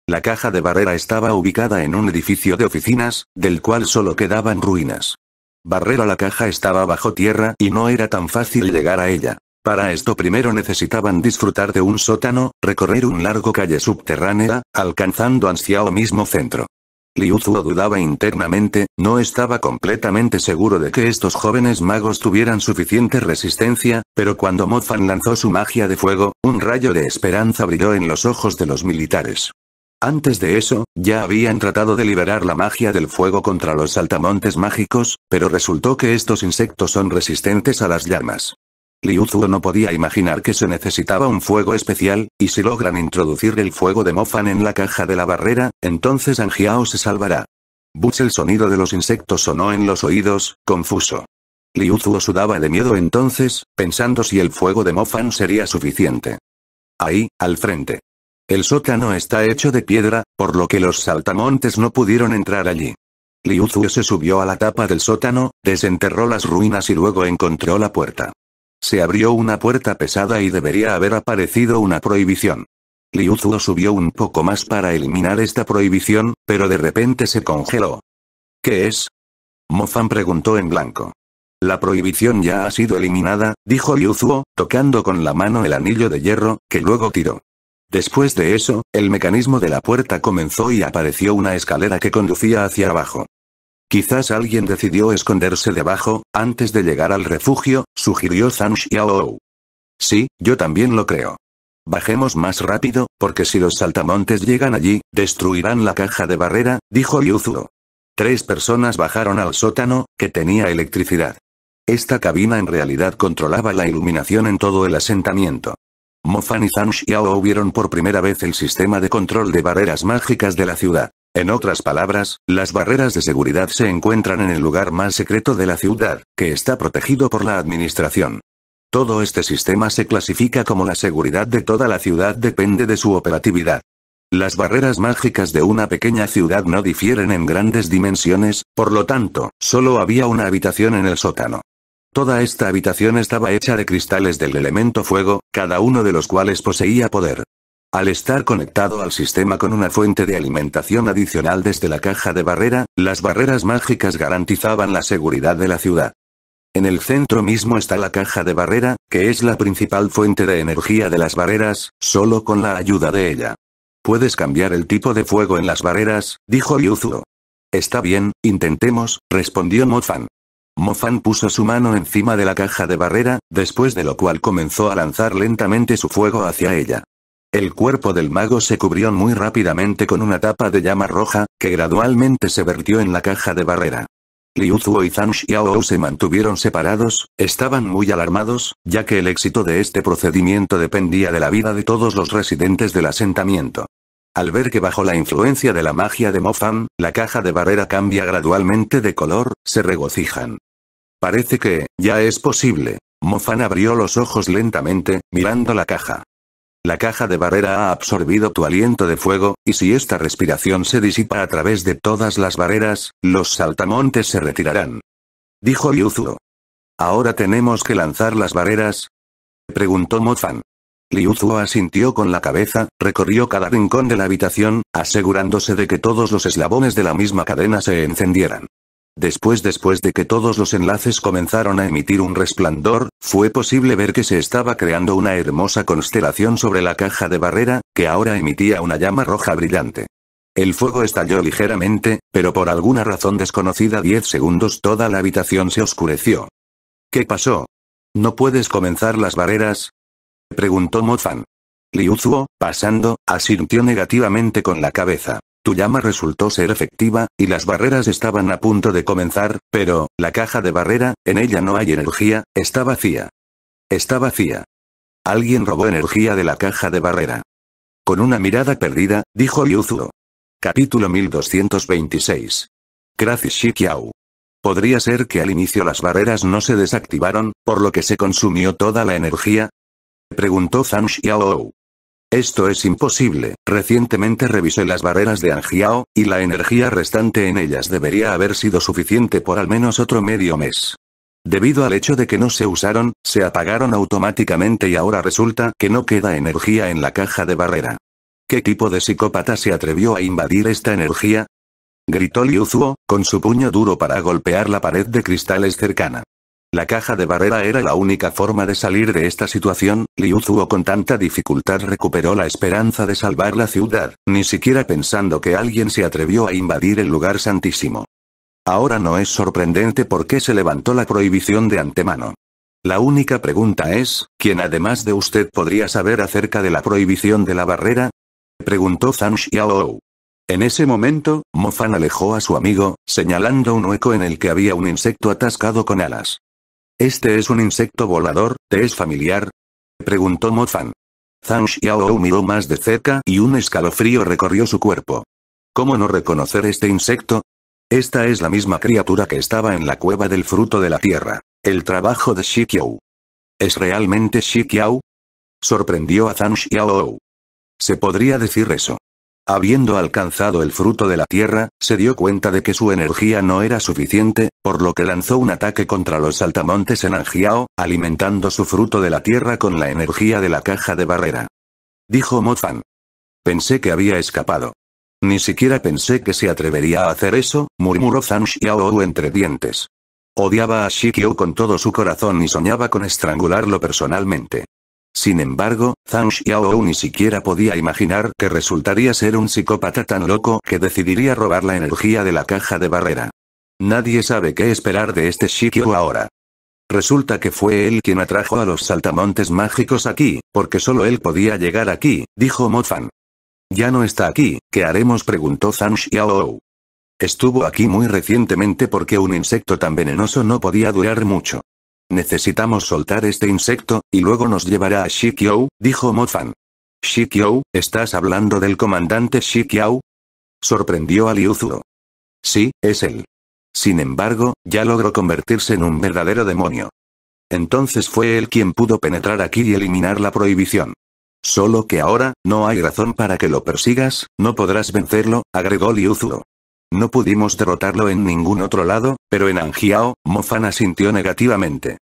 La caja de barrera estaba ubicada en un edificio de oficinas, del cual solo quedaban ruinas. Barrera la caja estaba bajo tierra y no era tan fácil llegar a ella. Para esto primero necesitaban disfrutar de un sótano, recorrer un largo calle subterránea, alcanzando Anxiao mismo centro. Liu dudaba internamente, no estaba completamente seguro de que estos jóvenes magos tuvieran suficiente resistencia, pero cuando Mo lanzó su magia de fuego, un rayo de esperanza brilló en los ojos de los militares. Antes de eso, ya habían tratado de liberar la magia del fuego contra los saltamontes mágicos, pero resultó que estos insectos son resistentes a las llamas. Liu no podía imaginar que se necesitaba un fuego especial, y si logran introducir el fuego de Mofan en la caja de la barrera, entonces Angiao se salvará. Butch el sonido de los insectos sonó en los oídos, confuso. Liu sudaba de miedo entonces, pensando si el fuego de Mofan sería suficiente. Ahí, al frente. El sótano está hecho de piedra, por lo que los saltamontes no pudieron entrar allí. Liu se subió a la tapa del sótano, desenterró las ruinas y luego encontró la puerta. Se abrió una puerta pesada y debería haber aparecido una prohibición. Liu subió un poco más para eliminar esta prohibición, pero de repente se congeló. ¿Qué es? Mofan preguntó en blanco. La prohibición ya ha sido eliminada, dijo Liu Zuo, tocando con la mano el anillo de hierro, que luego tiró. Después de eso, el mecanismo de la puerta comenzó y apareció una escalera que conducía hacia abajo. Quizás alguien decidió esconderse debajo, antes de llegar al refugio, sugirió Zhang Xiao. Sí, yo también lo creo. Bajemos más rápido, porque si los saltamontes llegan allí, destruirán la caja de barrera, dijo Yuzuo. Tres personas bajaron al sótano, que tenía electricidad. Esta cabina en realidad controlaba la iluminación en todo el asentamiento. Mofan y Zhang Xiao vieron por primera vez el sistema de control de barreras mágicas de la ciudad. En otras palabras, las barreras de seguridad se encuentran en el lugar más secreto de la ciudad, que está protegido por la administración. Todo este sistema se clasifica como la seguridad de toda la ciudad depende de su operatividad. Las barreras mágicas de una pequeña ciudad no difieren en grandes dimensiones, por lo tanto, solo había una habitación en el sótano. Toda esta habitación estaba hecha de cristales del elemento fuego, cada uno de los cuales poseía poder. Al estar conectado al sistema con una fuente de alimentación adicional desde la caja de barrera, las barreras mágicas garantizaban la seguridad de la ciudad. En el centro mismo está la caja de barrera, que es la principal fuente de energía de las barreras, solo con la ayuda de ella. Puedes cambiar el tipo de fuego en las barreras, dijo Yuzuo. Está bien, intentemos, respondió Mofan. Mofan puso su mano encima de la caja de barrera, después de lo cual comenzó a lanzar lentamente su fuego hacia ella. El cuerpo del mago se cubrió muy rápidamente con una tapa de llama roja, que gradualmente se vertió en la caja de barrera. Liu Zuo y Zhang Xiao se mantuvieron separados, estaban muy alarmados, ya que el éxito de este procedimiento dependía de la vida de todos los residentes del asentamiento. Al ver que bajo la influencia de la magia de Fan, la caja de barrera cambia gradualmente de color, se regocijan. Parece que, ya es posible. Fan abrió los ojos lentamente, mirando la caja. La caja de barrera ha absorbido tu aliento de fuego, y si esta respiración se disipa a través de todas las barreras, los saltamontes se retirarán. Dijo Liuzuo. ¿Ahora tenemos que lanzar las barreras? Preguntó Mofan. Liuzuo asintió con la cabeza, recorrió cada rincón de la habitación, asegurándose de que todos los eslabones de la misma cadena se encendieran. Después después de que todos los enlaces comenzaron a emitir un resplandor, fue posible ver que se estaba creando una hermosa constelación sobre la caja de barrera, que ahora emitía una llama roja brillante. El fuego estalló ligeramente, pero por alguna razón desconocida 10 segundos toda la habitación se oscureció. ¿Qué pasó? ¿No puedes comenzar las barreras? preguntó Mofan. Liuzuo, pasando, asintió negativamente con la cabeza. Tu llama resultó ser efectiva, y las barreras estaban a punto de comenzar, pero, la caja de barrera, en ella no hay energía, está vacía. Está vacía. Alguien robó energía de la caja de barrera. Con una mirada perdida, dijo Yuzuo. Capítulo 1226. Crazy Shikiao. Podría ser que al inicio las barreras no se desactivaron, por lo que se consumió toda la energía. Preguntó Zhang esto es imposible. Recientemente revisé las barreras de Anjiao, y la energía restante en ellas debería haber sido suficiente por al menos otro medio mes. Debido al hecho de que no se usaron, se apagaron automáticamente y ahora resulta que no queda energía en la caja de barrera. ¿Qué tipo de psicópata se atrevió a invadir esta energía? Gritó Liu Zuo, con su puño duro para golpear la pared de cristales cercana. La caja de barrera era la única forma de salir de esta situación, Liu Zuo con tanta dificultad recuperó la esperanza de salvar la ciudad, ni siquiera pensando que alguien se atrevió a invadir el lugar santísimo. Ahora no es sorprendente por qué se levantó la prohibición de antemano. La única pregunta es, ¿quién además de usted podría saber acerca de la prohibición de la barrera? Preguntó Zhang Xiao. En ese momento, Fan alejó a su amigo, señalando un hueco en el que había un insecto atascado con alas. ¿Este es un insecto volador, te es familiar? Preguntó Mofan. Zhang Xiaoou miró más de cerca y un escalofrío recorrió su cuerpo. ¿Cómo no reconocer este insecto? Esta es la misma criatura que estaba en la cueva del fruto de la tierra. El trabajo de Xiqiao. ¿Es realmente Xiqiao? Sorprendió a Zhang Xiaoou. Se podría decir eso. Habiendo alcanzado el fruto de la tierra, se dio cuenta de que su energía no era suficiente, por lo que lanzó un ataque contra los saltamontes en Anjiao, alimentando su fruto de la tierra con la energía de la caja de barrera. Dijo Mozan. Pensé que había escapado. Ni siquiera pensé que se atrevería a hacer eso, murmuró Zhang Xiao entre dientes. Odiaba a Shikyu con todo su corazón y soñaba con estrangularlo personalmente. Sin embargo, Zhang yao ni siquiera podía imaginar que resultaría ser un psicópata tan loco que decidiría robar la energía de la caja de barrera. Nadie sabe qué esperar de este Shikyu ahora. Resulta que fue él quien atrajo a los saltamontes mágicos aquí, porque solo él podía llegar aquí, dijo Mofan. Ya no está aquí, ¿qué haremos? preguntó Zhang Xiaohou. Estuvo aquí muy recientemente porque un insecto tan venenoso no podía durar mucho. Necesitamos soltar este insecto, y luego nos llevará a Shikyou, dijo Mofan. Shikyou, ¿estás hablando del comandante Shikyou? Sorprendió a Zuo. Sí, es él. Sin embargo, ya logró convertirse en un verdadero demonio. Entonces fue él quien pudo penetrar aquí y eliminar la prohibición. Solo que ahora, no hay razón para que lo persigas, no podrás vencerlo, agregó Zuo. No pudimos derrotarlo en ningún otro lado, pero en Angiao, Mofan asintió negativamente.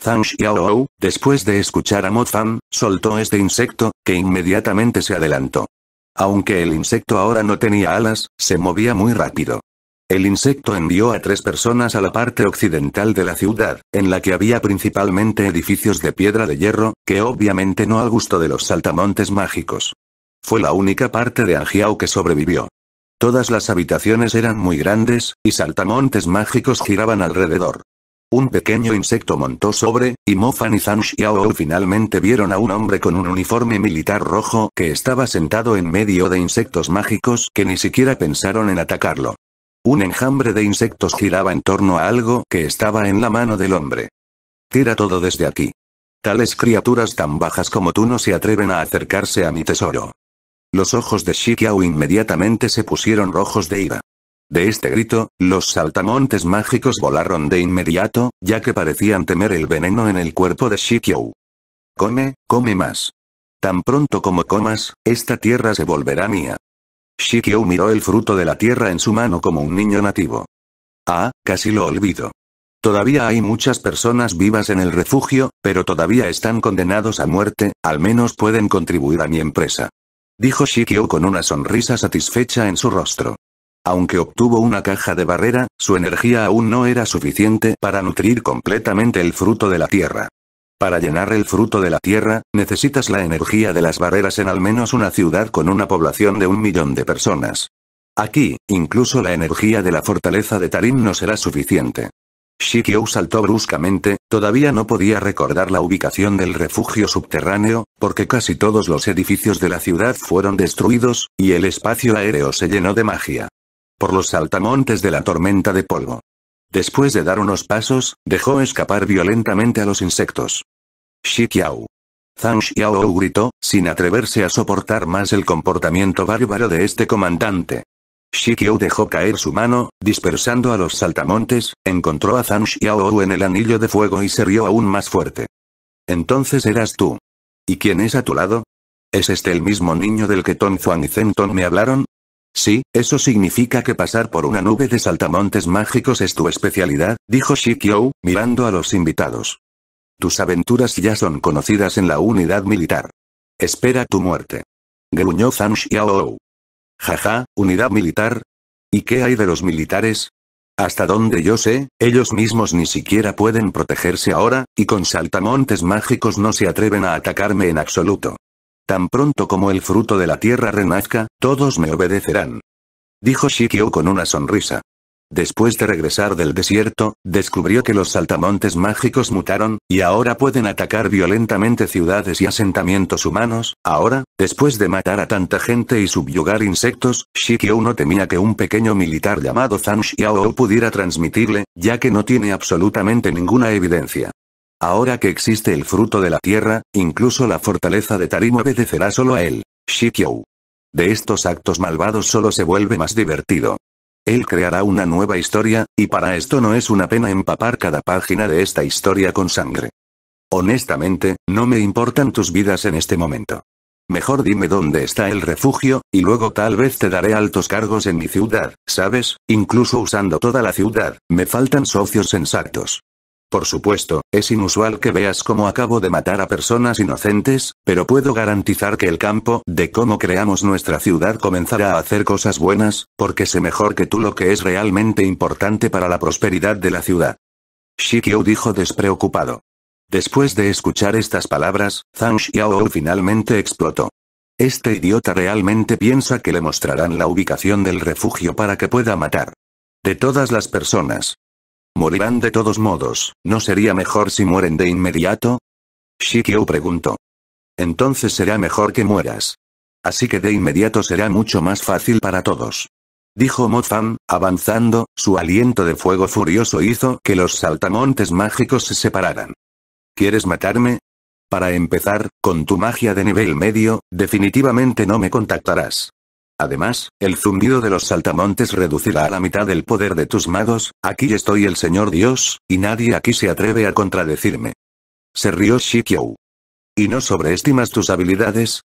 Zhang Xiaoou, después de escuchar a Mofan, soltó este insecto, que inmediatamente se adelantó. Aunque el insecto ahora no tenía alas, se movía muy rápido. El insecto envió a tres personas a la parte occidental de la ciudad, en la que había principalmente edificios de piedra de hierro, que obviamente no al gusto de los saltamontes mágicos. Fue la única parte de Anjiao que sobrevivió. Todas las habitaciones eran muy grandes, y saltamontes mágicos giraban alrededor. Un pequeño insecto montó sobre, y Mofan y Zhang Xiao finalmente vieron a un hombre con un uniforme militar rojo que estaba sentado en medio de insectos mágicos que ni siquiera pensaron en atacarlo. Un enjambre de insectos giraba en torno a algo que estaba en la mano del hombre. Tira todo desde aquí. Tales criaturas tan bajas como tú no se atreven a acercarse a mi tesoro. Los ojos de Shikiao inmediatamente se pusieron rojos de ira. De este grito, los saltamontes mágicos volaron de inmediato, ya que parecían temer el veneno en el cuerpo de Shikiao. Come, come más. Tan pronto como comas, esta tierra se volverá mía. Shikyou miró el fruto de la tierra en su mano como un niño nativo. Ah, casi lo olvido. Todavía hay muchas personas vivas en el refugio, pero todavía están condenados a muerte, al menos pueden contribuir a mi empresa. Dijo Shikyo con una sonrisa satisfecha en su rostro. Aunque obtuvo una caja de barrera, su energía aún no era suficiente para nutrir completamente el fruto de la tierra. Para llenar el fruto de la tierra, necesitas la energía de las barreras en al menos una ciudad con una población de un millón de personas. Aquí, incluso la energía de la fortaleza de Tarim no será suficiente. Kyu saltó bruscamente, todavía no podía recordar la ubicación del refugio subterráneo, porque casi todos los edificios de la ciudad fueron destruidos, y el espacio aéreo se llenó de magia. Por los saltamontes de la tormenta de polvo. Después de dar unos pasos, dejó escapar violentamente a los insectos. Shikiao. Zhang Xiao gritó, sin atreverse a soportar más el comportamiento bárbaro de este comandante. Shikyo dejó caer su mano, dispersando a los saltamontes, encontró a Zhang en el anillo de fuego y se rió aún más fuerte. Entonces eras tú. ¿Y quién es a tu lado? ¿Es este el mismo niño del que Ton Zhuang y Ton me hablaron? Sí, eso significa que pasar por una nube de saltamontes mágicos es tu especialidad, dijo Shikyou, mirando a los invitados. Tus aventuras ya son conocidas en la unidad militar. Espera tu muerte. Gruñó Zhang Jaja, unidad militar. ¿Y qué hay de los militares? Hasta donde yo sé, ellos mismos ni siquiera pueden protegerse ahora, y con saltamontes mágicos no se atreven a atacarme en absoluto. Tan pronto como el fruto de la tierra renazca, todos me obedecerán. Dijo Shikyo con una sonrisa. Después de regresar del desierto, descubrió que los saltamontes mágicos mutaron, y ahora pueden atacar violentamente ciudades y asentamientos humanos, ahora, después de matar a tanta gente y subyugar insectos, Shikyou no temía que un pequeño militar llamado Zhang Xiao pudiera transmitirle, ya que no tiene absolutamente ninguna evidencia. Ahora que existe el fruto de la tierra, incluso la fortaleza de Tarim obedecerá solo a él, Shikyou. De estos actos malvados solo se vuelve más divertido. Él creará una nueva historia, y para esto no es una pena empapar cada página de esta historia con sangre. Honestamente, no me importan tus vidas en este momento. Mejor dime dónde está el refugio, y luego tal vez te daré altos cargos en mi ciudad, ¿sabes? Incluso usando toda la ciudad, me faltan socios sensatos. Por supuesto, es inusual que veas cómo acabo de matar a personas inocentes, pero puedo garantizar que el campo de cómo creamos nuestra ciudad comenzará a hacer cosas buenas, porque sé mejor que tú lo que es realmente importante para la prosperidad de la ciudad. Shikyu dijo despreocupado. Después de escuchar estas palabras, Zhang Xiao finalmente explotó. Este idiota realmente piensa que le mostrarán la ubicación del refugio para que pueda matar. De todas las personas, Morirán de todos modos, ¿no sería mejor si mueren de inmediato? Shikyo preguntó. Entonces será mejor que mueras. Así que de inmediato será mucho más fácil para todos. Dijo fan avanzando, su aliento de fuego furioso hizo que los saltamontes mágicos se separaran. ¿Quieres matarme? Para empezar, con tu magia de nivel medio, definitivamente no me contactarás. Además, el zumbido de los saltamontes reducirá a la mitad el poder de tus magos, aquí estoy el señor Dios, y nadie aquí se atreve a contradecirme. Se rió Shikyou. ¿Y no sobreestimas tus habilidades?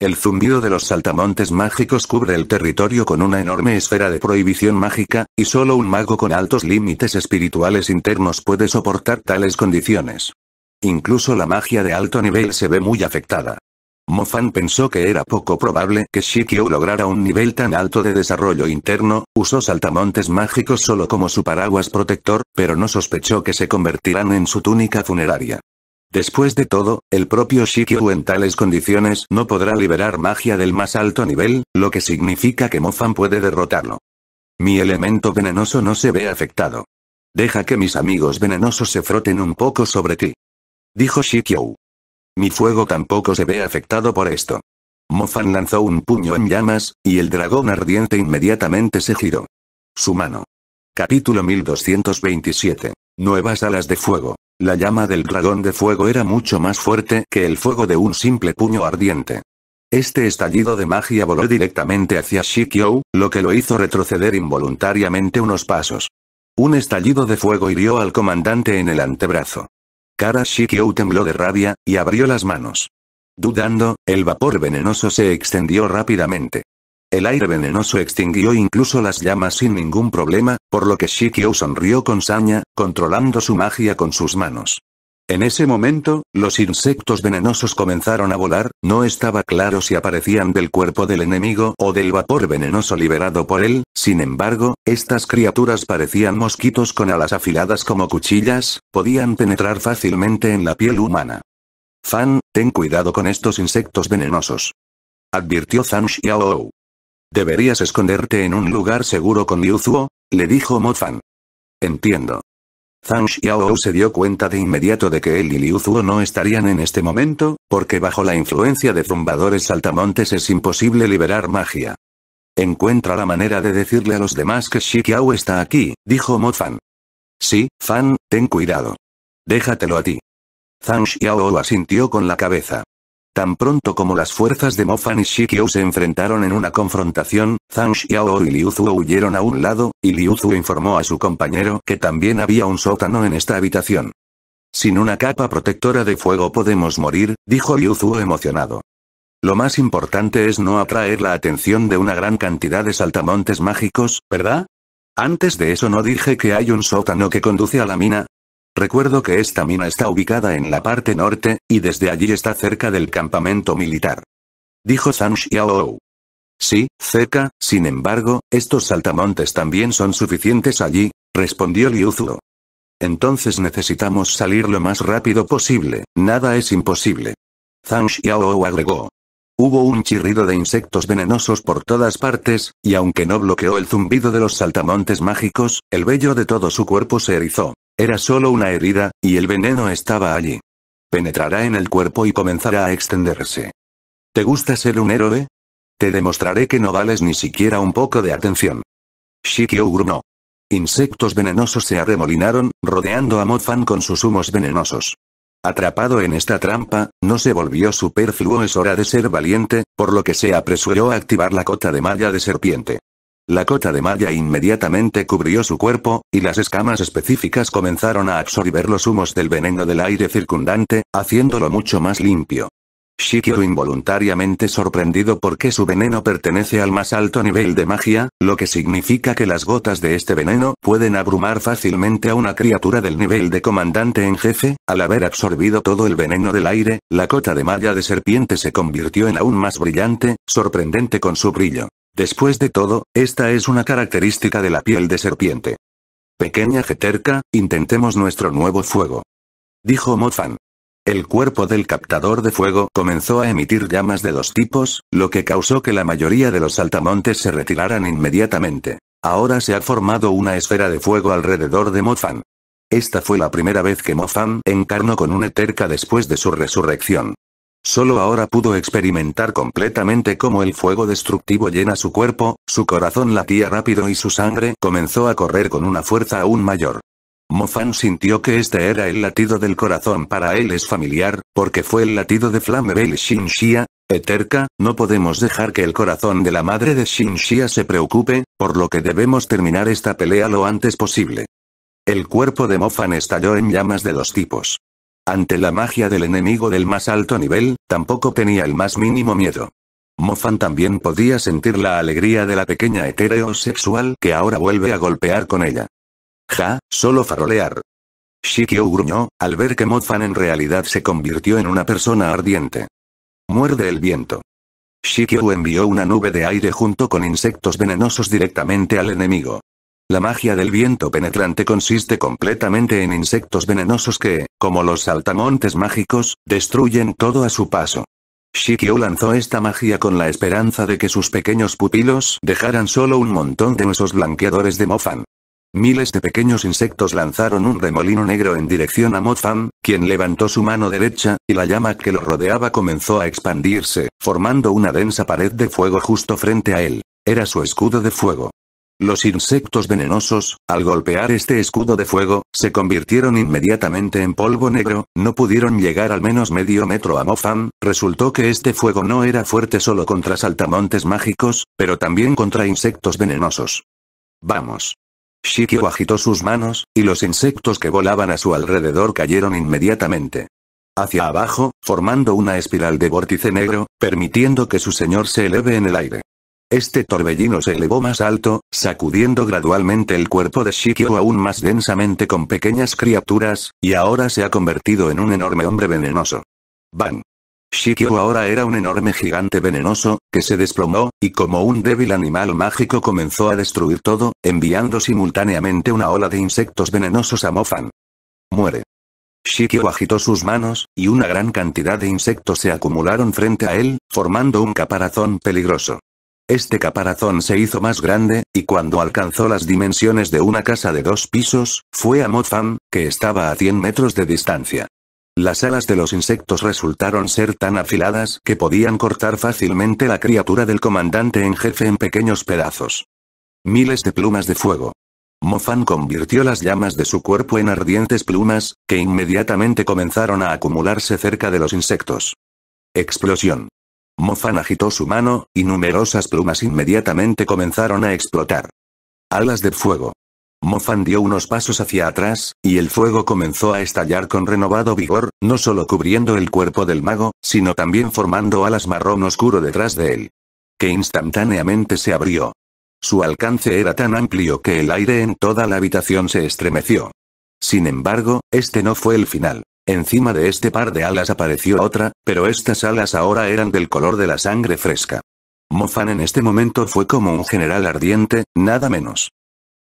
El zumbido de los saltamontes mágicos cubre el territorio con una enorme esfera de prohibición mágica, y solo un mago con altos límites espirituales internos puede soportar tales condiciones. Incluso la magia de alto nivel se ve muy afectada. Mofan pensó que era poco probable que Shikyu lograra un nivel tan alto de desarrollo interno, usó saltamontes mágicos solo como su paraguas protector, pero no sospechó que se convertirán en su túnica funeraria. Después de todo, el propio Shikyu en tales condiciones no podrá liberar magia del más alto nivel, lo que significa que Mofan puede derrotarlo. Mi elemento venenoso no se ve afectado. Deja que mis amigos venenosos se froten un poco sobre ti. Dijo Shikyu. Mi fuego tampoco se ve afectado por esto. Mofan lanzó un puño en llamas, y el dragón ardiente inmediatamente se giró. Su mano. Capítulo 1227. Nuevas alas de fuego. La llama del dragón de fuego era mucho más fuerte que el fuego de un simple puño ardiente. Este estallido de magia voló directamente hacia Shikyou, lo que lo hizo retroceder involuntariamente unos pasos. Un estallido de fuego hirió al comandante en el antebrazo. Cara Shikyo tembló de rabia, y abrió las manos. Dudando, el vapor venenoso se extendió rápidamente. El aire venenoso extinguió incluso las llamas sin ningún problema, por lo que Shikyo sonrió con saña, controlando su magia con sus manos. En ese momento, los insectos venenosos comenzaron a volar, no estaba claro si aparecían del cuerpo del enemigo o del vapor venenoso liberado por él, sin embargo, estas criaturas parecían mosquitos con alas afiladas como cuchillas, podían penetrar fácilmente en la piel humana. Fan, ten cuidado con estos insectos venenosos. Advirtió Zhang Xiao. ¿Deberías esconderte en un lugar seguro con Liu Le dijo Mo Fan. Entiendo. Zhang Xiao se dio cuenta de inmediato de que él y Liu Zuo no estarían en este momento, porque bajo la influencia de zumbadores saltamontes es imposible liberar magia. Encuentra la manera de decirle a los demás que Xiao está aquí, dijo Mo Fan. Sí, Fan, ten cuidado. Déjatelo a ti. Zhang Xiao asintió con la cabeza. Tan pronto como las fuerzas de Mofan y Shikyou se enfrentaron en una confrontación, Zhang Xiao y Liu Zhu huyeron a un lado, y Liu Zhu informó a su compañero que también había un sótano en esta habitación. Sin una capa protectora de fuego podemos morir, dijo Liu Zhu emocionado. Lo más importante es no atraer la atención de una gran cantidad de saltamontes mágicos, ¿verdad? Antes de eso no dije que hay un sótano que conduce a la mina, Recuerdo que esta mina está ubicada en la parte norte, y desde allí está cerca del campamento militar. Dijo Zhang Xiaoou. Sí, cerca, sin embargo, estos saltamontes también son suficientes allí, respondió Liu Entonces necesitamos salir lo más rápido posible, nada es imposible. Zhang Xiao agregó. Hubo un chirrido de insectos venenosos por todas partes, y aunque no bloqueó el zumbido de los saltamontes mágicos, el vello de todo su cuerpo se erizó. Era solo una herida, y el veneno estaba allí. Penetrará en el cuerpo y comenzará a extenderse. ¿Te gusta ser un héroe? Te demostraré que no vales ni siquiera un poco de atención. Shikyo no. Insectos venenosos se arremolinaron, rodeando a Mofan con sus humos venenosos. Atrapado en esta trampa, no se volvió superfluo es hora de ser valiente, por lo que se apresuró a activar la cota de malla de serpiente. La cota de malla inmediatamente cubrió su cuerpo, y las escamas específicas comenzaron a absorber los humos del veneno del aire circundante, haciéndolo mucho más limpio. Shikiru involuntariamente sorprendido porque su veneno pertenece al más alto nivel de magia, lo que significa que las gotas de este veneno pueden abrumar fácilmente a una criatura del nivel de comandante en jefe, al haber absorbido todo el veneno del aire, la cota de malla de serpiente se convirtió en aún más brillante, sorprendente con su brillo. Después de todo, esta es una característica de la piel de serpiente. Pequeña Geterka, intentemos nuestro nuevo fuego. Dijo Mofan. El cuerpo del captador de fuego comenzó a emitir llamas de dos tipos, lo que causó que la mayoría de los saltamontes se retiraran inmediatamente. Ahora se ha formado una esfera de fuego alrededor de Mofan. Esta fue la primera vez que Mofan encarnó con un Eterca después de su resurrección. Solo ahora pudo experimentar completamente cómo el fuego destructivo llena su cuerpo, su corazón latía rápido y su sangre comenzó a correr con una fuerza aún mayor. Mofan sintió que este era el latido del corazón para él es familiar, porque fue el latido de shin Shinshia. Eterka, no podemos dejar que el corazón de la madre de Shinshia se preocupe, por lo que debemos terminar esta pelea lo antes posible. El cuerpo de Mofan estalló en llamas de los tipos. Ante la magia del enemigo del más alto nivel, tampoco tenía el más mínimo miedo. Mofan también podía sentir la alegría de la pequeña etéreo sexual que ahora vuelve a golpear con ella. Ja, solo farolear. Shikyo gruñó, al ver que Mofan en realidad se convirtió en una persona ardiente. Muerde el viento. Shikyo envió una nube de aire junto con insectos venenosos directamente al enemigo. La magia del viento penetrante consiste completamente en insectos venenosos que, como los saltamontes mágicos, destruyen todo a su paso. Shikyo lanzó esta magia con la esperanza de que sus pequeños pupilos dejaran solo un montón de huesos blanqueadores de Mofan. Miles de pequeños insectos lanzaron un remolino negro en dirección a Mofan, quien levantó su mano derecha, y la llama que lo rodeaba comenzó a expandirse, formando una densa pared de fuego justo frente a él. Era su escudo de fuego. Los insectos venenosos, al golpear este escudo de fuego, se convirtieron inmediatamente en polvo negro, no pudieron llegar al menos medio metro a Mofan, resultó que este fuego no era fuerte solo contra saltamontes mágicos, pero también contra insectos venenosos. Vamos. Shikyo agitó sus manos, y los insectos que volaban a su alrededor cayeron inmediatamente hacia abajo, formando una espiral de vórtice negro, permitiendo que su señor se eleve en el aire. Este torbellino se elevó más alto, sacudiendo gradualmente el cuerpo de Shikyo aún más densamente con pequeñas criaturas, y ahora se ha convertido en un enorme hombre venenoso. ¡Bam! Shikyo ahora era un enorme gigante venenoso, que se desplomó, y como un débil animal mágico comenzó a destruir todo, enviando simultáneamente una ola de insectos venenosos a Mofan. Muere. Shikyo agitó sus manos, y una gran cantidad de insectos se acumularon frente a él, formando un caparazón peligroso. Este caparazón se hizo más grande, y cuando alcanzó las dimensiones de una casa de dos pisos, fue a Mofan, que estaba a 100 metros de distancia. Las alas de los insectos resultaron ser tan afiladas que podían cortar fácilmente la criatura del comandante en jefe en pequeños pedazos. Miles de plumas de fuego. Mofan convirtió las llamas de su cuerpo en ardientes plumas, que inmediatamente comenzaron a acumularse cerca de los insectos. Explosión. Mofan agitó su mano, y numerosas plumas inmediatamente comenzaron a explotar. Alas de fuego. Mofan dio unos pasos hacia atrás, y el fuego comenzó a estallar con renovado vigor, no solo cubriendo el cuerpo del mago, sino también formando alas marrón oscuro detrás de él. Que instantáneamente se abrió. Su alcance era tan amplio que el aire en toda la habitación se estremeció. Sin embargo, este no fue el final. Encima de este par de alas apareció otra, pero estas alas ahora eran del color de la sangre fresca. Mofan en este momento fue como un general ardiente, nada menos.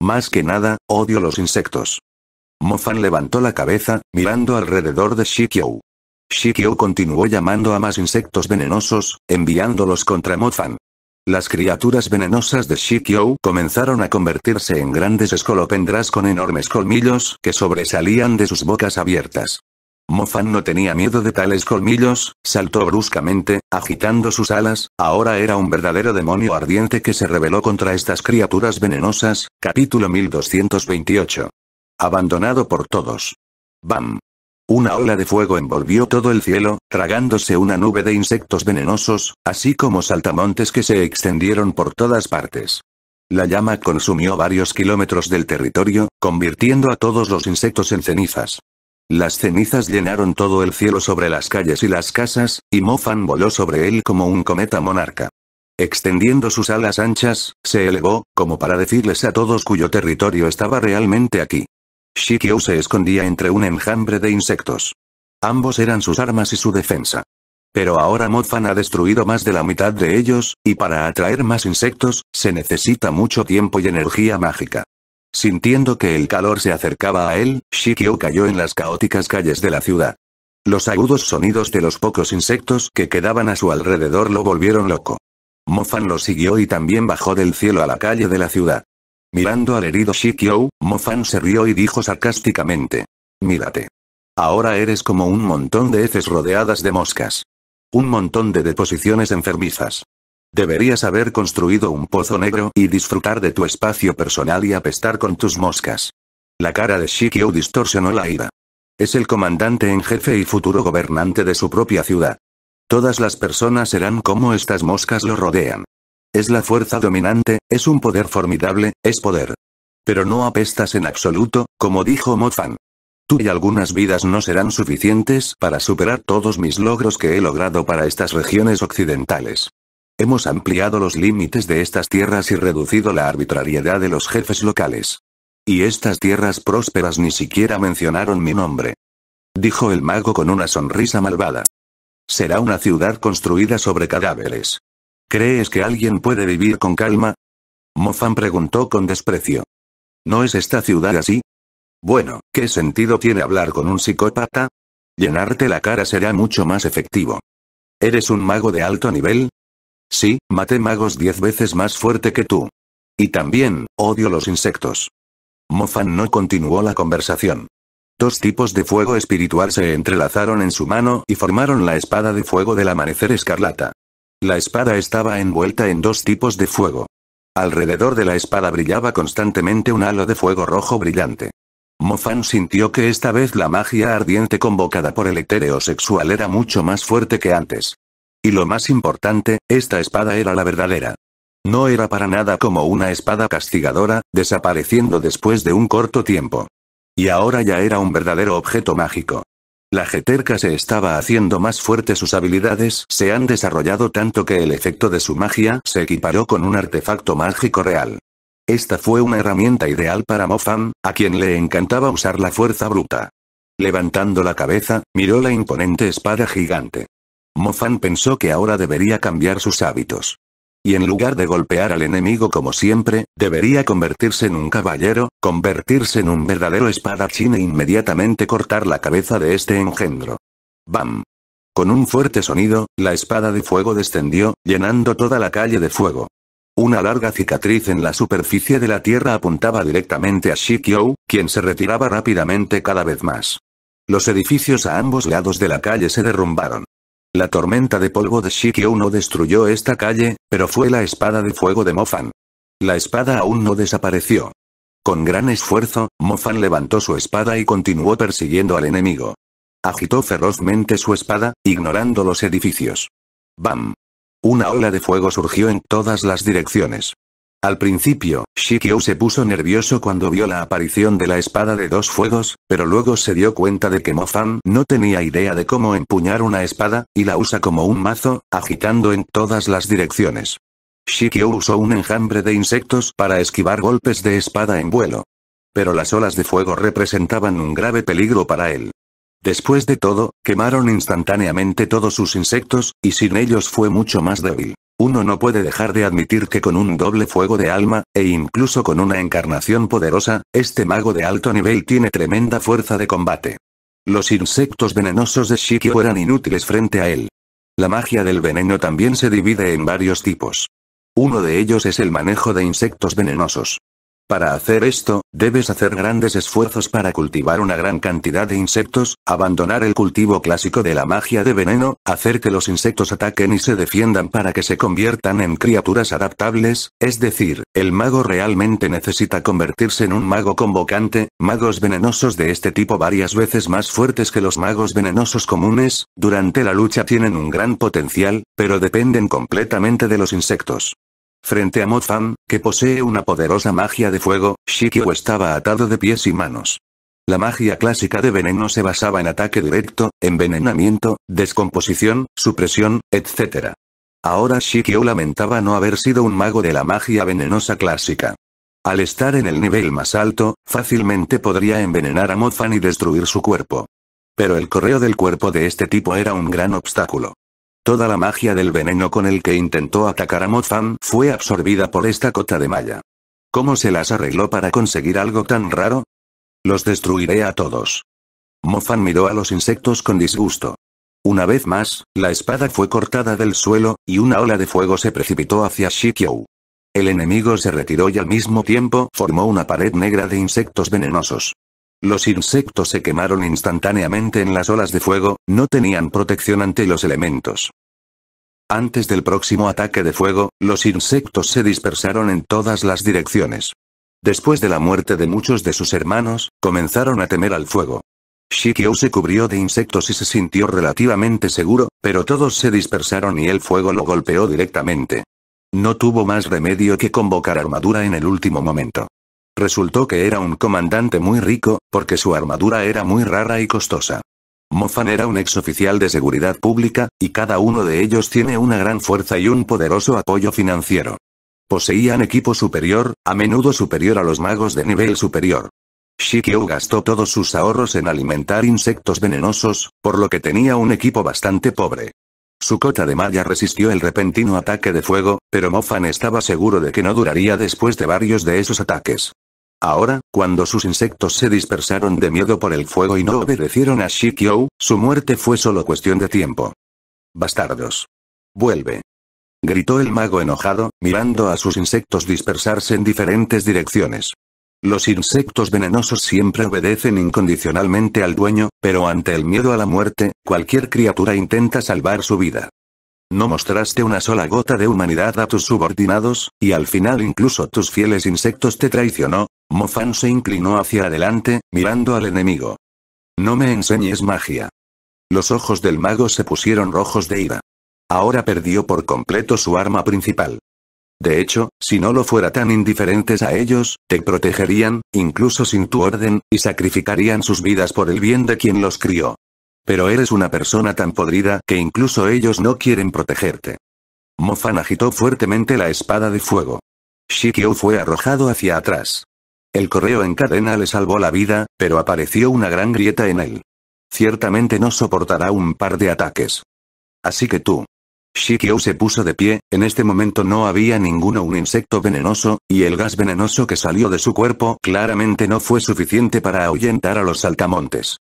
Más que nada, odio los insectos. Mofan levantó la cabeza, mirando alrededor de Shikyou. Shikyou continuó llamando a más insectos venenosos, enviándolos contra Mofan. Las criaturas venenosas de Shikyou comenzaron a convertirse en grandes escolopendras con enormes colmillos que sobresalían de sus bocas abiertas. Mofan no tenía miedo de tales colmillos, saltó bruscamente, agitando sus alas, ahora era un verdadero demonio ardiente que se rebeló contra estas criaturas venenosas, capítulo 1228. Abandonado por todos. ¡Bam! Una ola de fuego envolvió todo el cielo, tragándose una nube de insectos venenosos, así como saltamontes que se extendieron por todas partes. La llama consumió varios kilómetros del territorio, convirtiendo a todos los insectos en cenizas. Las cenizas llenaron todo el cielo sobre las calles y las casas, y Mofan voló sobre él como un cometa monarca. Extendiendo sus alas anchas, se elevó, como para decirles a todos cuyo territorio estaba realmente aquí. Shikyu se escondía entre un enjambre de insectos. Ambos eran sus armas y su defensa. Pero ahora Mofan ha destruido más de la mitad de ellos, y para atraer más insectos, se necesita mucho tiempo y energía mágica. Sintiendo que el calor se acercaba a él, Shikyo cayó en las caóticas calles de la ciudad. Los agudos sonidos de los pocos insectos que quedaban a su alrededor lo volvieron loco. Mofan lo siguió y también bajó del cielo a la calle de la ciudad. Mirando al herido Shikyo, Mofan se rió y dijo sarcásticamente. Mírate. Ahora eres como un montón de heces rodeadas de moscas. Un montón de deposiciones enfermizas. Deberías haber construido un pozo negro y disfrutar de tu espacio personal y apestar con tus moscas. La cara de Shikyu distorsionó la ira. Es el comandante en jefe y futuro gobernante de su propia ciudad. Todas las personas serán como estas moscas lo rodean. Es la fuerza dominante, es un poder formidable, es poder. Pero no apestas en absoluto, como dijo Mofan. Tú y algunas vidas no serán suficientes para superar todos mis logros que he logrado para estas regiones occidentales. Hemos ampliado los límites de estas tierras y reducido la arbitrariedad de los jefes locales. Y estas tierras prósperas ni siquiera mencionaron mi nombre. Dijo el mago con una sonrisa malvada. Será una ciudad construida sobre cadáveres. ¿Crees que alguien puede vivir con calma? Mofan preguntó con desprecio. ¿No es esta ciudad así? Bueno, ¿qué sentido tiene hablar con un psicópata? Llenarte la cara será mucho más efectivo. ¿Eres un mago de alto nivel? Sí, maté magos diez veces más fuerte que tú. Y también, odio los insectos. Mofan no continuó la conversación. Dos tipos de fuego espiritual se entrelazaron en su mano y formaron la espada de fuego del amanecer escarlata. La espada estaba envuelta en dos tipos de fuego. Alrededor de la espada brillaba constantemente un halo de fuego rojo brillante. Mofan sintió que esta vez la magia ardiente convocada por el etéreo sexual era mucho más fuerte que antes. Y lo más importante, esta espada era la verdadera. No era para nada como una espada castigadora, desapareciendo después de un corto tiempo. Y ahora ya era un verdadero objeto mágico. La Jeterka se estaba haciendo más fuerte, sus habilidades se han desarrollado tanto que el efecto de su magia se equiparó con un artefacto mágico real. Esta fue una herramienta ideal para Mofam, a quien le encantaba usar la fuerza bruta. Levantando la cabeza, miró la imponente espada gigante. Mofan pensó que ahora debería cambiar sus hábitos. Y en lugar de golpear al enemigo como siempre, debería convertirse en un caballero, convertirse en un verdadero espadachín e inmediatamente cortar la cabeza de este engendro. ¡Bam! Con un fuerte sonido, la espada de fuego descendió, llenando toda la calle de fuego. Una larga cicatriz en la superficie de la tierra apuntaba directamente a Shikyou, quien se retiraba rápidamente cada vez más. Los edificios a ambos lados de la calle se derrumbaron. La tormenta de polvo de Shikyo no destruyó esta calle, pero fue la espada de fuego de Mofan. La espada aún no desapareció. Con gran esfuerzo, Mofan levantó su espada y continuó persiguiendo al enemigo. Agitó ferozmente su espada, ignorando los edificios. ¡Bam! Una ola de fuego surgió en todas las direcciones. Al principio, Shikyo se puso nervioso cuando vio la aparición de la espada de dos fuegos, pero luego se dio cuenta de que Mofan no tenía idea de cómo empuñar una espada, y la usa como un mazo, agitando en todas las direcciones. Shikyo usó un enjambre de insectos para esquivar golpes de espada en vuelo. Pero las olas de fuego representaban un grave peligro para él. Después de todo, quemaron instantáneamente todos sus insectos, y sin ellos fue mucho más débil. Uno no puede dejar de admitir que con un doble fuego de alma, e incluso con una encarnación poderosa, este mago de alto nivel tiene tremenda fuerza de combate. Los insectos venenosos de Shiki eran inútiles frente a él. La magia del veneno también se divide en varios tipos. Uno de ellos es el manejo de insectos venenosos. Para hacer esto, debes hacer grandes esfuerzos para cultivar una gran cantidad de insectos, abandonar el cultivo clásico de la magia de veneno, hacer que los insectos ataquen y se defiendan para que se conviertan en criaturas adaptables, es decir, el mago realmente necesita convertirse en un mago convocante, magos venenosos de este tipo varias veces más fuertes que los magos venenosos comunes, durante la lucha tienen un gran potencial, pero dependen completamente de los insectos. Frente a Mofan, que posee una poderosa magia de fuego, Shikyo estaba atado de pies y manos. La magia clásica de veneno se basaba en ataque directo, envenenamiento, descomposición, supresión, etc. Ahora Shikyo lamentaba no haber sido un mago de la magia venenosa clásica. Al estar en el nivel más alto, fácilmente podría envenenar a Mofan y destruir su cuerpo. Pero el correo del cuerpo de este tipo era un gran obstáculo. Toda la magia del veneno con el que intentó atacar a Mofan fue absorbida por esta cota de malla. ¿Cómo se las arregló para conseguir algo tan raro? Los destruiré a todos. Mofan miró a los insectos con disgusto. Una vez más, la espada fue cortada del suelo, y una ola de fuego se precipitó hacia Shikyou. El enemigo se retiró y al mismo tiempo formó una pared negra de insectos venenosos. Los insectos se quemaron instantáneamente en las olas de fuego, no tenían protección ante los elementos. Antes del próximo ataque de fuego, los insectos se dispersaron en todas las direcciones. Después de la muerte de muchos de sus hermanos, comenzaron a temer al fuego. Shikyo se cubrió de insectos y se sintió relativamente seguro, pero todos se dispersaron y el fuego lo golpeó directamente. No tuvo más remedio que convocar armadura en el último momento. Resultó que era un comandante muy rico, porque su armadura era muy rara y costosa. Mofan era un exoficial de seguridad pública, y cada uno de ellos tiene una gran fuerza y un poderoso apoyo financiero. Poseían equipo superior, a menudo superior a los magos de nivel superior. Shikyu gastó todos sus ahorros en alimentar insectos venenosos, por lo que tenía un equipo bastante pobre. Su cota de malla resistió el repentino ataque de fuego, pero Mofan estaba seguro de que no duraría después de varios de esos ataques. Ahora, cuando sus insectos se dispersaron de miedo por el fuego y no obedecieron a Shikyo, su muerte fue solo cuestión de tiempo. Bastardos. Vuelve. Gritó el mago enojado, mirando a sus insectos dispersarse en diferentes direcciones. Los insectos venenosos siempre obedecen incondicionalmente al dueño, pero ante el miedo a la muerte, cualquier criatura intenta salvar su vida. No mostraste una sola gota de humanidad a tus subordinados, y al final incluso tus fieles insectos te traicionó. Mofan se inclinó hacia adelante, mirando al enemigo. No me enseñes magia. Los ojos del mago se pusieron rojos de ira. Ahora perdió por completo su arma principal. De hecho, si no lo fuera tan indiferentes a ellos, te protegerían, incluso sin tu orden, y sacrificarían sus vidas por el bien de quien los crió. Pero eres una persona tan podrida que incluso ellos no quieren protegerte. Mofan agitó fuertemente la espada de fuego. Shikyo fue arrojado hacia atrás. El correo en cadena le salvó la vida, pero apareció una gran grieta en él. Ciertamente no soportará un par de ataques. Así que tú. Shikyo se puso de pie, en este momento no había ninguno un insecto venenoso, y el gas venenoso que salió de su cuerpo claramente no fue suficiente para ahuyentar a los saltamontes.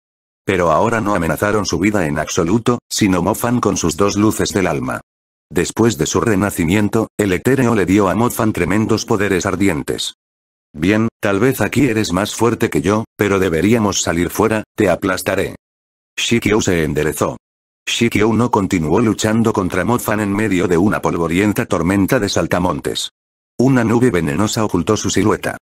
Pero ahora no amenazaron su vida en absoluto, sino Mofan con sus dos luces del alma. Después de su renacimiento, el etéreo le dio a Mofan tremendos poderes ardientes. Bien, tal vez aquí eres más fuerte que yo, pero deberíamos salir fuera, te aplastaré. Shikyu se enderezó. Shikyu no continuó luchando contra Mofan en medio de una polvorienta tormenta de saltamontes. Una nube venenosa ocultó su silueta.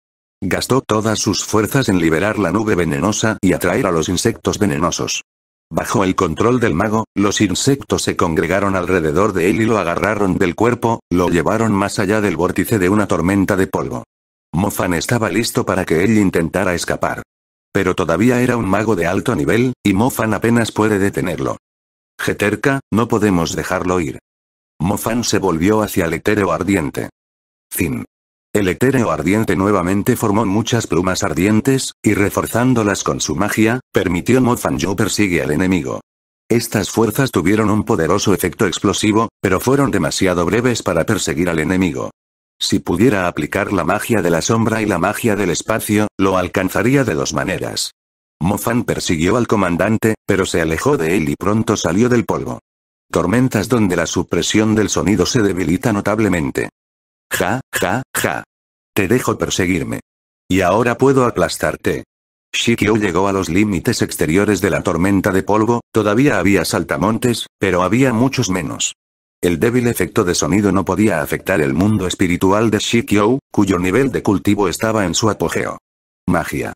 Gastó todas sus fuerzas en liberar la nube venenosa y atraer a los insectos venenosos. Bajo el control del mago, los insectos se congregaron alrededor de él y lo agarraron del cuerpo, lo llevaron más allá del vórtice de una tormenta de polvo. Mofan estaba listo para que él intentara escapar. Pero todavía era un mago de alto nivel, y Mofan apenas puede detenerlo. Geterka, no podemos dejarlo ir. Mofan se volvió hacia el etéreo ardiente. Fin. El etéreo ardiente nuevamente formó muchas plumas ardientes, y reforzándolas con su magia, permitió Mofan Yo persigue al enemigo. Estas fuerzas tuvieron un poderoso efecto explosivo, pero fueron demasiado breves para perseguir al enemigo. Si pudiera aplicar la magia de la sombra y la magia del espacio, lo alcanzaría de dos maneras. Mofan persiguió al comandante, pero se alejó de él y pronto salió del polvo. Tormentas donde la supresión del sonido se debilita notablemente. Ja, ja, ja. Te dejo perseguirme. Y ahora puedo aplastarte. Shikyo llegó a los límites exteriores de la tormenta de polvo, todavía había saltamontes, pero había muchos menos. El débil efecto de sonido no podía afectar el mundo espiritual de Shikyo, cuyo nivel de cultivo estaba en su apogeo. Magia.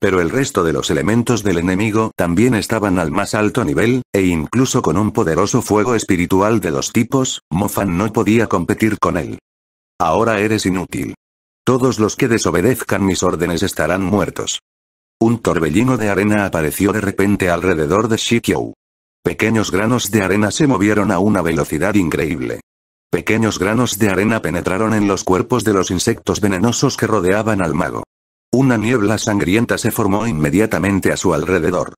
Pero el resto de los elementos del enemigo también estaban al más alto nivel, e incluso con un poderoso fuego espiritual de los tipos, Mofan no podía competir con él. Ahora eres inútil. Todos los que desobedezcan mis órdenes estarán muertos. Un torbellino de arena apareció de repente alrededor de Shikyou. Pequeños granos de arena se movieron a una velocidad increíble. Pequeños granos de arena penetraron en los cuerpos de los insectos venenosos que rodeaban al mago. Una niebla sangrienta se formó inmediatamente a su alrededor.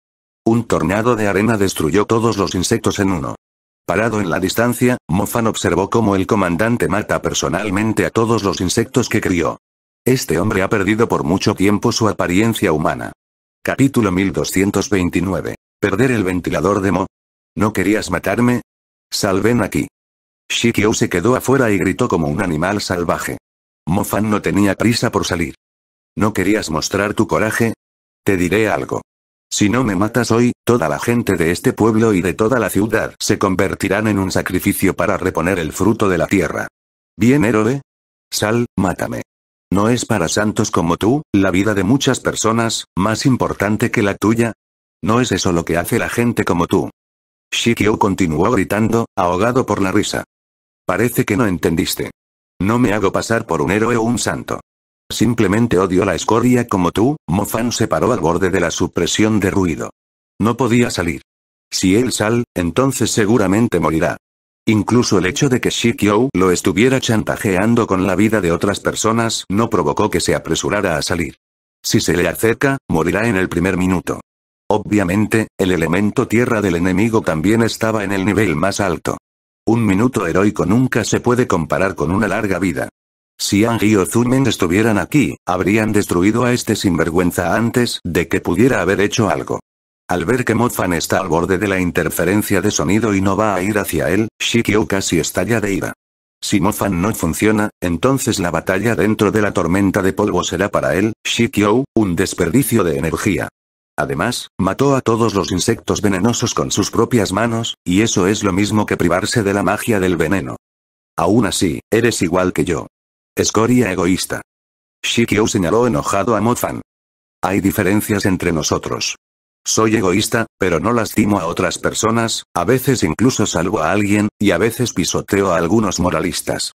Un tornado de arena destruyó todos los insectos en uno. Parado en la distancia, Mofan observó cómo el comandante mata personalmente a todos los insectos que crió. Este hombre ha perdido por mucho tiempo su apariencia humana. Capítulo 1229. Perder el ventilador de Mo. ¿No querías matarme? Salven aquí. Shikyo se quedó afuera y gritó como un animal salvaje. Mofan no tenía prisa por salir. ¿No querías mostrar tu coraje? Te diré algo. Si no me matas hoy, toda la gente de este pueblo y de toda la ciudad se convertirán en un sacrificio para reponer el fruto de la tierra. Bien héroe. Sal, mátame. ¿No es para santos como tú, la vida de muchas personas, más importante que la tuya? ¿No es eso lo que hace la gente como tú? Shikyo continuó gritando, ahogado por la risa. Parece que no entendiste. No me hago pasar por un héroe o un santo. Simplemente odio la escoria como tú, Mo-Fan se paró al borde de la supresión de ruido. No podía salir. Si él sal, entonces seguramente morirá. Incluso el hecho de que Shikyo lo estuviera chantajeando con la vida de otras personas no provocó que se apresurara a salir. Si se le acerca, morirá en el primer minuto. Obviamente, el elemento tierra del enemigo también estaba en el nivel más alto. Un minuto heroico nunca se puede comparar con una larga vida. Si Ang y Ozumen estuvieran aquí, habrían destruido a este sinvergüenza antes de que pudiera haber hecho algo. Al ver que Mofan está al borde de la interferencia de sonido y no va a ir hacia él, Shikyo casi estalla de ira. Si Mofan no funciona, entonces la batalla dentro de la tormenta de polvo será para él, Shikyo, un desperdicio de energía. Además, mató a todos los insectos venenosos con sus propias manos, y eso es lo mismo que privarse de la magia del veneno. Aún así, eres igual que yo. Escoria egoísta. Shikyo señaló enojado a Mofan. Hay diferencias entre nosotros. Soy egoísta, pero no lastimo a otras personas, a veces incluso salvo a alguien, y a veces pisoteo a algunos moralistas.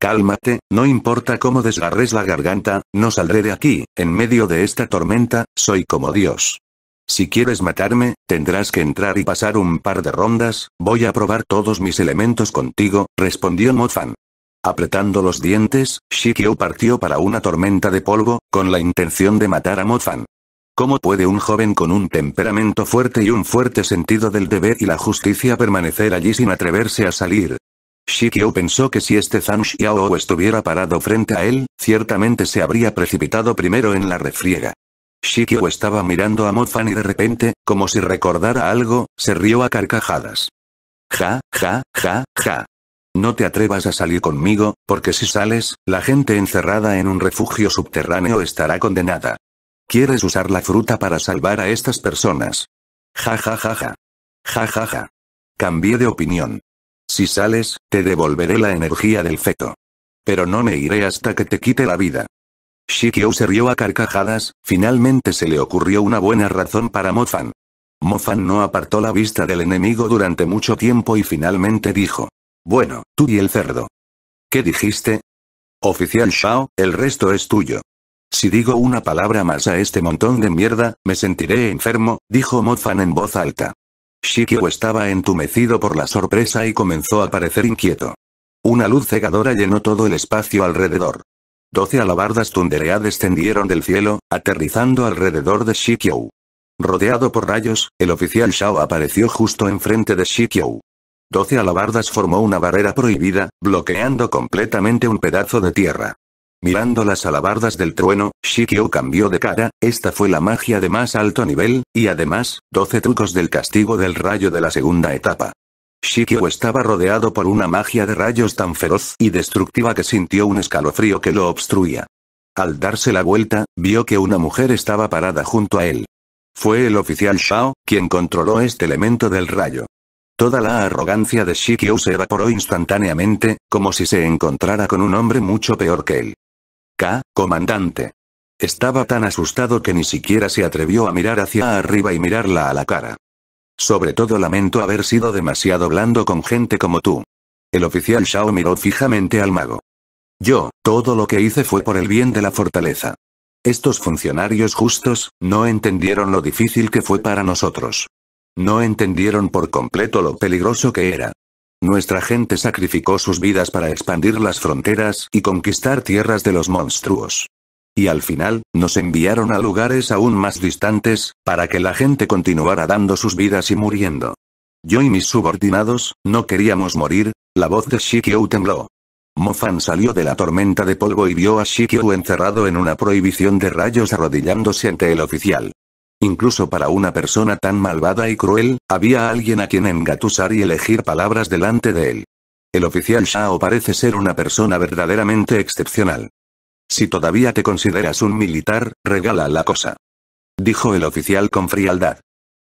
Cálmate, no importa cómo desgarres la garganta, no saldré de aquí, en medio de esta tormenta, soy como Dios. Si quieres matarme, tendrás que entrar y pasar un par de rondas, voy a probar todos mis elementos contigo, respondió Mofan. Apretando los dientes, Shikyo partió para una tormenta de polvo, con la intención de matar a Fan. ¿Cómo puede un joven con un temperamento fuerte y un fuerte sentido del deber y la justicia permanecer allí sin atreverse a salir? Shikyo pensó que si este Zhang Xiao estuviera parado frente a él, ciertamente se habría precipitado primero en la refriega. Shikyo estaba mirando a Mofan y de repente, como si recordara algo, se rió a carcajadas. Ja, ja, ja, ja. No te atrevas a salir conmigo, porque si sales, la gente encerrada en un refugio subterráneo estará condenada. Quieres usar la fruta para salvar a estas personas. Ja ja ja ja. Ja ja ja. Cambié de opinión. Si sales, te devolveré la energía del feto. Pero no me iré hasta que te quite la vida. Shikyo se rió a carcajadas, finalmente se le ocurrió una buena razón para Mofan. Mofan no apartó la vista del enemigo durante mucho tiempo y finalmente dijo. Bueno, tú y el cerdo. ¿Qué dijiste? Oficial Shao, el resto es tuyo. Si digo una palabra más a este montón de mierda, me sentiré enfermo, dijo Mofan en voz alta. Shikyo estaba entumecido por la sorpresa y comenzó a parecer inquieto. Una luz cegadora llenó todo el espacio alrededor. Doce alabardas tunderea descendieron del cielo, aterrizando alrededor de Shikyo. Rodeado por rayos, el oficial Shao apareció justo enfrente de Shikyo. Doce alabardas formó una barrera prohibida, bloqueando completamente un pedazo de tierra. Mirando las alabardas del trueno, Shikyo cambió de cara, esta fue la magia de más alto nivel, y además, 12 trucos del castigo del rayo de la segunda etapa. Shikyo estaba rodeado por una magia de rayos tan feroz y destructiva que sintió un escalofrío que lo obstruía. Al darse la vuelta, vio que una mujer estaba parada junto a él. Fue el oficial Shao, quien controló este elemento del rayo. Toda la arrogancia de Shikyu se evaporó instantáneamente, como si se encontrara con un hombre mucho peor que él. K, comandante. Estaba tan asustado que ni siquiera se atrevió a mirar hacia arriba y mirarla a la cara. Sobre todo lamento haber sido demasiado blando con gente como tú. El oficial Shao miró fijamente al mago. Yo, todo lo que hice fue por el bien de la fortaleza. Estos funcionarios justos, no entendieron lo difícil que fue para nosotros. No entendieron por completo lo peligroso que era. Nuestra gente sacrificó sus vidas para expandir las fronteras y conquistar tierras de los monstruos. Y al final, nos enviaron a lugares aún más distantes, para que la gente continuara dando sus vidas y muriendo. Yo y mis subordinados, no queríamos morir, la voz de Shikyu tembló. Mofan salió de la tormenta de polvo y vio a Shikyu encerrado en una prohibición de rayos arrodillándose ante el oficial. Incluso para una persona tan malvada y cruel, había alguien a quien engatusar y elegir palabras delante de él. El oficial Shao parece ser una persona verdaderamente excepcional. Si todavía te consideras un militar, regala la cosa. Dijo el oficial con frialdad.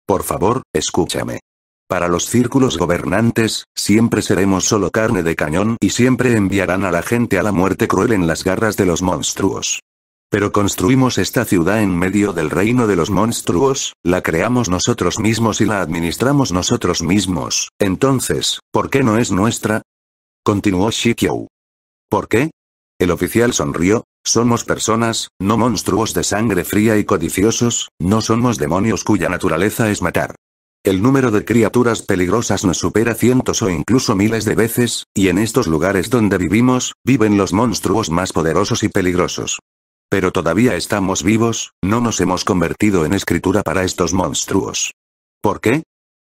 Por favor, escúchame. Para los círculos gobernantes, siempre seremos solo carne de cañón y siempre enviarán a la gente a la muerte cruel en las garras de los monstruos. Pero construimos esta ciudad en medio del reino de los monstruos, la creamos nosotros mismos y la administramos nosotros mismos, entonces, ¿por qué no es nuestra? Continuó Shikyou. ¿Por qué? El oficial sonrió, somos personas, no monstruos de sangre fría y codiciosos, no somos demonios cuya naturaleza es matar. El número de criaturas peligrosas nos supera cientos o incluso miles de veces, y en estos lugares donde vivimos, viven los monstruos más poderosos y peligrosos. Pero todavía estamos vivos, no nos hemos convertido en escritura para estos monstruos. ¿Por qué?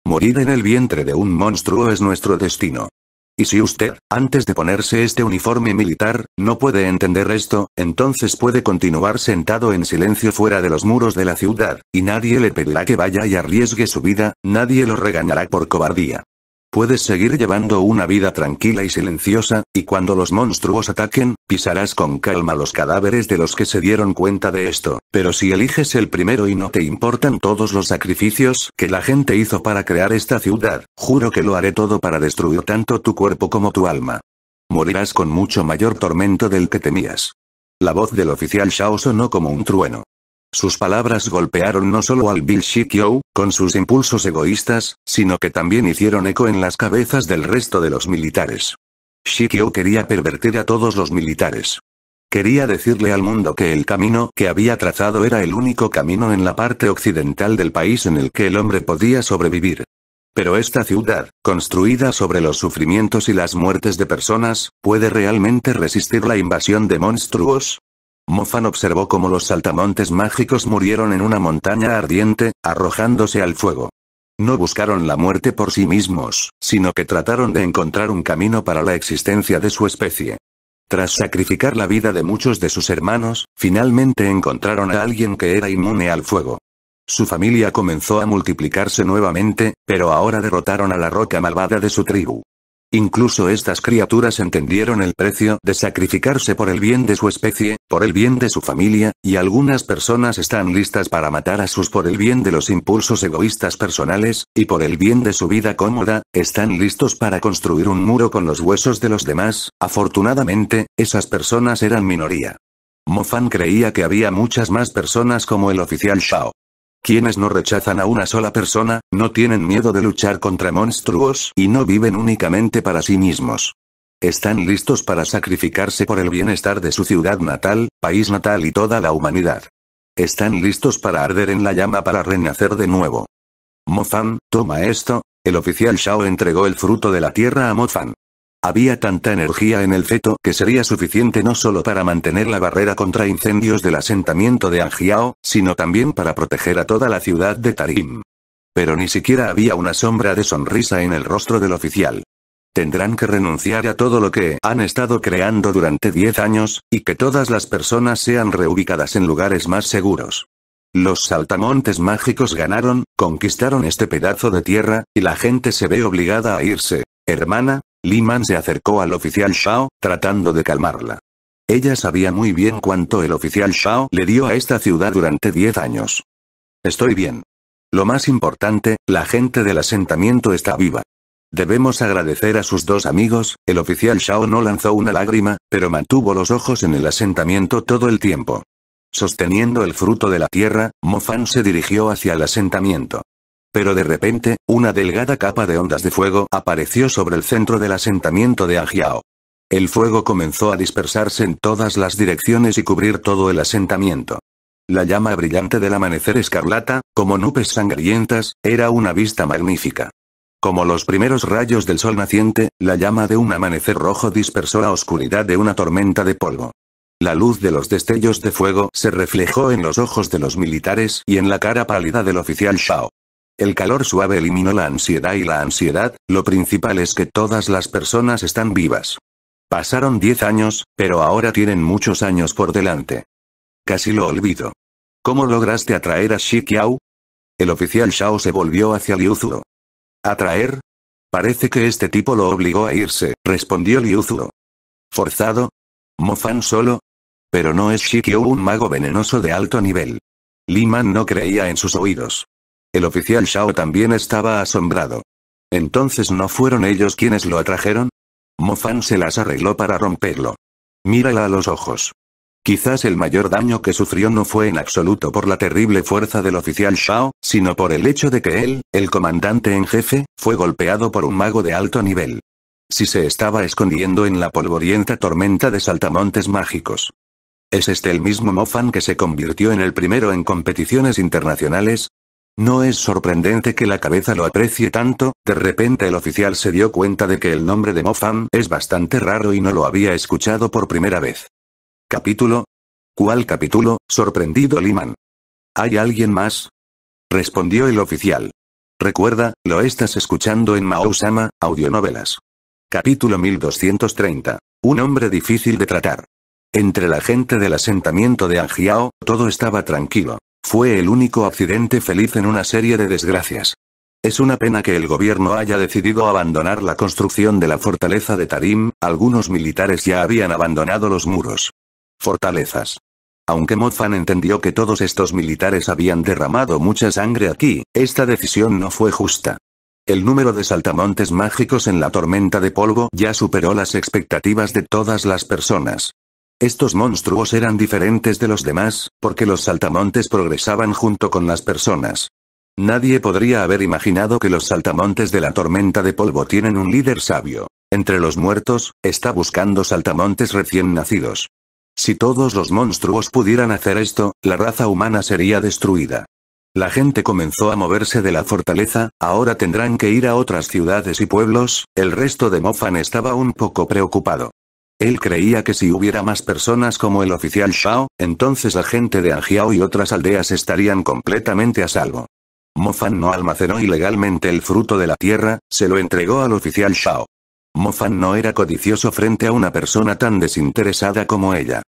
Morir en el vientre de un monstruo es nuestro destino. Y si usted, antes de ponerse este uniforme militar, no puede entender esto, entonces puede continuar sentado en silencio fuera de los muros de la ciudad, y nadie le pedirá que vaya y arriesgue su vida, nadie lo regañará por cobardía. Puedes seguir llevando una vida tranquila y silenciosa, y cuando los monstruos ataquen, pisarás con calma los cadáveres de los que se dieron cuenta de esto, pero si eliges el primero y no te importan todos los sacrificios que la gente hizo para crear esta ciudad, juro que lo haré todo para destruir tanto tu cuerpo como tu alma. Morirás con mucho mayor tormento del que temías. La voz del oficial Shao sonó como un trueno. Sus palabras golpearon no solo al Bill Shikyo, con sus impulsos egoístas, sino que también hicieron eco en las cabezas del resto de los militares. Shikyo quería pervertir a todos los militares. Quería decirle al mundo que el camino que había trazado era el único camino en la parte occidental del país en el que el hombre podía sobrevivir. Pero esta ciudad, construida sobre los sufrimientos y las muertes de personas, ¿puede realmente resistir la invasión de monstruos? Mofan observó cómo los saltamontes mágicos murieron en una montaña ardiente, arrojándose al fuego. No buscaron la muerte por sí mismos, sino que trataron de encontrar un camino para la existencia de su especie. Tras sacrificar la vida de muchos de sus hermanos, finalmente encontraron a alguien que era inmune al fuego. Su familia comenzó a multiplicarse nuevamente, pero ahora derrotaron a la roca malvada de su tribu. Incluso estas criaturas entendieron el precio de sacrificarse por el bien de su especie, por el bien de su familia, y algunas personas están listas para matar a sus por el bien de los impulsos egoístas personales, y por el bien de su vida cómoda, están listos para construir un muro con los huesos de los demás, afortunadamente, esas personas eran minoría. Mofan creía que había muchas más personas como el oficial Shao. Quienes no rechazan a una sola persona, no tienen miedo de luchar contra monstruos y no viven únicamente para sí mismos. Están listos para sacrificarse por el bienestar de su ciudad natal, país natal y toda la humanidad. Están listos para arder en la llama para renacer de nuevo. Mofan, toma esto. El oficial Shao entregó el fruto de la tierra a Mofan. Había tanta energía en el feto que sería suficiente no solo para mantener la barrera contra incendios del asentamiento de Angiao, sino también para proteger a toda la ciudad de Tarim. Pero ni siquiera había una sombra de sonrisa en el rostro del oficial. Tendrán que renunciar a todo lo que han estado creando durante 10 años, y que todas las personas sean reubicadas en lugares más seguros. Los saltamontes mágicos ganaron, conquistaron este pedazo de tierra, y la gente se ve obligada a irse. Hermana, Li Man se acercó al oficial Shao, tratando de calmarla. Ella sabía muy bien cuánto el oficial Shao le dio a esta ciudad durante 10 años. Estoy bien. Lo más importante, la gente del asentamiento está viva. Debemos agradecer a sus dos amigos, el oficial Shao no lanzó una lágrima, pero mantuvo los ojos en el asentamiento todo el tiempo. Sosteniendo el fruto de la tierra, Fan se dirigió hacia el asentamiento. Pero de repente, una delgada capa de ondas de fuego apareció sobre el centro del asentamiento de Agiao. El fuego comenzó a dispersarse en todas las direcciones y cubrir todo el asentamiento. La llama brillante del amanecer escarlata, como nubes sangrientas, era una vista magnífica. Como los primeros rayos del sol naciente, la llama de un amanecer rojo dispersó la oscuridad de una tormenta de polvo. La luz de los destellos de fuego se reflejó en los ojos de los militares y en la cara pálida del oficial Shao. El calor suave eliminó la ansiedad y la ansiedad, lo principal es que todas las personas están vivas. Pasaron 10 años, pero ahora tienen muchos años por delante. Casi lo olvido. ¿Cómo lograste atraer a Shi El oficial Shao se volvió hacia Liu ¿Atraer? Parece que este tipo lo obligó a irse, respondió Liu ¿Forzado? ¿Mofan solo? Pero no es Shikyo un mago venenoso de alto nivel. Man no creía en sus oídos. El oficial Shao también estaba asombrado. ¿Entonces no fueron ellos quienes lo atrajeron? Mofan se las arregló para romperlo. Mírala a los ojos. Quizás el mayor daño que sufrió no fue en absoluto por la terrible fuerza del oficial Shao, sino por el hecho de que él, el comandante en jefe, fue golpeado por un mago de alto nivel. Si se estaba escondiendo en la polvorienta tormenta de saltamontes mágicos. ¿Es este el mismo Mofan que se convirtió en el primero en competiciones internacionales? No es sorprendente que la cabeza lo aprecie tanto, de repente el oficial se dio cuenta de que el nombre de Fan es bastante raro y no lo había escuchado por primera vez. Capítulo. ¿Cuál capítulo? sorprendido Liman. ¿Hay alguien más? respondió el oficial. Recuerda, lo estás escuchando en Mao Sama, audionovelas. Capítulo 1230. Un hombre difícil de tratar. Entre la gente del asentamiento de Angiao, todo estaba tranquilo. Fue el único accidente feliz en una serie de desgracias. Es una pena que el gobierno haya decidido abandonar la construcción de la fortaleza de Tarim, algunos militares ya habían abandonado los muros. Fortalezas. Aunque Mofan entendió que todos estos militares habían derramado mucha sangre aquí, esta decisión no fue justa. El número de saltamontes mágicos en la tormenta de polvo ya superó las expectativas de todas las personas. Estos monstruos eran diferentes de los demás, porque los saltamontes progresaban junto con las personas. Nadie podría haber imaginado que los saltamontes de la tormenta de polvo tienen un líder sabio. Entre los muertos, está buscando saltamontes recién nacidos. Si todos los monstruos pudieran hacer esto, la raza humana sería destruida. La gente comenzó a moverse de la fortaleza, ahora tendrán que ir a otras ciudades y pueblos, el resto de Mofan estaba un poco preocupado. Él creía que si hubiera más personas como el oficial Shao, entonces la gente de Anjiao y otras aldeas estarían completamente a salvo. Fan no almacenó ilegalmente el fruto de la tierra, se lo entregó al oficial Shao. Fan no era codicioso frente a una persona tan desinteresada como ella.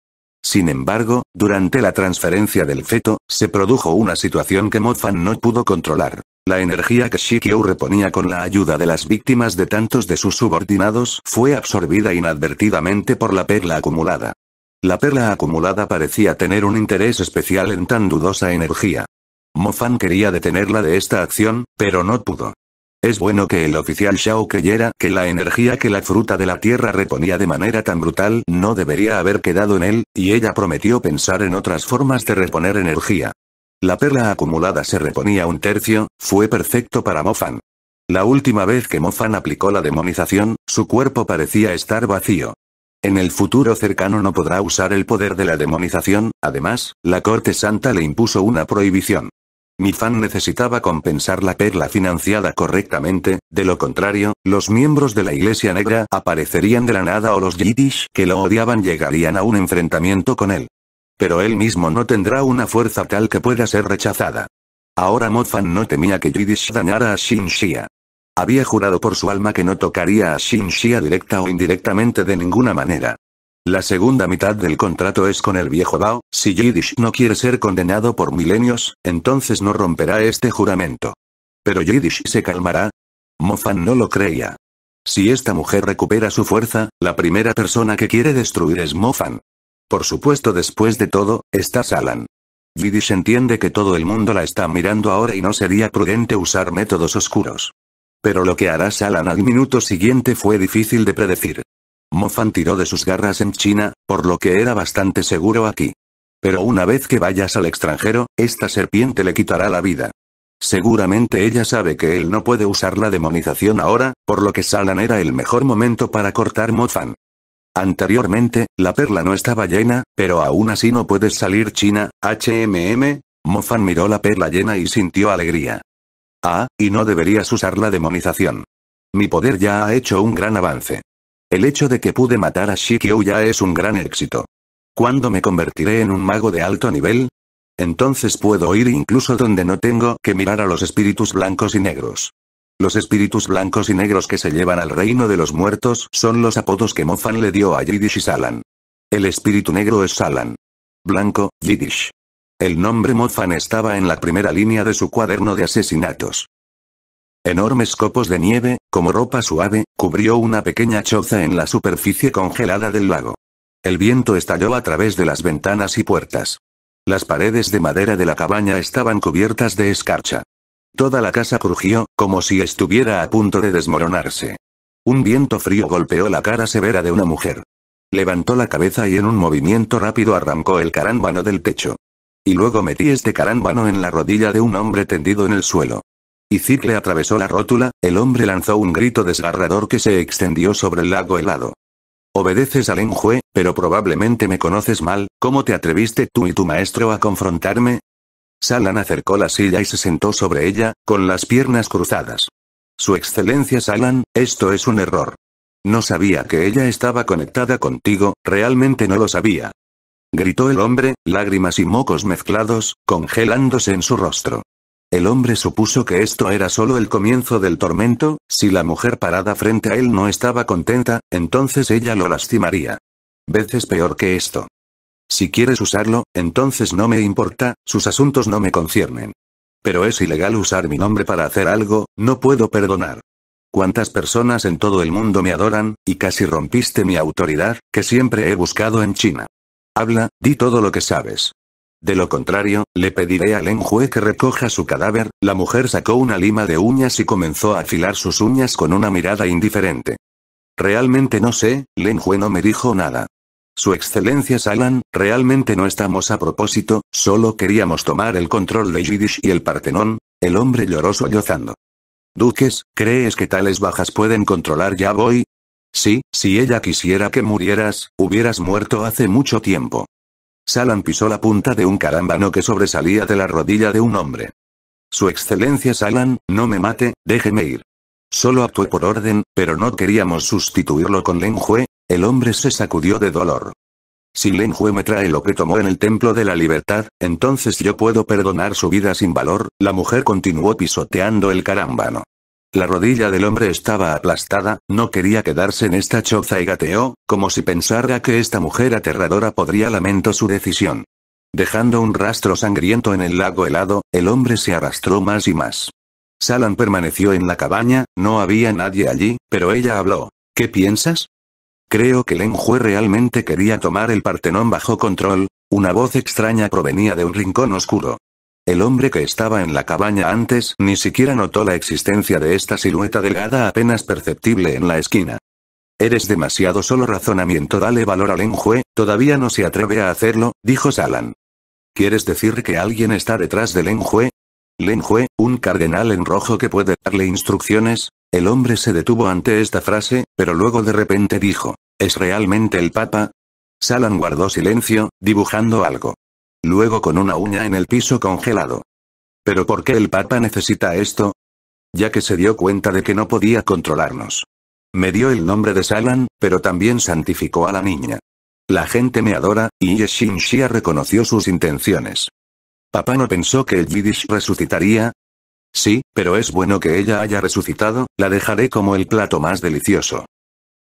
Sin embargo, durante la transferencia del feto, se produjo una situación que Fan no pudo controlar. La energía que Shikyu reponía con la ayuda de las víctimas de tantos de sus subordinados fue absorbida inadvertidamente por la perla acumulada. La perla acumulada parecía tener un interés especial en tan dudosa energía. Mofan quería detenerla de esta acción, pero no pudo. Es bueno que el oficial Shao creyera que la energía que la fruta de la tierra reponía de manera tan brutal no debería haber quedado en él, y ella prometió pensar en otras formas de reponer energía. La perla acumulada se reponía un tercio, fue perfecto para Mofan. La última vez que Mofan aplicó la demonización, su cuerpo parecía estar vacío. En el futuro cercano no podrá usar el poder de la demonización, además, la Corte Santa le impuso una prohibición. Mifan necesitaba compensar la perla financiada correctamente, de lo contrario, los miembros de la Iglesia Negra aparecerían de la nada o los Yiddish que lo odiaban llegarían a un enfrentamiento con él. Pero él mismo no tendrá una fuerza tal que pueda ser rechazada. Ahora Mofan no temía que Yiddish dañara a Shin Había jurado por su alma que no tocaría a Shin directa o indirectamente de ninguna manera. La segunda mitad del contrato es con el viejo Bao, si Yiddish no quiere ser condenado por milenios, entonces no romperá este juramento. Pero Yiddish se calmará. Mofan no lo creía. Si esta mujer recupera su fuerza, la primera persona que quiere destruir es Mofan. Por supuesto después de todo, está Salan. Vidish entiende que todo el mundo la está mirando ahora y no sería prudente usar métodos oscuros. Pero lo que hará Salan al minuto siguiente fue difícil de predecir. Mofan tiró de sus garras en China, por lo que era bastante seguro aquí. Pero una vez que vayas al extranjero, esta serpiente le quitará la vida. Seguramente ella sabe que él no puede usar la demonización ahora, por lo que Salan era el mejor momento para cortar Mofan. Anteriormente, la perla no estaba llena, pero aún así no puedes salir china, HMM. Mofan miró la perla llena y sintió alegría. Ah, y no deberías usar la demonización. Mi poder ya ha hecho un gran avance. El hecho de que pude matar a Shikyu ya es un gran éxito. ¿Cuándo me convertiré en un mago de alto nivel? Entonces puedo ir incluso donde no tengo que mirar a los espíritus blancos y negros. Los espíritus blancos y negros que se llevan al reino de los muertos son los apodos que Mofan le dio a Yiddish y Salan. El espíritu negro es Salan. Blanco, Yiddish. El nombre Mofan estaba en la primera línea de su cuaderno de asesinatos. Enormes copos de nieve, como ropa suave, cubrió una pequeña choza en la superficie congelada del lago. El viento estalló a través de las ventanas y puertas. Las paredes de madera de la cabaña estaban cubiertas de escarcha. Toda la casa crujió, como si estuviera a punto de desmoronarse. Un viento frío golpeó la cara severa de una mujer. Levantó la cabeza y en un movimiento rápido arrancó el carámbano del techo. Y luego metí este carámbano en la rodilla de un hombre tendido en el suelo. Y Cicle atravesó la rótula, el hombre lanzó un grito desgarrador que se extendió sobre el lago helado. Obedeces al enjue, pero probablemente me conoces mal, ¿cómo te atreviste tú y tu maestro a confrontarme? Salan acercó la silla y se sentó sobre ella, con las piernas cruzadas. Su excelencia Salan, esto es un error. No sabía que ella estaba conectada contigo, realmente no lo sabía. Gritó el hombre, lágrimas y mocos mezclados, congelándose en su rostro. El hombre supuso que esto era solo el comienzo del tormento, si la mujer parada frente a él no estaba contenta, entonces ella lo lastimaría. Veces peor que esto. Si quieres usarlo, entonces no me importa, sus asuntos no me conciernen. Pero es ilegal usar mi nombre para hacer algo, no puedo perdonar. Cuántas personas en todo el mundo me adoran, y casi rompiste mi autoridad, que siempre he buscado en China. Habla, di todo lo que sabes. De lo contrario, le pediré a Len Hue que recoja su cadáver, la mujer sacó una lima de uñas y comenzó a afilar sus uñas con una mirada indiferente. Realmente no sé, Len Hue no me dijo nada. Su excelencia Salan, realmente no estamos a propósito, solo queríamos tomar el control de Yiddish y el Partenón, el hombre lloró sollozando. Duques, ¿crees que tales bajas pueden controlar ya voy? Sí, si ella quisiera que murieras, hubieras muerto hace mucho tiempo. Salan pisó la punta de un carámbano que sobresalía de la rodilla de un hombre. Su excelencia Salan, no me mate, déjeme ir. Solo actué por orden, pero no queríamos sustituirlo con Lenjue, el hombre se sacudió de dolor. Si Lenjue me trae lo que tomó en el Templo de la Libertad, entonces yo puedo perdonar su vida sin valor, la mujer continuó pisoteando el carámbano. La rodilla del hombre estaba aplastada, no quería quedarse en esta choza y gateó, como si pensara que esta mujer aterradora podría lamento su decisión. Dejando un rastro sangriento en el lago helado, el hombre se arrastró más y más. Salan permaneció en la cabaña, no había nadie allí, pero ella habló. ¿Qué piensas? Creo que Len realmente quería tomar el Partenón bajo control, una voz extraña provenía de un rincón oscuro. El hombre que estaba en la cabaña antes ni siquiera notó la existencia de esta silueta delgada apenas perceptible en la esquina. Eres demasiado solo razonamiento, dale valor a enjue, todavía no se atreve a hacerlo, dijo Salan. ¿Quieres decir que alguien está detrás de «Len Lenjue, un cardenal en rojo que puede darle instrucciones, el hombre se detuvo ante esta frase, pero luego de repente dijo, ¿es realmente el Papa? Salan guardó silencio, dibujando algo. Luego con una uña en el piso congelado. ¿Pero por qué el Papa necesita esto? Ya que se dio cuenta de que no podía controlarnos. Me dio el nombre de Salan, pero también santificó a la niña. La gente me adora, y Yeshin Shia reconoció sus intenciones. Papá no pensó que el Yiddish resucitaría, Sí, pero es bueno que ella haya resucitado, la dejaré como el plato más delicioso.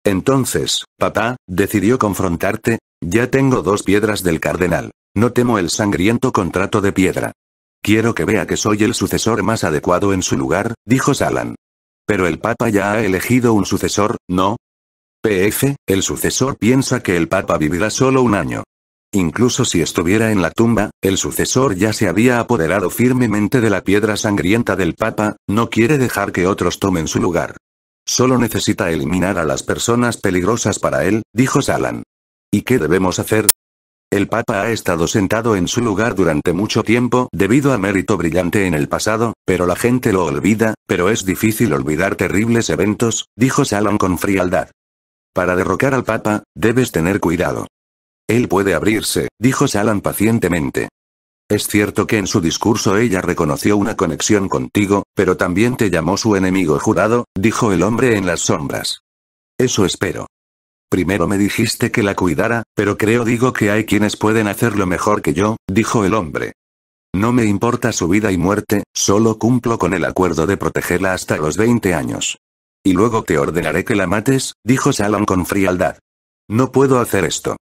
Entonces, papá, decidió confrontarte, ya tengo dos piedras del cardenal. No temo el sangriento contrato de piedra. Quiero que vea que soy el sucesor más adecuado en su lugar, dijo Salan. Pero el Papa ya ha elegido un sucesor, ¿no? PF, el sucesor piensa que el Papa vivirá solo un año. Incluso si estuviera en la tumba, el sucesor ya se había apoderado firmemente de la piedra sangrienta del Papa, no quiere dejar que otros tomen su lugar. Solo necesita eliminar a las personas peligrosas para él, dijo Salan. ¿Y qué debemos hacer? El Papa ha estado sentado en su lugar durante mucho tiempo debido a mérito brillante en el pasado, pero la gente lo olvida, pero es difícil olvidar terribles eventos, dijo Salan con frialdad. Para derrocar al Papa, debes tener cuidado. Él puede abrirse, dijo Salam pacientemente. Es cierto que en su discurso ella reconoció una conexión contigo, pero también te llamó su enemigo jurado, dijo el hombre en las sombras. Eso espero. Primero me dijiste que la cuidara, pero creo digo que hay quienes pueden hacerlo mejor que yo, dijo el hombre. No me importa su vida y muerte, solo cumplo con el acuerdo de protegerla hasta los 20 años. Y luego te ordenaré que la mates, dijo Salam con frialdad. No puedo hacer esto.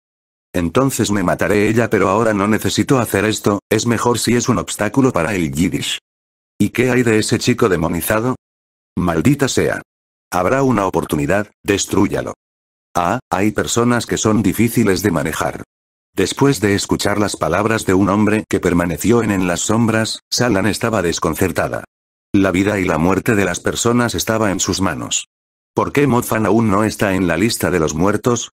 Entonces me mataré ella pero ahora no necesito hacer esto, es mejor si es un obstáculo para el Yiddish. ¿Y qué hay de ese chico demonizado? Maldita sea. Habrá una oportunidad, destruyalo. Ah, hay personas que son difíciles de manejar. Después de escuchar las palabras de un hombre que permaneció en en las sombras, Salan estaba desconcertada. La vida y la muerte de las personas estaba en sus manos. ¿Por qué Mofan aún no está en la lista de los muertos?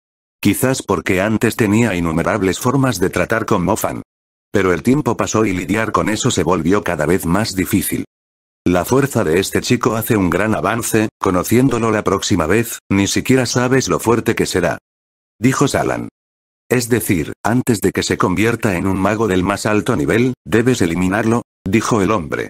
Quizás porque antes tenía innumerables formas de tratar con Mofan. Pero el tiempo pasó y lidiar con eso se volvió cada vez más difícil. La fuerza de este chico hace un gran avance, conociéndolo la próxima vez, ni siquiera sabes lo fuerte que será. Dijo Salan. Es decir, antes de que se convierta en un mago del más alto nivel, debes eliminarlo, dijo el hombre.